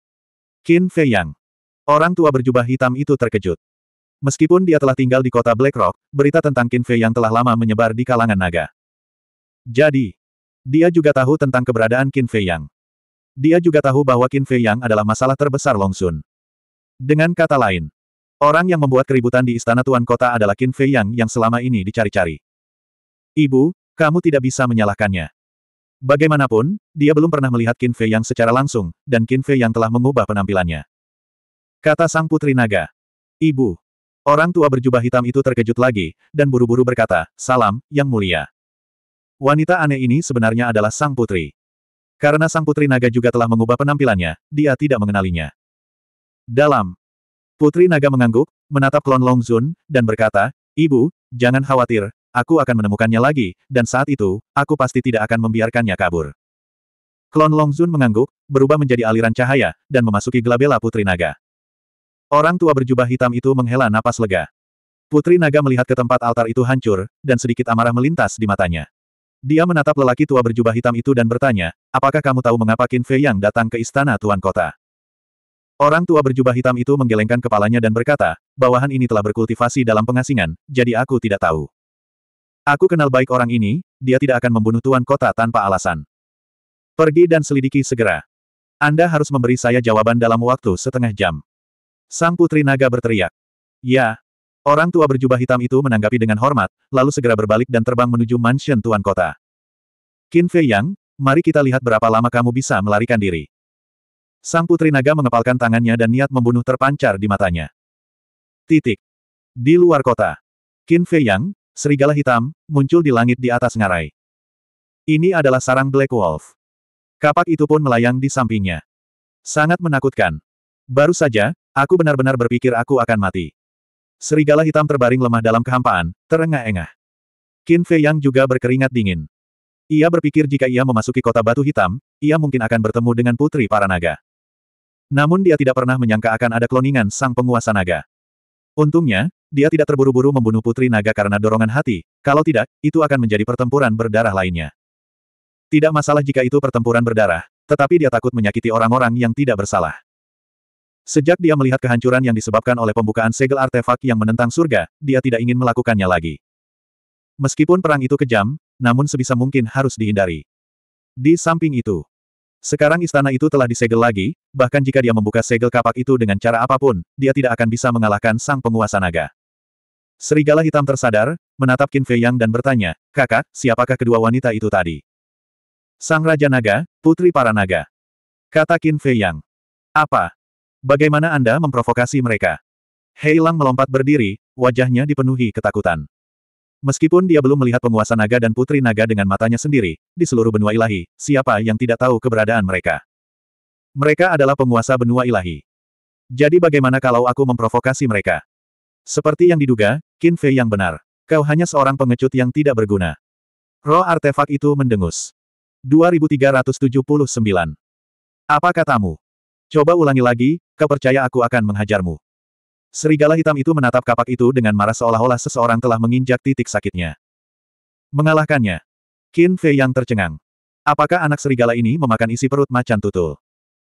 Qin Fei yang. Orang tua berjubah hitam itu terkejut. Meskipun dia telah tinggal di kota Black Rock, berita tentang Qin Fei yang telah lama menyebar di kalangan naga. Jadi, dia juga tahu tentang keberadaan Qin Fei yang. Dia juga tahu bahwa Qin Fei yang adalah masalah terbesar Long Zun. Dengan kata lain, orang yang membuat keributan di istana Tuan Kota adalah Qin Fei Yang yang selama ini dicari-cari. Ibu, kamu tidak bisa menyalahkannya. Bagaimanapun, dia belum pernah melihat Qin Fei Yang secara langsung, dan Qin Fei Yang telah mengubah penampilannya. Kata Sang Putri Naga. Ibu. Orang tua berjubah hitam itu terkejut lagi, dan buru-buru berkata, Salam, Yang Mulia. Wanita aneh ini sebenarnya adalah sang putri. Karena sang putri naga juga telah mengubah penampilannya, dia tidak mengenalinya. Dalam. Putri Naga mengangguk, menatap klon Long Zun, dan berkata, Ibu, jangan khawatir, aku akan menemukannya lagi, dan saat itu, aku pasti tidak akan membiarkannya kabur. Klon Longzun mengangguk, berubah menjadi aliran cahaya, dan memasuki gelabela Putri Naga. Orang tua berjubah hitam itu menghela napas lega. Putri Naga melihat ke tempat altar itu hancur, dan sedikit amarah melintas di matanya. Dia menatap lelaki tua berjubah hitam itu dan bertanya, apakah kamu tahu mengapa Qin Fei Yang datang ke istana Tuan Kota? Orang tua berjubah hitam itu menggelengkan kepalanya dan berkata, bawahan ini telah berkultivasi dalam pengasingan, jadi aku tidak tahu. Aku kenal baik orang ini, dia tidak akan membunuh tuan kota tanpa alasan. Pergi dan selidiki segera. Anda harus memberi saya jawaban dalam waktu setengah jam. Sang putri naga berteriak. Ya. Orang tua berjubah hitam itu menanggapi dengan hormat, lalu segera berbalik dan terbang menuju mansion tuan kota. Qin Fei Yang, mari kita lihat berapa lama kamu bisa melarikan diri. Sang Putri Naga mengepalkan tangannya dan niat membunuh terpancar di matanya. Titik. Di luar kota. Qin Fei Yang, serigala hitam, muncul di langit di atas ngarai. Ini adalah sarang Black Wolf. Kapak itu pun melayang di sampingnya. Sangat menakutkan. Baru saja, aku benar-benar berpikir aku akan mati. Serigala hitam terbaring lemah dalam kehampaan, terengah-engah. Qin Fei Yang juga berkeringat dingin. Ia berpikir jika ia memasuki kota batu hitam, ia mungkin akan bertemu dengan putri para naga. Namun dia tidak pernah menyangka akan ada kloningan sang penguasa naga. Untungnya, dia tidak terburu-buru membunuh putri naga karena dorongan hati, kalau tidak, itu akan menjadi pertempuran berdarah lainnya. Tidak masalah jika itu pertempuran berdarah, tetapi dia takut menyakiti orang-orang yang tidak bersalah. Sejak dia melihat kehancuran yang disebabkan oleh pembukaan segel artefak yang menentang surga, dia tidak ingin melakukannya lagi. Meskipun perang itu kejam, namun sebisa mungkin harus dihindari. Di samping itu, sekarang istana itu telah disegel lagi, bahkan jika dia membuka segel kapak itu dengan cara apapun, dia tidak akan bisa mengalahkan sang penguasa naga. Serigala hitam tersadar, menatap Qin Fei Yang dan bertanya, kakak, siapakah kedua wanita itu tadi? Sang Raja Naga, Putri para Naga. Kata Qin Fei Yang. Apa? Bagaimana Anda memprovokasi mereka? Heilang melompat berdiri, wajahnya dipenuhi ketakutan. Meskipun dia belum melihat penguasa naga dan putri naga dengan matanya sendiri, di seluruh benua ilahi, siapa yang tidak tahu keberadaan mereka? Mereka adalah penguasa benua ilahi. Jadi bagaimana kalau aku memprovokasi mereka? Seperti yang diduga, Qin Fei yang benar. Kau hanya seorang pengecut yang tidak berguna. Roh artefak itu mendengus. 2379. Apa katamu? Coba ulangi lagi, kau percaya aku akan menghajarmu. Serigala hitam itu menatap kapak itu dengan marah seolah-olah seseorang telah menginjak titik sakitnya. Mengalahkannya. Qin Fei yang tercengang. Apakah anak serigala ini memakan isi perut macan tutul?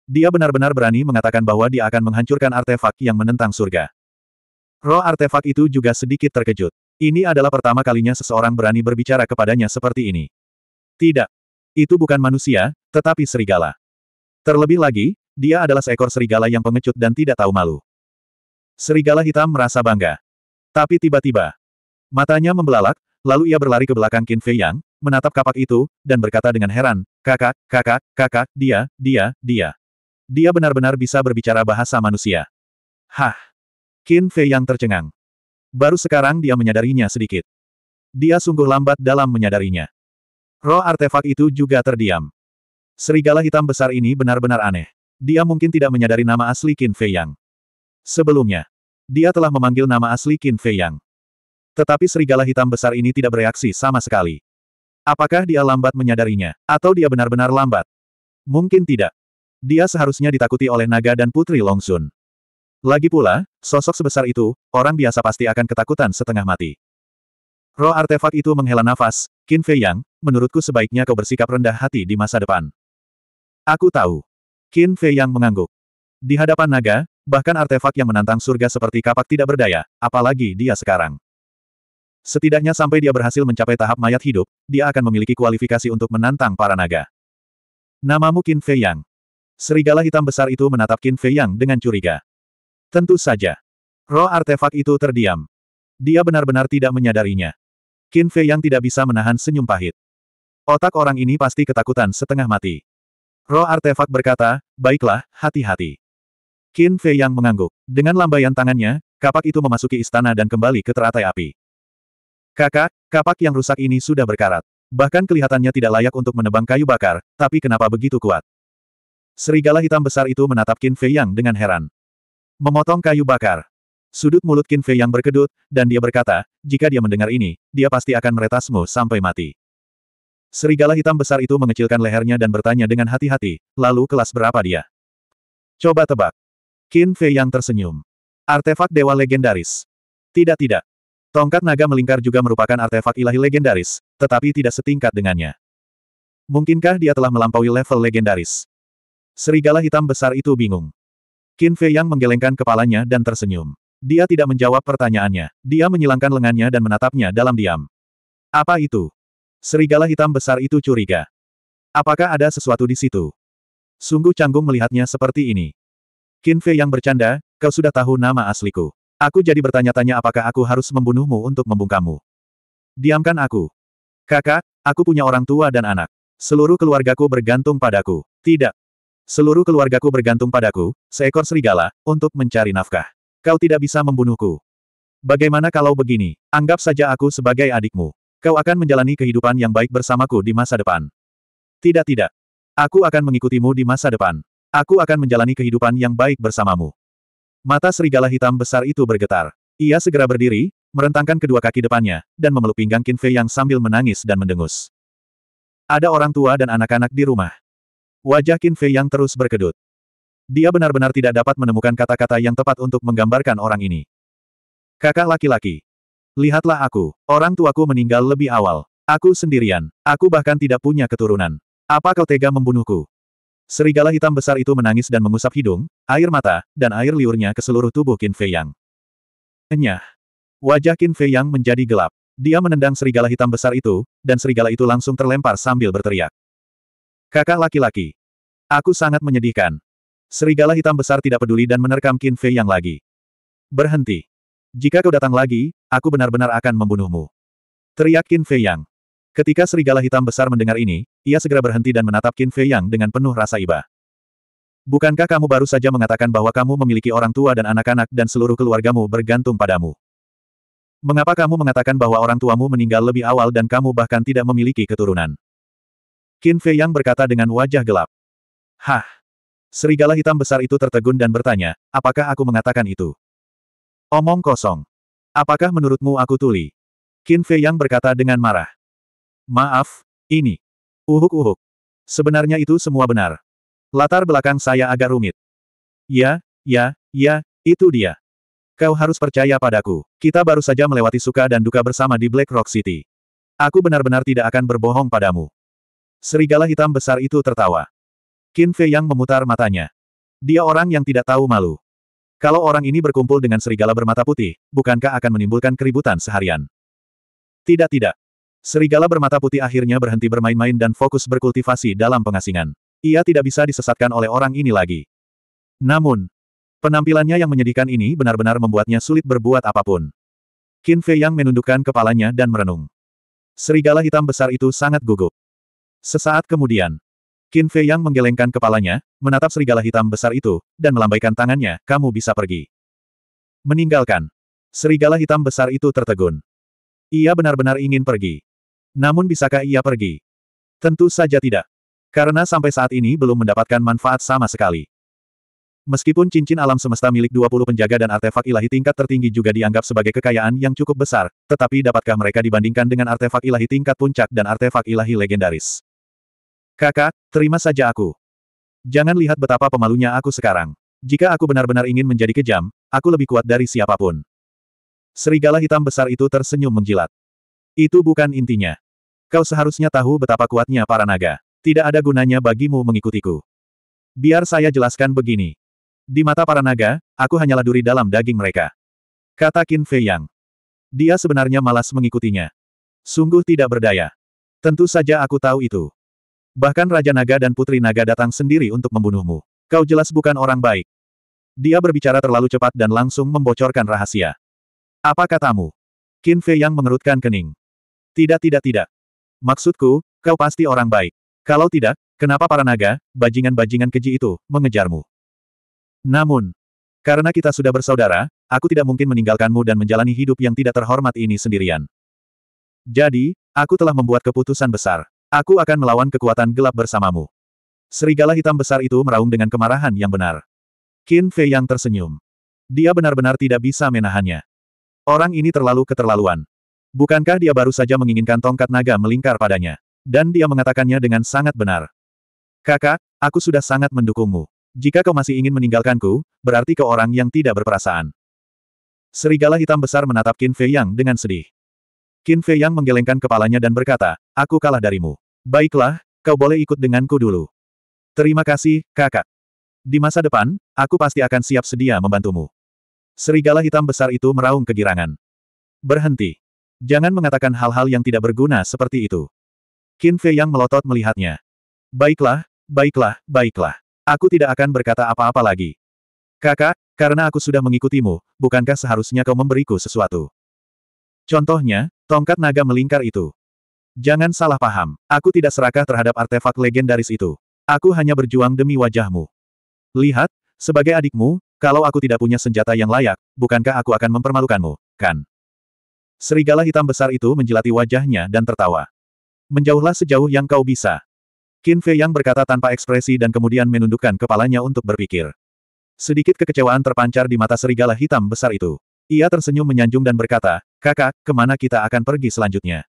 Dia benar-benar berani mengatakan bahwa dia akan menghancurkan artefak yang menentang surga. Roh artefak itu juga sedikit terkejut. Ini adalah pertama kalinya seseorang berani berbicara kepadanya seperti ini. Tidak. Itu bukan manusia, tetapi serigala. Terlebih lagi, dia adalah seekor serigala yang pengecut dan tidak tahu malu. Serigala hitam merasa bangga. Tapi tiba-tiba, matanya membelalak, lalu ia berlari ke belakang Qin Fei Yang, menatap kapak itu, dan berkata dengan heran, kakak, kakak, kakak, dia, dia, dia. Dia benar-benar bisa berbicara bahasa manusia. Hah! Qin Fei Yang tercengang. Baru sekarang dia menyadarinya sedikit. Dia sungguh lambat dalam menyadarinya. Roh artefak itu juga terdiam. Serigala hitam besar ini benar-benar aneh. Dia mungkin tidak menyadari nama asli Qin Fei Yang. Sebelumnya, dia telah memanggil nama asli Qin Fei Yang. Tetapi serigala hitam besar ini tidak bereaksi sama sekali. Apakah dia lambat menyadarinya, atau dia benar-benar lambat? Mungkin tidak. Dia seharusnya ditakuti oleh naga dan putri Longsun. Lagi pula, sosok sebesar itu, orang biasa pasti akan ketakutan setengah mati. Roh artefak itu menghela nafas, Qin Fei Yang, menurutku sebaiknya kau bersikap rendah hati di masa depan. Aku tahu. Qin Fei Yang mengangguk. Di hadapan naga, Bahkan artefak yang menantang surga seperti kapak tidak berdaya, apalagi dia sekarang. Setidaknya sampai dia berhasil mencapai tahap mayat hidup, dia akan memiliki kualifikasi untuk menantang para naga. Namamu Qin Fei Yang. Serigala hitam besar itu menatap Qin Fei Yang dengan curiga. Tentu saja. Roh artefak itu terdiam. Dia benar-benar tidak menyadarinya. Qin Fei Yang tidak bisa menahan senyum pahit. Otak orang ini pasti ketakutan setengah mati. Roh artefak berkata, baiklah, hati-hati. Qin Fei yang mengangguk. Dengan lambaian tangannya, kapak itu memasuki istana dan kembali ke teratai api. Kakak, kapak yang rusak ini sudah berkarat. Bahkan kelihatannya tidak layak untuk menebang kayu bakar, tapi kenapa begitu kuat? Serigala hitam besar itu menatap Qin Fei Yang dengan heran. Memotong kayu bakar. Sudut mulut Qin Fei Yang berkedut, dan dia berkata, jika dia mendengar ini, dia pasti akan meretasmu sampai mati. Serigala hitam besar itu mengecilkan lehernya dan bertanya dengan hati-hati, lalu kelas berapa dia? Coba tebak. Qin Fei yang tersenyum. Artefak Dewa Legendaris. Tidak tidak. Tongkat naga melingkar juga merupakan artefak ilahi legendaris, tetapi tidak setingkat dengannya. Mungkinkah dia telah melampaui level legendaris? Serigala hitam besar itu bingung. Qin Fei yang menggelengkan kepalanya dan tersenyum. Dia tidak menjawab pertanyaannya. Dia menyilangkan lengannya dan menatapnya dalam diam. Apa itu? Serigala hitam besar itu curiga. Apakah ada sesuatu di situ? Sungguh canggung melihatnya seperti ini. Qin Fei yang bercanda, kau sudah tahu nama asliku. Aku jadi bertanya-tanya apakah aku harus membunuhmu untuk membungkamu. Diamkan aku. Kakak, aku punya orang tua dan anak. Seluruh keluargaku bergantung padaku. Tidak. Seluruh keluargaku bergantung padaku, seekor serigala, untuk mencari nafkah. Kau tidak bisa membunuhku. Bagaimana kalau begini? Anggap saja aku sebagai adikmu. Kau akan menjalani kehidupan yang baik bersamaku di masa depan. Tidak tidak. Aku akan mengikutimu di masa depan. Aku akan menjalani kehidupan yang baik bersamamu. Mata serigala hitam besar itu bergetar. Ia segera berdiri, merentangkan kedua kaki depannya, dan memeluk pinggang Qin Fei yang sambil menangis dan mendengus. Ada orang tua dan anak-anak di rumah. Wajah Qin Fei yang terus berkedut. Dia benar-benar tidak dapat menemukan kata-kata yang tepat untuk menggambarkan orang ini. Kakak laki-laki. Lihatlah aku, orang tuaku meninggal lebih awal. Aku sendirian, aku bahkan tidak punya keturunan. Apa kau tega membunuhku? Serigala hitam besar itu menangis dan mengusap hidung, air mata, dan air liurnya ke seluruh tubuh Qin Fei Yang. Enyah. Wajah Qin Fei Yang menjadi gelap. Dia menendang serigala hitam besar itu, dan serigala itu langsung terlempar sambil berteriak. Kakak laki-laki. Aku sangat menyedihkan. Serigala hitam besar tidak peduli dan menerkam Qin Fei Yang lagi. Berhenti. Jika kau datang lagi, aku benar-benar akan membunuhmu. Teriak Qin Fei Yang. Ketika serigala hitam besar mendengar ini, ia segera berhenti dan menatap Qin Fei Yang dengan penuh rasa iba. Bukankah kamu baru saja mengatakan bahwa kamu memiliki orang tua dan anak-anak dan seluruh keluargamu bergantung padamu? Mengapa kamu mengatakan bahwa orang tuamu meninggal lebih awal dan kamu bahkan tidak memiliki keturunan? Qin Fei Yang berkata dengan wajah gelap. Hah! Serigala hitam besar itu tertegun dan bertanya, apakah aku mengatakan itu? Omong kosong. Apakah menurutmu aku tuli? Qin Fei Yang berkata dengan marah. Maaf, ini. Uhuk-uhuk. Sebenarnya itu semua benar. Latar belakang saya agak rumit. Ya, ya, ya, itu dia. Kau harus percaya padaku. Kita baru saja melewati suka dan duka bersama di Black Rock City. Aku benar-benar tidak akan berbohong padamu. Serigala hitam besar itu tertawa. Qin Fei yang memutar matanya. Dia orang yang tidak tahu malu. Kalau orang ini berkumpul dengan serigala bermata putih, bukankah akan menimbulkan keributan seharian? Tidak tidak. Serigala bermata putih akhirnya berhenti bermain-main dan fokus berkultivasi dalam pengasingan. Ia tidak bisa disesatkan oleh orang ini lagi. Namun, penampilannya yang menyedihkan ini benar-benar membuatnya sulit berbuat apapun. Qin Fei Yang menundukkan kepalanya dan merenung. Serigala hitam besar itu sangat gugup. Sesaat kemudian, Qin Fei Yang menggelengkan kepalanya, menatap serigala hitam besar itu, dan melambaikan tangannya, kamu bisa pergi. Meninggalkan. Serigala hitam besar itu tertegun. Ia benar-benar ingin pergi. Namun bisakah ia pergi? Tentu saja tidak. Karena sampai saat ini belum mendapatkan manfaat sama sekali. Meskipun cincin alam semesta milik 20 penjaga dan artefak ilahi tingkat tertinggi juga dianggap sebagai kekayaan yang cukup besar, tetapi dapatkah mereka dibandingkan dengan artefak ilahi tingkat puncak dan artefak ilahi legendaris? Kakak, terima saja aku. Jangan lihat betapa pemalunya aku sekarang. Jika aku benar-benar ingin menjadi kejam, aku lebih kuat dari siapapun. Serigala hitam besar itu tersenyum menjilat. Itu bukan intinya. Kau seharusnya tahu betapa kuatnya para naga. Tidak ada gunanya bagimu mengikutiku. Biar saya jelaskan begini. Di mata para naga, aku hanyalah duri dalam daging mereka. Kata Qin Fei Yang. Dia sebenarnya malas mengikutinya. Sungguh tidak berdaya. Tentu saja aku tahu itu. Bahkan Raja Naga dan Putri Naga datang sendiri untuk membunuhmu. Kau jelas bukan orang baik. Dia berbicara terlalu cepat dan langsung membocorkan rahasia. Apa katamu? Qin Fei Yang mengerutkan kening. Tidak tidak tidak. Maksudku, kau pasti orang baik. Kalau tidak, kenapa para naga, bajingan-bajingan keji itu, mengejarmu? Namun, karena kita sudah bersaudara, aku tidak mungkin meninggalkanmu dan menjalani hidup yang tidak terhormat ini sendirian. Jadi, aku telah membuat keputusan besar. Aku akan melawan kekuatan gelap bersamamu. Serigala hitam besar itu meraung dengan kemarahan yang benar. Qin Fei yang tersenyum. Dia benar-benar tidak bisa menahannya. Orang ini terlalu keterlaluan. Bukankah dia baru saja menginginkan tongkat naga melingkar padanya? Dan dia mengatakannya dengan sangat benar. Kakak, aku sudah sangat mendukungmu. Jika kau masih ingin meninggalkanku, berarti kau orang yang tidak berperasaan. Serigala hitam besar menatap Qin Fei Yang dengan sedih. Qin Fei Yang menggelengkan kepalanya dan berkata, aku kalah darimu. Baiklah, kau boleh ikut denganku dulu. Terima kasih, kakak. Di masa depan, aku pasti akan siap sedia membantumu. Serigala hitam besar itu meraung kegirangan. Berhenti. Jangan mengatakan hal-hal yang tidak berguna seperti itu. Qin Fei yang melotot melihatnya. Baiklah, baiklah, baiklah. Aku tidak akan berkata apa-apa lagi. Kakak, karena aku sudah mengikutimu, bukankah seharusnya kau memberiku sesuatu? Contohnya, tongkat naga melingkar itu. Jangan salah paham, aku tidak serakah terhadap artefak legendaris itu. Aku hanya berjuang demi wajahmu. Lihat, sebagai adikmu, kalau aku tidak punya senjata yang layak, bukankah aku akan mempermalukanmu, kan? Serigala hitam besar itu menjilati wajahnya dan tertawa. Menjauhlah sejauh yang kau bisa. Qin Fei Yang berkata tanpa ekspresi dan kemudian menundukkan kepalanya untuk berpikir. Sedikit kekecewaan terpancar di mata serigala hitam besar itu. Ia tersenyum menyanjung dan berkata, kakak, kemana kita akan pergi selanjutnya?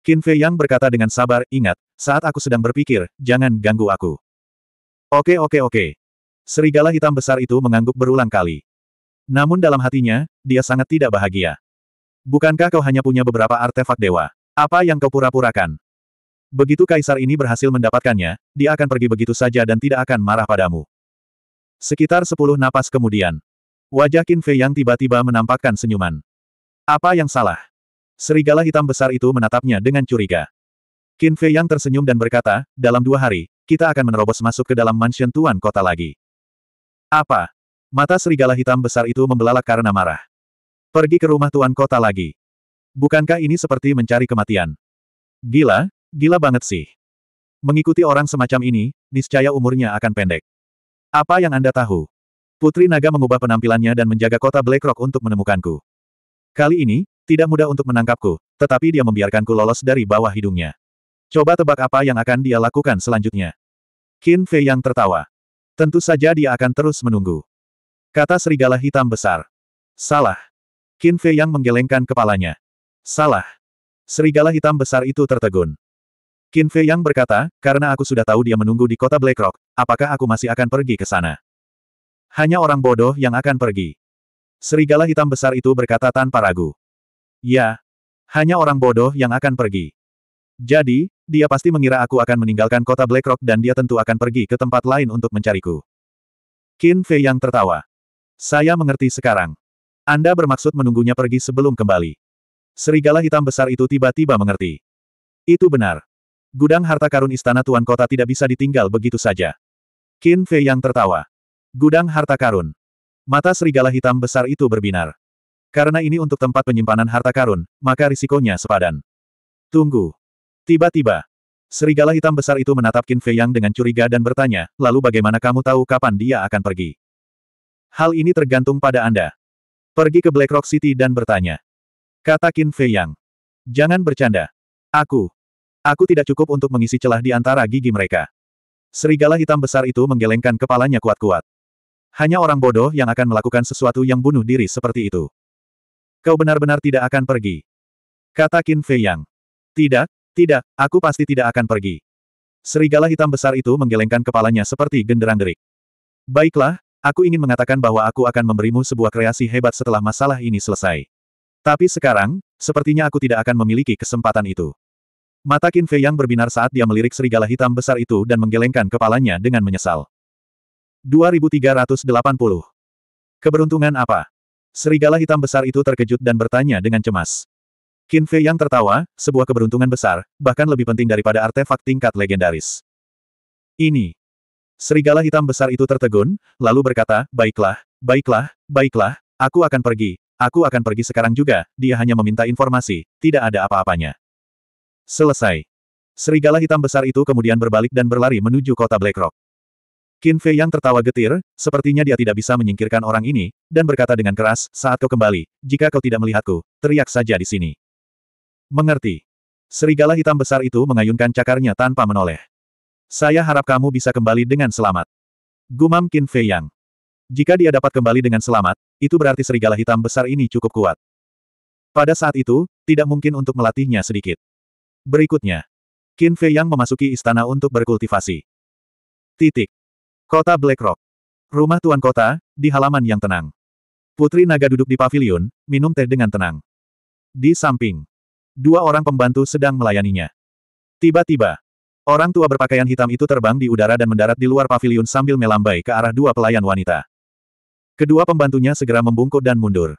Qin Fei Yang berkata dengan sabar, ingat, saat aku sedang berpikir, jangan ganggu aku. Oke oke oke. Serigala hitam besar itu mengangguk berulang kali. Namun dalam hatinya, dia sangat tidak bahagia. Bukankah kau hanya punya beberapa artefak dewa? Apa yang kau pura-purakan? Begitu kaisar ini berhasil mendapatkannya, dia akan pergi begitu saja dan tidak akan marah padamu. Sekitar sepuluh napas kemudian, wajah Qin Fei yang tiba-tiba menampakkan senyuman. Apa yang salah? Serigala hitam besar itu menatapnya dengan curiga. Qin Fei yang tersenyum dan berkata, dalam dua hari, kita akan menerobos masuk ke dalam mansion tuan kota lagi. Apa? Mata serigala hitam besar itu membelalak karena marah. Pergi ke rumah tuan kota lagi. Bukankah ini seperti mencari kematian? Gila, gila banget sih. Mengikuti orang semacam ini, niscaya umurnya akan pendek. Apa yang Anda tahu? Putri Naga mengubah penampilannya dan menjaga kota Blackrock untuk menemukanku. Kali ini, tidak mudah untuk menangkapku, tetapi dia membiarkanku lolos dari bawah hidungnya. Coba tebak apa yang akan dia lakukan selanjutnya. Qin Fei yang tertawa. Tentu saja dia akan terus menunggu. Kata serigala hitam besar. Salah. Qin Fei yang menggelengkan kepalanya. Salah. Serigala hitam besar itu tertegun. Qin Fei yang berkata, karena aku sudah tahu dia menunggu di kota Blackrock, apakah aku masih akan pergi ke sana? Hanya orang bodoh yang akan pergi. Serigala hitam besar itu berkata tanpa ragu. Ya. Hanya orang bodoh yang akan pergi. Jadi, dia pasti mengira aku akan meninggalkan kota Blackrock dan dia tentu akan pergi ke tempat lain untuk mencariku. Qin Fei yang tertawa. Saya mengerti sekarang. Anda bermaksud menunggunya pergi sebelum kembali. Serigala hitam besar itu tiba-tiba mengerti. Itu benar. Gudang harta karun istana tuan kota tidak bisa ditinggal begitu saja. Qin Fei yang tertawa. Gudang harta karun. Mata serigala hitam besar itu berbinar. Karena ini untuk tempat penyimpanan harta karun, maka risikonya sepadan. Tunggu. Tiba-tiba. Serigala hitam besar itu menatap Qin Fei Yang dengan curiga dan bertanya, lalu bagaimana kamu tahu kapan dia akan pergi? Hal ini tergantung pada Anda. Pergi ke Black Rock City dan bertanya. Kata Qin Fei Yang. Jangan bercanda. Aku. Aku tidak cukup untuk mengisi celah di antara gigi mereka. Serigala hitam besar itu menggelengkan kepalanya kuat-kuat. Hanya orang bodoh yang akan melakukan sesuatu yang bunuh diri seperti itu. Kau benar-benar tidak akan pergi. Kata Qin Fei Yang. Tidak, tidak, aku pasti tidak akan pergi. Serigala hitam besar itu menggelengkan kepalanya seperti genderang derik. Baiklah, Aku ingin mengatakan bahwa aku akan memberimu sebuah kreasi hebat setelah masalah ini selesai. Tapi sekarang, sepertinya aku tidak akan memiliki kesempatan itu. Mata Qin Fei yang berbinar saat dia melirik serigala hitam besar itu dan menggelengkan kepalanya dengan menyesal. 2380. Keberuntungan apa? Serigala hitam besar itu terkejut dan bertanya dengan cemas. Qin Fei yang tertawa, sebuah keberuntungan besar, bahkan lebih penting daripada artefak tingkat legendaris. Ini, Serigala hitam besar itu tertegun, lalu berkata, baiklah, baiklah, baiklah, aku akan pergi, aku akan pergi sekarang juga, dia hanya meminta informasi, tidak ada apa-apanya. Selesai. Serigala hitam besar itu kemudian berbalik dan berlari menuju kota Blackrock. Kinfe Qin Fei yang tertawa getir, sepertinya dia tidak bisa menyingkirkan orang ini, dan berkata dengan keras, saat kau kembali, jika kau tidak melihatku, teriak saja di sini. Mengerti. Serigala hitam besar itu mengayunkan cakarnya tanpa menoleh. Saya harap kamu bisa kembali dengan selamat. Gumam Qin Fei Yang. Jika dia dapat kembali dengan selamat, itu berarti serigala hitam besar ini cukup kuat. Pada saat itu, tidak mungkin untuk melatihnya sedikit. Berikutnya, Qin Fei Yang memasuki istana untuk berkultivasi. Titik. Kota Black Rock. Rumah tuan kota, di halaman yang tenang. Putri naga duduk di pavilion, minum teh dengan tenang. Di samping, dua orang pembantu sedang melayaninya. Tiba-tiba, Orang tua berpakaian hitam itu terbang di udara dan mendarat di luar pavilion sambil melambai ke arah dua pelayan wanita. Kedua pembantunya segera membungkuk dan mundur.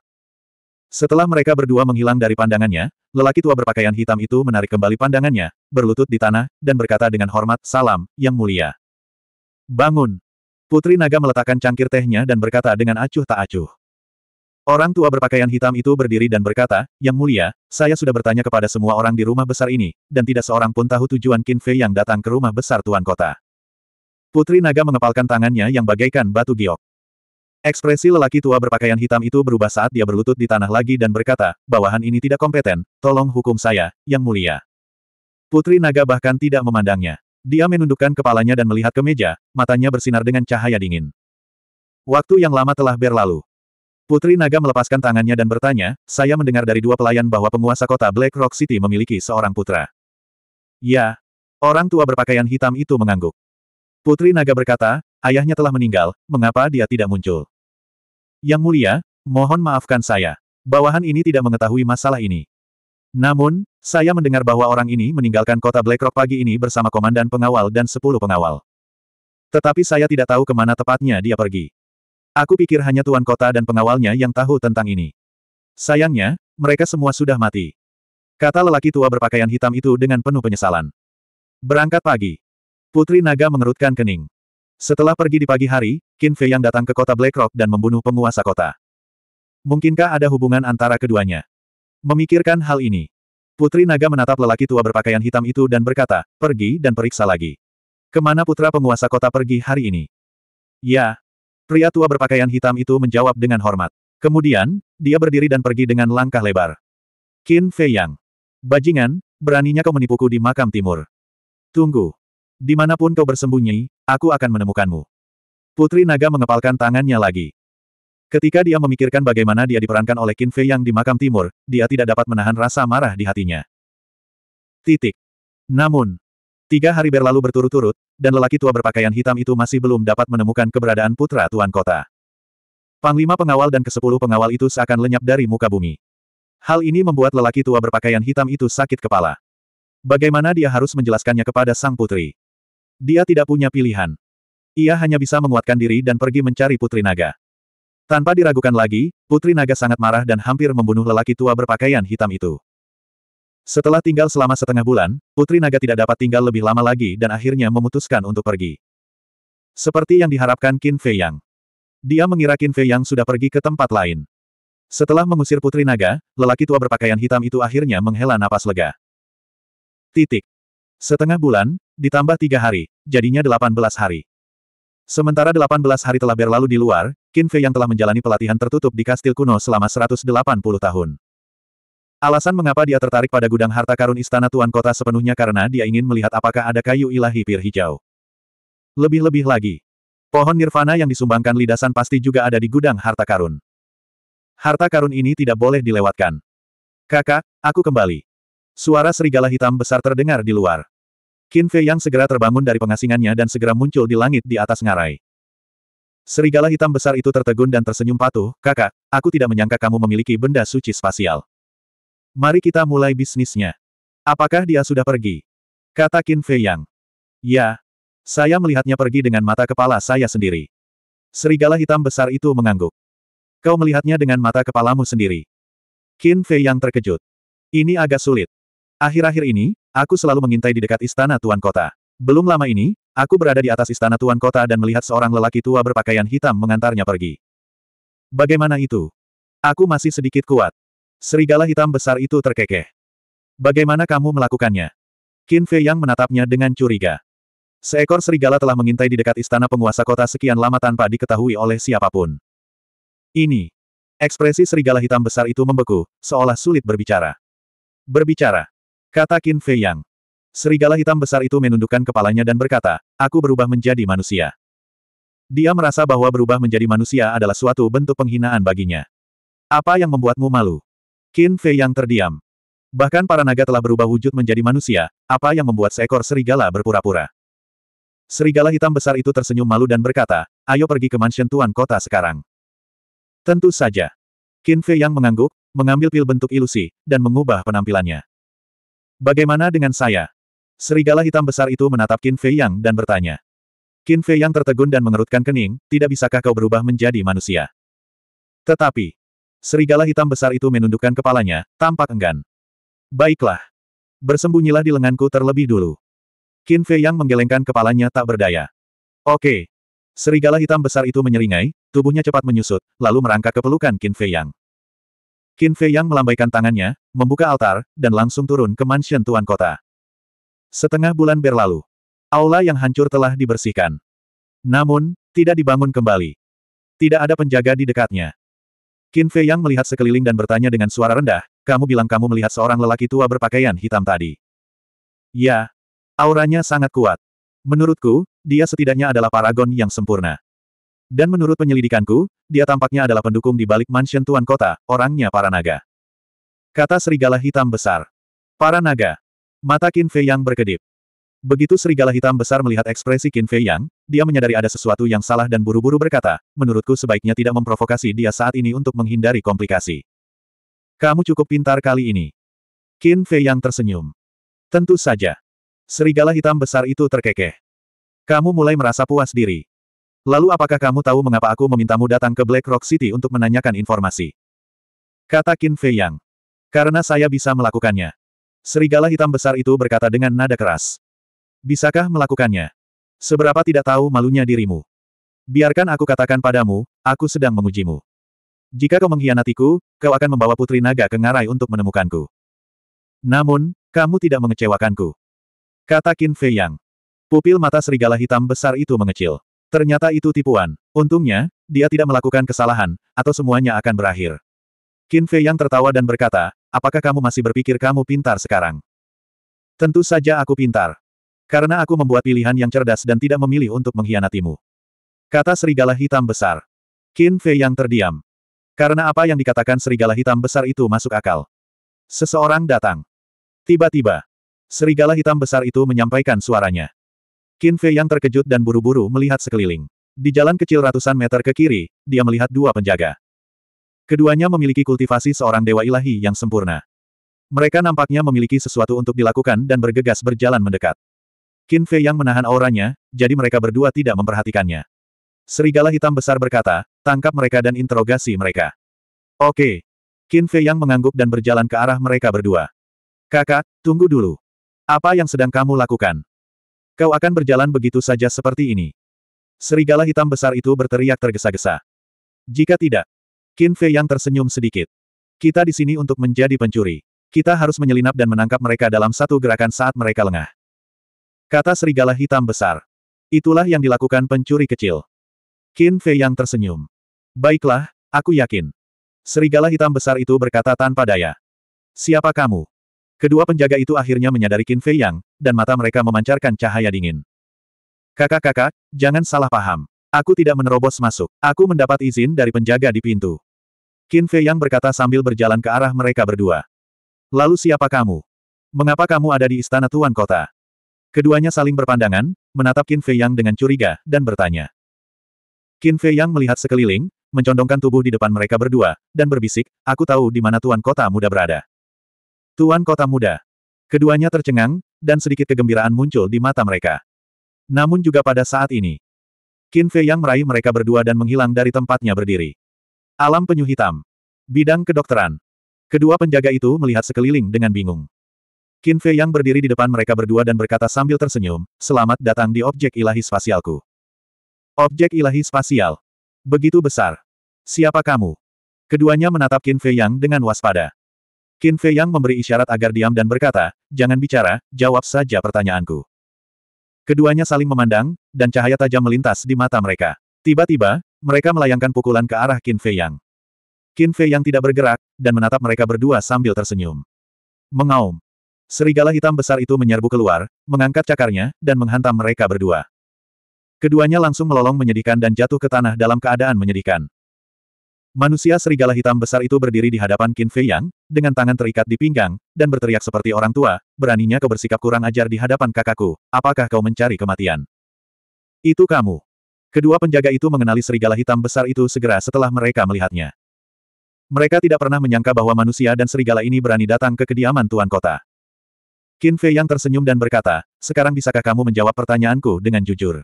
Setelah mereka berdua menghilang dari pandangannya, lelaki tua berpakaian hitam itu menarik kembali pandangannya, berlutut di tanah, dan berkata dengan hormat, Salam, Yang Mulia. Bangun! Putri Naga meletakkan cangkir tehnya dan berkata dengan acuh tak acuh. Orang tua berpakaian hitam itu berdiri dan berkata, Yang mulia, saya sudah bertanya kepada semua orang di rumah besar ini, dan tidak seorang pun tahu tujuan Qin Fei yang datang ke rumah besar Tuan Kota. Putri Naga mengepalkan tangannya yang bagaikan batu giok. Ekspresi lelaki tua berpakaian hitam itu berubah saat dia berlutut di tanah lagi dan berkata, bawahan ini tidak kompeten, tolong hukum saya, yang mulia. Putri Naga bahkan tidak memandangnya. Dia menundukkan kepalanya dan melihat ke meja, matanya bersinar dengan cahaya dingin. Waktu yang lama telah berlalu. Putri Naga melepaskan tangannya dan bertanya, saya mendengar dari dua pelayan bahwa penguasa kota Black Rock City memiliki seorang putra. Ya. Orang tua berpakaian hitam itu mengangguk. Putri Naga berkata, ayahnya telah meninggal, mengapa dia tidak muncul? Yang mulia, mohon maafkan saya. Bawahan ini tidak mengetahui masalah ini. Namun, saya mendengar bahwa orang ini meninggalkan kota Black Rock pagi ini bersama komandan pengawal dan sepuluh pengawal. Tetapi saya tidak tahu kemana tepatnya dia pergi. Aku pikir hanya tuan kota dan pengawalnya yang tahu tentang ini. Sayangnya, mereka semua sudah mati. Kata lelaki tua berpakaian hitam itu dengan penuh penyesalan. Berangkat pagi. Putri Naga mengerutkan kening. Setelah pergi di pagi hari, Qin Fei yang datang ke kota Blackrock dan membunuh penguasa kota. Mungkinkah ada hubungan antara keduanya? Memikirkan hal ini, Putri Naga menatap lelaki tua berpakaian hitam itu dan berkata, pergi dan periksa lagi. Kemana putra penguasa kota pergi hari ini? Ya, Pria tua berpakaian hitam itu menjawab dengan hormat. Kemudian, dia berdiri dan pergi dengan langkah lebar. Qin Fei Yang. Bajingan, beraninya kau menipuku di makam timur. Tunggu. Dimanapun kau bersembunyi, aku akan menemukanmu. Putri Naga mengepalkan tangannya lagi. Ketika dia memikirkan bagaimana dia diperankan oleh Qin Fei Yang di makam timur, dia tidak dapat menahan rasa marah di hatinya. Titik. Namun, Tiga hari berlalu berturut-turut, dan lelaki tua berpakaian hitam itu masih belum dapat menemukan keberadaan putra Tuan Kota. Panglima pengawal dan kesepuluh pengawal itu seakan lenyap dari muka bumi. Hal ini membuat lelaki tua berpakaian hitam itu sakit kepala. Bagaimana dia harus menjelaskannya kepada sang putri? Dia tidak punya pilihan. Ia hanya bisa menguatkan diri dan pergi mencari putri naga. Tanpa diragukan lagi, putri naga sangat marah dan hampir membunuh lelaki tua berpakaian hitam itu. Setelah tinggal selama setengah bulan, Putri Naga tidak dapat tinggal lebih lama lagi dan akhirnya memutuskan untuk pergi. Seperti yang diharapkan Qin Fei Yang. Dia mengira Qin Fei Yang sudah pergi ke tempat lain. Setelah mengusir Putri Naga, lelaki tua berpakaian hitam itu akhirnya menghela napas lega. Titik. Setengah bulan, ditambah tiga hari, jadinya delapan belas hari. Sementara 18 hari telah berlalu di luar, Qin Fei Yang telah menjalani pelatihan tertutup di kastil kuno selama 180 tahun. Alasan mengapa dia tertarik pada gudang harta karun istana tuan kota sepenuhnya karena dia ingin melihat apakah ada kayu ilahi pir hijau. Lebih-lebih lagi. Pohon nirvana yang disumbangkan lidasan pasti juga ada di gudang harta karun. Harta karun ini tidak boleh dilewatkan. Kakak, aku kembali. Suara serigala hitam besar terdengar di luar. Qin Fei yang segera terbangun dari pengasingannya dan segera muncul di langit di atas ngarai. Serigala hitam besar itu tertegun dan tersenyum patuh, kakak, aku tidak menyangka kamu memiliki benda suci spasial. Mari kita mulai bisnisnya. Apakah dia sudah pergi? Kata Qin Fei Yang. Ya. Saya melihatnya pergi dengan mata kepala saya sendiri. Serigala hitam besar itu mengangguk. Kau melihatnya dengan mata kepalamu sendiri. Qin Fei Yang terkejut. Ini agak sulit. Akhir-akhir ini, aku selalu mengintai di dekat istana Tuan Kota. Belum lama ini, aku berada di atas istana Tuan Kota dan melihat seorang lelaki tua berpakaian hitam mengantarnya pergi. Bagaimana itu? Aku masih sedikit kuat. Serigala hitam besar itu terkekeh. Bagaimana kamu melakukannya? Qin Fei Yang menatapnya dengan curiga. Seekor serigala telah mengintai di dekat istana penguasa kota sekian lama tanpa diketahui oleh siapapun. Ini. Ekspresi serigala hitam besar itu membeku, seolah sulit berbicara. Berbicara. Kata Qin Fei Yang. Serigala hitam besar itu menundukkan kepalanya dan berkata, aku berubah menjadi manusia. Dia merasa bahwa berubah menjadi manusia adalah suatu bentuk penghinaan baginya. Apa yang membuatmu malu? Qin Fei yang terdiam. Bahkan para naga telah berubah wujud menjadi manusia, apa yang membuat seekor serigala berpura-pura. Serigala hitam besar itu tersenyum malu dan berkata, ayo pergi ke mansion tuan kota sekarang. Tentu saja. Qin Fei yang mengangguk, mengambil pil bentuk ilusi, dan mengubah penampilannya. Bagaimana dengan saya? Serigala hitam besar itu menatap Qin Fei yang dan bertanya. Qin Fei yang tertegun dan mengerutkan kening, tidak bisakah kau berubah menjadi manusia? Tetapi, Serigala hitam besar itu menundukkan kepalanya, tampak enggan. Baiklah. Bersembunyilah di lenganku terlebih dulu. Qin Fei yang menggelengkan kepalanya tak berdaya. Oke. Serigala hitam besar itu menyeringai, tubuhnya cepat menyusut, lalu merangkak ke pelukan Qin Fei Yang. Qin Fei Yang melambaikan tangannya, membuka altar, dan langsung turun ke mansion tuan kota. Setengah bulan berlalu. Aula yang hancur telah dibersihkan. Namun, tidak dibangun kembali. Tidak ada penjaga di dekatnya. Qin Fei Yang melihat sekeliling dan bertanya dengan suara rendah, kamu bilang kamu melihat seorang lelaki tua berpakaian hitam tadi. Ya. Auranya sangat kuat. Menurutku, dia setidaknya adalah paragon yang sempurna. Dan menurut penyelidikanku, dia tampaknya adalah pendukung di balik mansion tuan kota, orangnya para naga. Kata serigala hitam besar. Para naga. Mata Qin Fei Yang berkedip. Begitu serigala hitam besar melihat ekspresi Qin Fei Yang, dia menyadari ada sesuatu yang salah dan buru-buru berkata, menurutku sebaiknya tidak memprovokasi dia saat ini untuk menghindari komplikasi. Kamu cukup pintar kali ini. Qin Fei Yang tersenyum. Tentu saja. Serigala hitam besar itu terkekeh. Kamu mulai merasa puas diri. Lalu apakah kamu tahu mengapa aku memintamu datang ke Black Rock City untuk menanyakan informasi? Kata Qin Fei Yang. Karena saya bisa melakukannya. Serigala hitam besar itu berkata dengan nada keras. Bisakah melakukannya? Seberapa tidak tahu malunya dirimu. Biarkan aku katakan padamu, aku sedang mengujimu. Jika kau mengkhianatiku, kau akan membawa putri naga ke ngarai untuk menemukanku. Namun, kamu tidak mengecewakanku. Kata Qin Fei Yang. Pupil mata serigala hitam besar itu mengecil. Ternyata itu tipuan. Untungnya, dia tidak melakukan kesalahan, atau semuanya akan berakhir. Qin Fei Yang tertawa dan berkata, apakah kamu masih berpikir kamu pintar sekarang? Tentu saja aku pintar. Karena aku membuat pilihan yang cerdas dan tidak memilih untuk mengkhianatimu. Kata serigala hitam besar. Qin Fei yang terdiam. Karena apa yang dikatakan serigala hitam besar itu masuk akal. Seseorang datang. Tiba-tiba, serigala hitam besar itu menyampaikan suaranya. Qin Fei yang terkejut dan buru-buru melihat sekeliling. Di jalan kecil ratusan meter ke kiri, dia melihat dua penjaga. Keduanya memiliki kultivasi seorang dewa ilahi yang sempurna. Mereka nampaknya memiliki sesuatu untuk dilakukan dan bergegas berjalan mendekat. Qin Fei yang menahan auranya, jadi mereka berdua tidak memperhatikannya. Serigala hitam besar berkata, tangkap mereka dan interogasi mereka. Oke. Qin Fei yang mengangguk dan berjalan ke arah mereka berdua. Kakak, tunggu dulu. Apa yang sedang kamu lakukan? Kau akan berjalan begitu saja seperti ini. Serigala hitam besar itu berteriak tergesa-gesa. Jika tidak, Qin Fei yang tersenyum sedikit. Kita di sini untuk menjadi pencuri. Kita harus menyelinap dan menangkap mereka dalam satu gerakan saat mereka lengah. Kata serigala hitam besar. Itulah yang dilakukan pencuri kecil. Qin Fei yang tersenyum. Baiklah, aku yakin. Serigala hitam besar itu berkata tanpa daya. Siapa kamu? Kedua penjaga itu akhirnya menyadari Qin Fei Yang, dan mata mereka memancarkan cahaya dingin. Kakak-kakak, jangan salah paham. Aku tidak menerobos masuk. Aku mendapat izin dari penjaga di pintu. Qin Fei Yang berkata sambil berjalan ke arah mereka berdua. Lalu siapa kamu? Mengapa kamu ada di istana Tuan Kota? Keduanya saling berpandangan, menatap Qin Fei Yang dengan curiga, dan bertanya. Qin Fei Yang melihat sekeliling, mencondongkan tubuh di depan mereka berdua, dan berbisik, aku tahu di mana Tuan Kota Muda berada. Tuan Kota Muda. Keduanya tercengang, dan sedikit kegembiraan muncul di mata mereka. Namun juga pada saat ini, Qin Fei Yang meraih mereka berdua dan menghilang dari tempatnya berdiri. Alam penyu hitam. Bidang kedokteran. Kedua penjaga itu melihat sekeliling dengan bingung. Qin Fei Yang berdiri di depan mereka berdua dan berkata sambil tersenyum, selamat datang di objek ilahi spasialku. Objek ilahi spasial. Begitu besar. Siapa kamu? Keduanya menatap Qin Fei Yang dengan waspada. Qin Fei Yang memberi isyarat agar diam dan berkata, jangan bicara, jawab saja pertanyaanku. Keduanya saling memandang, dan cahaya tajam melintas di mata mereka. Tiba-tiba, mereka melayangkan pukulan ke arah Qin Fei Yang. Qin Fei Yang tidak bergerak, dan menatap mereka berdua sambil tersenyum. Mengaum. Serigala hitam besar itu menyerbu keluar, mengangkat cakarnya, dan menghantam mereka berdua. Keduanya langsung melolong menyedihkan dan jatuh ke tanah dalam keadaan menyedihkan. Manusia serigala hitam besar itu berdiri di hadapan Qin Fei Yang, dengan tangan terikat di pinggang, dan berteriak seperti orang tua, beraninya kau bersikap kurang ajar di hadapan kakakku, apakah kau mencari kematian? Itu kamu. Kedua penjaga itu mengenali serigala hitam besar itu segera setelah mereka melihatnya. Mereka tidak pernah menyangka bahwa manusia dan serigala ini berani datang ke kediaman Tuan Kota. Qin Fei yang tersenyum dan berkata, sekarang bisakah kamu menjawab pertanyaanku dengan jujur?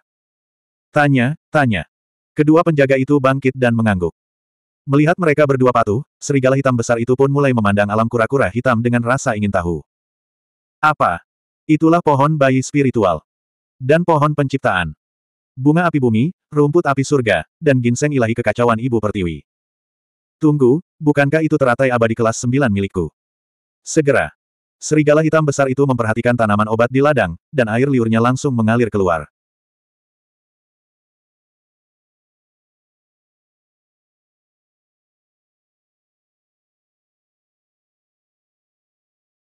Tanya, tanya. Kedua penjaga itu bangkit dan mengangguk. Melihat mereka berdua patuh, serigala hitam besar itu pun mulai memandang alam kura-kura hitam dengan rasa ingin tahu. Apa? Itulah pohon bayi spiritual. Dan pohon penciptaan. Bunga api bumi, rumput api surga, dan ginseng ilahi kekacauan ibu pertiwi. Tunggu, bukankah itu teratai abadi kelas 9 milikku? Segera, Serigala hitam besar itu memperhatikan tanaman obat di ladang, dan air liurnya langsung mengalir keluar.